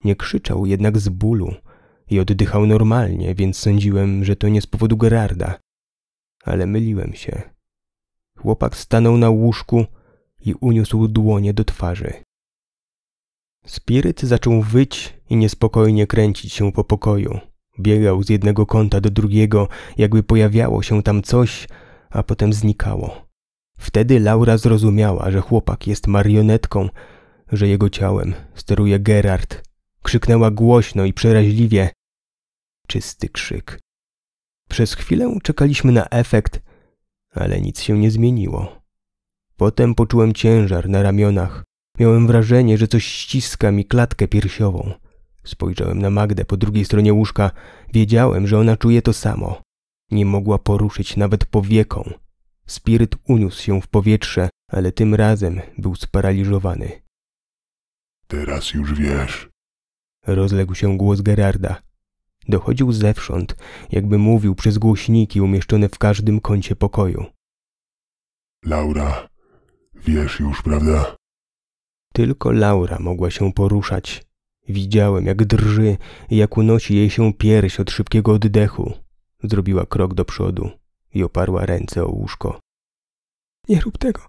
Nie krzyczał jednak z bólu i oddychał normalnie, więc sądziłem, że to nie z powodu Gerarda. Ale myliłem się. Chłopak stanął na łóżku i uniósł dłonie do twarzy. Spiryt zaczął wyć i niespokojnie kręcić się po pokoju. Biegał z jednego kąta do drugiego, jakby pojawiało się tam coś, a potem znikało. Wtedy Laura zrozumiała, że chłopak jest marionetką, że jego ciałem steruje Gerard. Krzyknęła głośno i przeraźliwie. Czysty krzyk. Przez chwilę czekaliśmy na efekt, ale nic się nie zmieniło. Potem poczułem ciężar na ramionach. Miałem wrażenie, że coś ściska mi klatkę piersiową. Spojrzałem na Magdę po drugiej stronie łóżka. Wiedziałem, że ona czuje to samo. Nie mogła poruszyć nawet powieką. Spiryt uniósł się w powietrze, ale tym razem był sparaliżowany. Teraz już wiesz. Rozległ się głos Gerarda. Dochodził zewsząd, jakby mówił przez głośniki umieszczone w każdym kącie pokoju. Laura, wiesz już, prawda? Tylko Laura mogła się poruszać, Widziałem, jak drży i jak unosi jej się pierś od szybkiego oddechu. Zrobiła krok do przodu i oparła ręce o łóżko. Nie rób tego,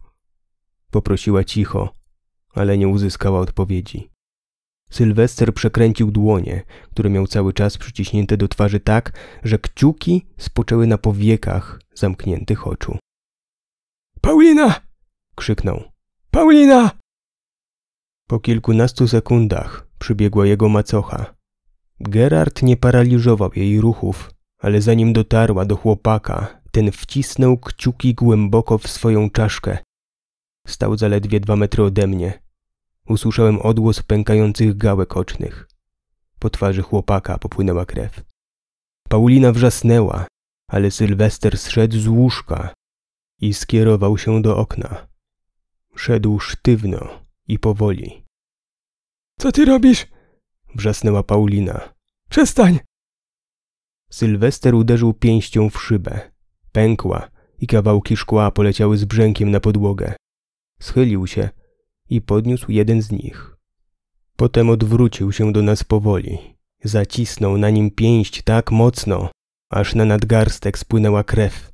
poprosiła cicho, ale nie uzyskała odpowiedzi. Sylwester przekręcił dłonie, które miał cały czas przyciśnięte do twarzy tak, że kciuki spoczęły na powiekach zamkniętych oczu. Paulina! krzyknął. Paulina! Po kilkunastu sekundach przybiegła jego macocha. Gerard nie paraliżował jej ruchów, ale zanim dotarła do chłopaka, ten wcisnął kciuki głęboko w swoją czaszkę. Stał zaledwie dwa metry ode mnie. Usłyszałem odgłos pękających gałek ocznych. Po twarzy chłopaka popłynęła krew. Paulina wrzasnęła, ale Sylwester zszedł z łóżka i skierował się do okna. Szedł sztywno i powoli. Co ty robisz? Wrzasnęła Paulina. Przestań! Sylwester uderzył pięścią w szybę. Pękła i kawałki szkła poleciały z brzękiem na podłogę. Schylił się i podniósł jeden z nich. Potem odwrócił się do nas powoli. Zacisnął na nim pięść tak mocno, aż na nadgarstek spłynęła krew.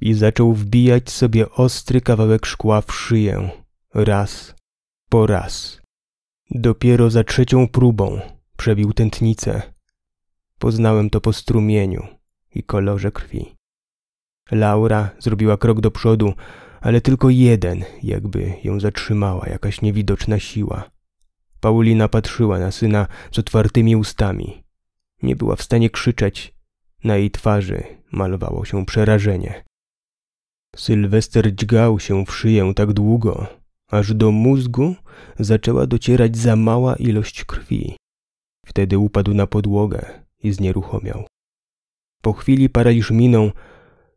I zaczął wbijać sobie ostry kawałek szkła w szyję. Raz po raz. Dopiero za trzecią próbą przebił tętnicę. Poznałem to po strumieniu i kolorze krwi. Laura zrobiła krok do przodu, ale tylko jeden, jakby ją zatrzymała jakaś niewidoczna siła. Paulina patrzyła na syna z otwartymi ustami. Nie była w stanie krzyczeć. Na jej twarzy malowało się przerażenie. Sylwester dźgał się w szyję tak długo, aż do mózgu zaczęła docierać za mała ilość krwi. Wtedy upadł na podłogę i znieruchomiał. Po chwili paraliż minął,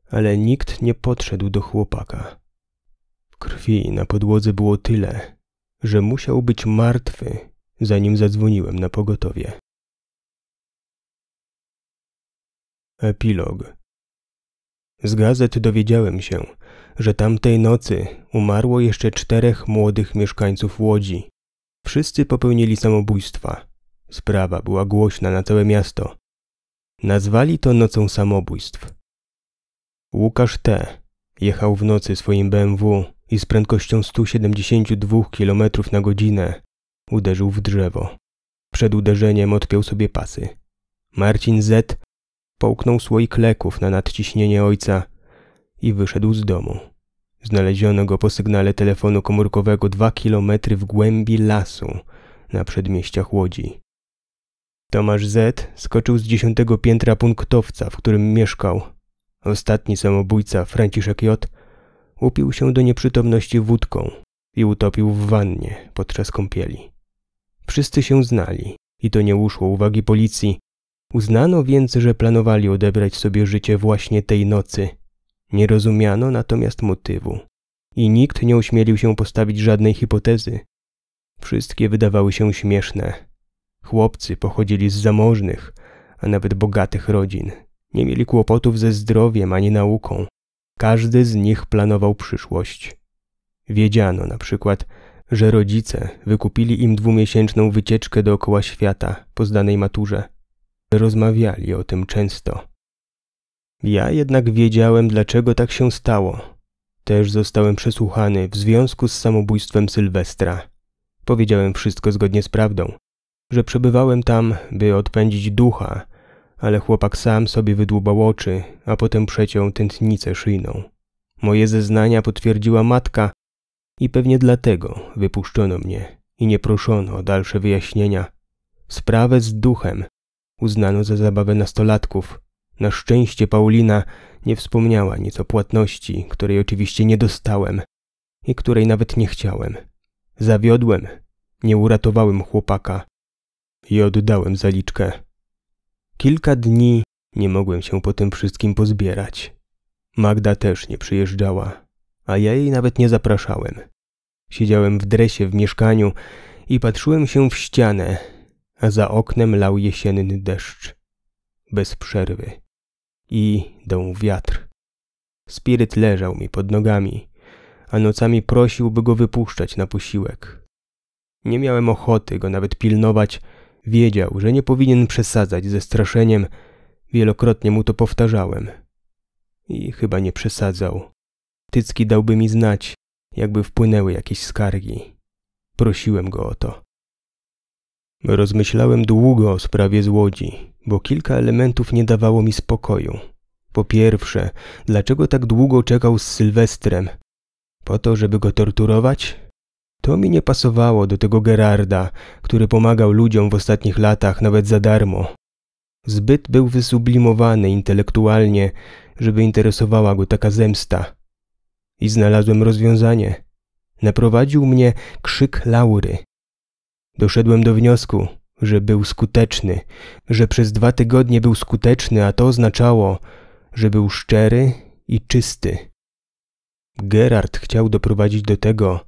ale nikt nie podszedł do chłopaka. Krwi na podłodze było tyle, że musiał być martwy, zanim zadzwoniłem na pogotowie. Epilog. Z gazet dowiedziałem się, że tamtej nocy umarło jeszcze czterech młodych mieszkańców Łodzi. Wszyscy popełnili samobójstwa. Sprawa była głośna na całe miasto. Nazwali to nocą samobójstw. Łukasz T. jechał w nocy swoim BMW i z prędkością 172 km na godzinę uderzył w drzewo. Przed uderzeniem odpiął sobie pasy. Marcin Z. połknął słoik leków na nadciśnienie ojca i wyszedł z domu. Znaleziono go po sygnale telefonu komórkowego dwa kilometry w głębi lasu na przedmieściach Łodzi. Tomasz Z. skoczył z dziesiątego piętra punktowca, w którym mieszkał. Ostatni samobójca, Franciszek J., upił się do nieprzytomności wódką i utopił w wannie podczas kąpieli. Wszyscy się znali i to nie uszło uwagi policji. Uznano więc, że planowali odebrać sobie życie właśnie tej nocy – nie rozumiano natomiast motywu i nikt nie ośmielił się postawić żadnej hipotezy. Wszystkie wydawały się śmieszne. Chłopcy pochodzili z zamożnych, a nawet bogatych rodzin. Nie mieli kłopotów ze zdrowiem ani nauką. Każdy z nich planował przyszłość. Wiedziano na przykład, że rodzice wykupili im dwumiesięczną wycieczkę dookoła świata po zdanej maturze. Rozmawiali o tym często. Ja jednak wiedziałem, dlaczego tak się stało. Też zostałem przesłuchany w związku z samobójstwem Sylwestra. Powiedziałem wszystko zgodnie z prawdą, że przebywałem tam, by odpędzić ducha, ale chłopak sam sobie wydłubał oczy, a potem przeciął tętnicę szyjną. Moje zeznania potwierdziła matka i pewnie dlatego wypuszczono mnie i nie proszono o dalsze wyjaśnienia. Sprawę z duchem uznano za zabawę nastolatków – na szczęście Paulina nie wspomniała nic o płatności, której oczywiście nie dostałem i której nawet nie chciałem. Zawiodłem, nie uratowałem chłopaka i oddałem zaliczkę. Kilka dni nie mogłem się po tym wszystkim pozbierać. Magda też nie przyjeżdżała, a ja jej nawet nie zapraszałem. Siedziałem w dresie w mieszkaniu i patrzyłem się w ścianę, a za oknem lał jesienny deszcz. Bez przerwy i dał wiatr. Spiryt leżał mi pod nogami, a nocami prosił, by go wypuszczać na posiłek. Nie miałem ochoty go nawet pilnować. Wiedział, że nie powinien przesadzać ze straszeniem. Wielokrotnie mu to powtarzałem. I chyba nie przesadzał. Tycki dałby mi znać, jakby wpłynęły jakieś skargi. Prosiłem go o to. Rozmyślałem długo o sprawie złodzi, bo kilka elementów nie dawało mi spokoju. Po pierwsze, dlaczego tak długo czekał z Sylwestrem? Po to, żeby go torturować? To mi nie pasowało do tego Gerarda, który pomagał ludziom w ostatnich latach nawet za darmo. Zbyt był wysublimowany intelektualnie, żeby interesowała go taka zemsta. I znalazłem rozwiązanie. Naprowadził mnie krzyk Laury. Doszedłem do wniosku, że był skuteczny, że przez dwa tygodnie był skuteczny, a to oznaczało, że był szczery i czysty. Gerard chciał doprowadzić do tego,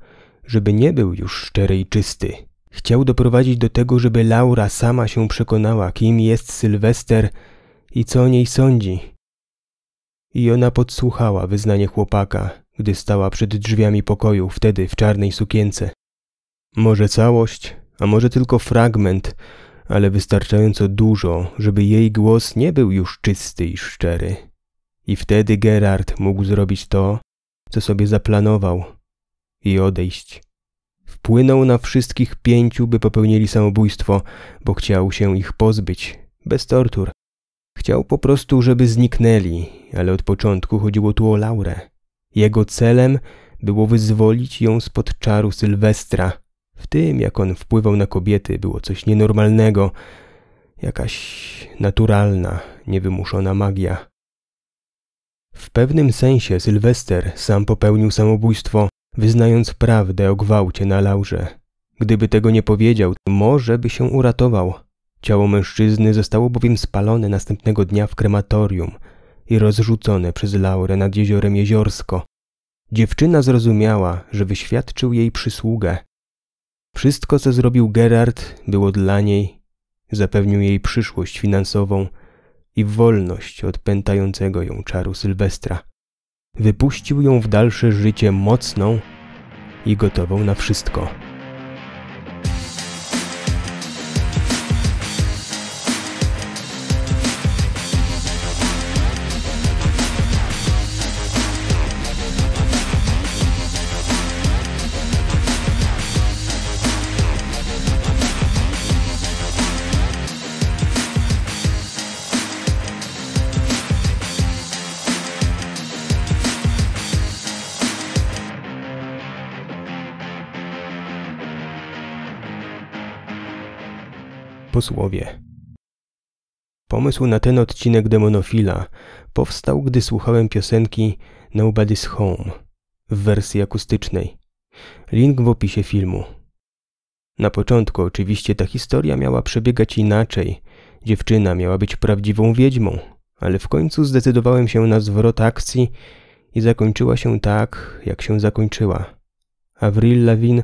żeby nie był już szczery i czysty. Chciał doprowadzić do tego, żeby Laura sama się przekonała, kim jest Sylwester i co o niej sądzi. I ona podsłuchała wyznanie chłopaka, gdy stała przed drzwiami pokoju, wtedy w czarnej sukience. Może całość a może tylko fragment, ale wystarczająco dużo, żeby jej głos nie był już czysty i szczery. I wtedy Gerard mógł zrobić to, co sobie zaplanował i odejść. Wpłynął na wszystkich pięciu, by popełnili samobójstwo, bo chciał się ich pozbyć, bez tortur. Chciał po prostu, żeby zniknęli, ale od początku chodziło tu o Laurę. Jego celem było wyzwolić ją spod czaru Sylwestra, w tym, jak on wpływał na kobiety, było coś nienormalnego, jakaś naturalna, niewymuszona magia. W pewnym sensie Sylwester sam popełnił samobójstwo, wyznając prawdę o gwałcie na Laurze. Gdyby tego nie powiedział, może by się uratował. Ciało mężczyzny zostało bowiem spalone następnego dnia w krematorium i rozrzucone przez Laurę nad jeziorem Jeziorsko. Dziewczyna zrozumiała, że wyświadczył jej przysługę. Wszystko, co zrobił Gerard, było dla niej, zapewnił jej przyszłość finansową i wolność od pętającego ją czaru Sylwestra. Wypuścił ją w dalsze życie mocną i gotową na wszystko. posłowie. Pomysł na ten odcinek Demonofila powstał, gdy słuchałem piosenki Nobody's Home w wersji akustycznej. Link w opisie filmu. Na początku oczywiście ta historia miała przebiegać inaczej. Dziewczyna miała być prawdziwą wiedźmą, ale w końcu zdecydowałem się na zwrot akcji i zakończyła się tak, jak się zakończyła. Avril Lavigne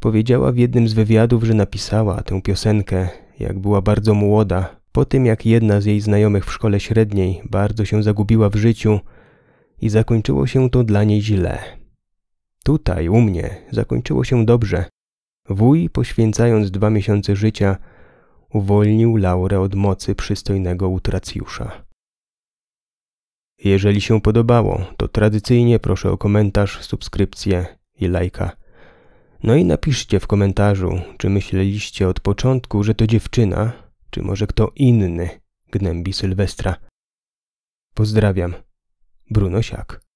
powiedziała w jednym z wywiadów, że napisała tę piosenkę jak była bardzo młoda, po tym jak jedna z jej znajomych w szkole średniej bardzo się zagubiła w życiu i zakończyło się to dla niej źle. Tutaj, u mnie, zakończyło się dobrze. Wuj, poświęcając dwa miesiące życia, uwolnił Laurę od mocy przystojnego utracjusza. Jeżeli się podobało, to tradycyjnie proszę o komentarz, subskrypcję i lajka. No i napiszcie w komentarzu, czy myśleliście od początku, że to dziewczyna, czy może kto inny gnębi Sylwestra. Pozdrawiam. Bruno Siak.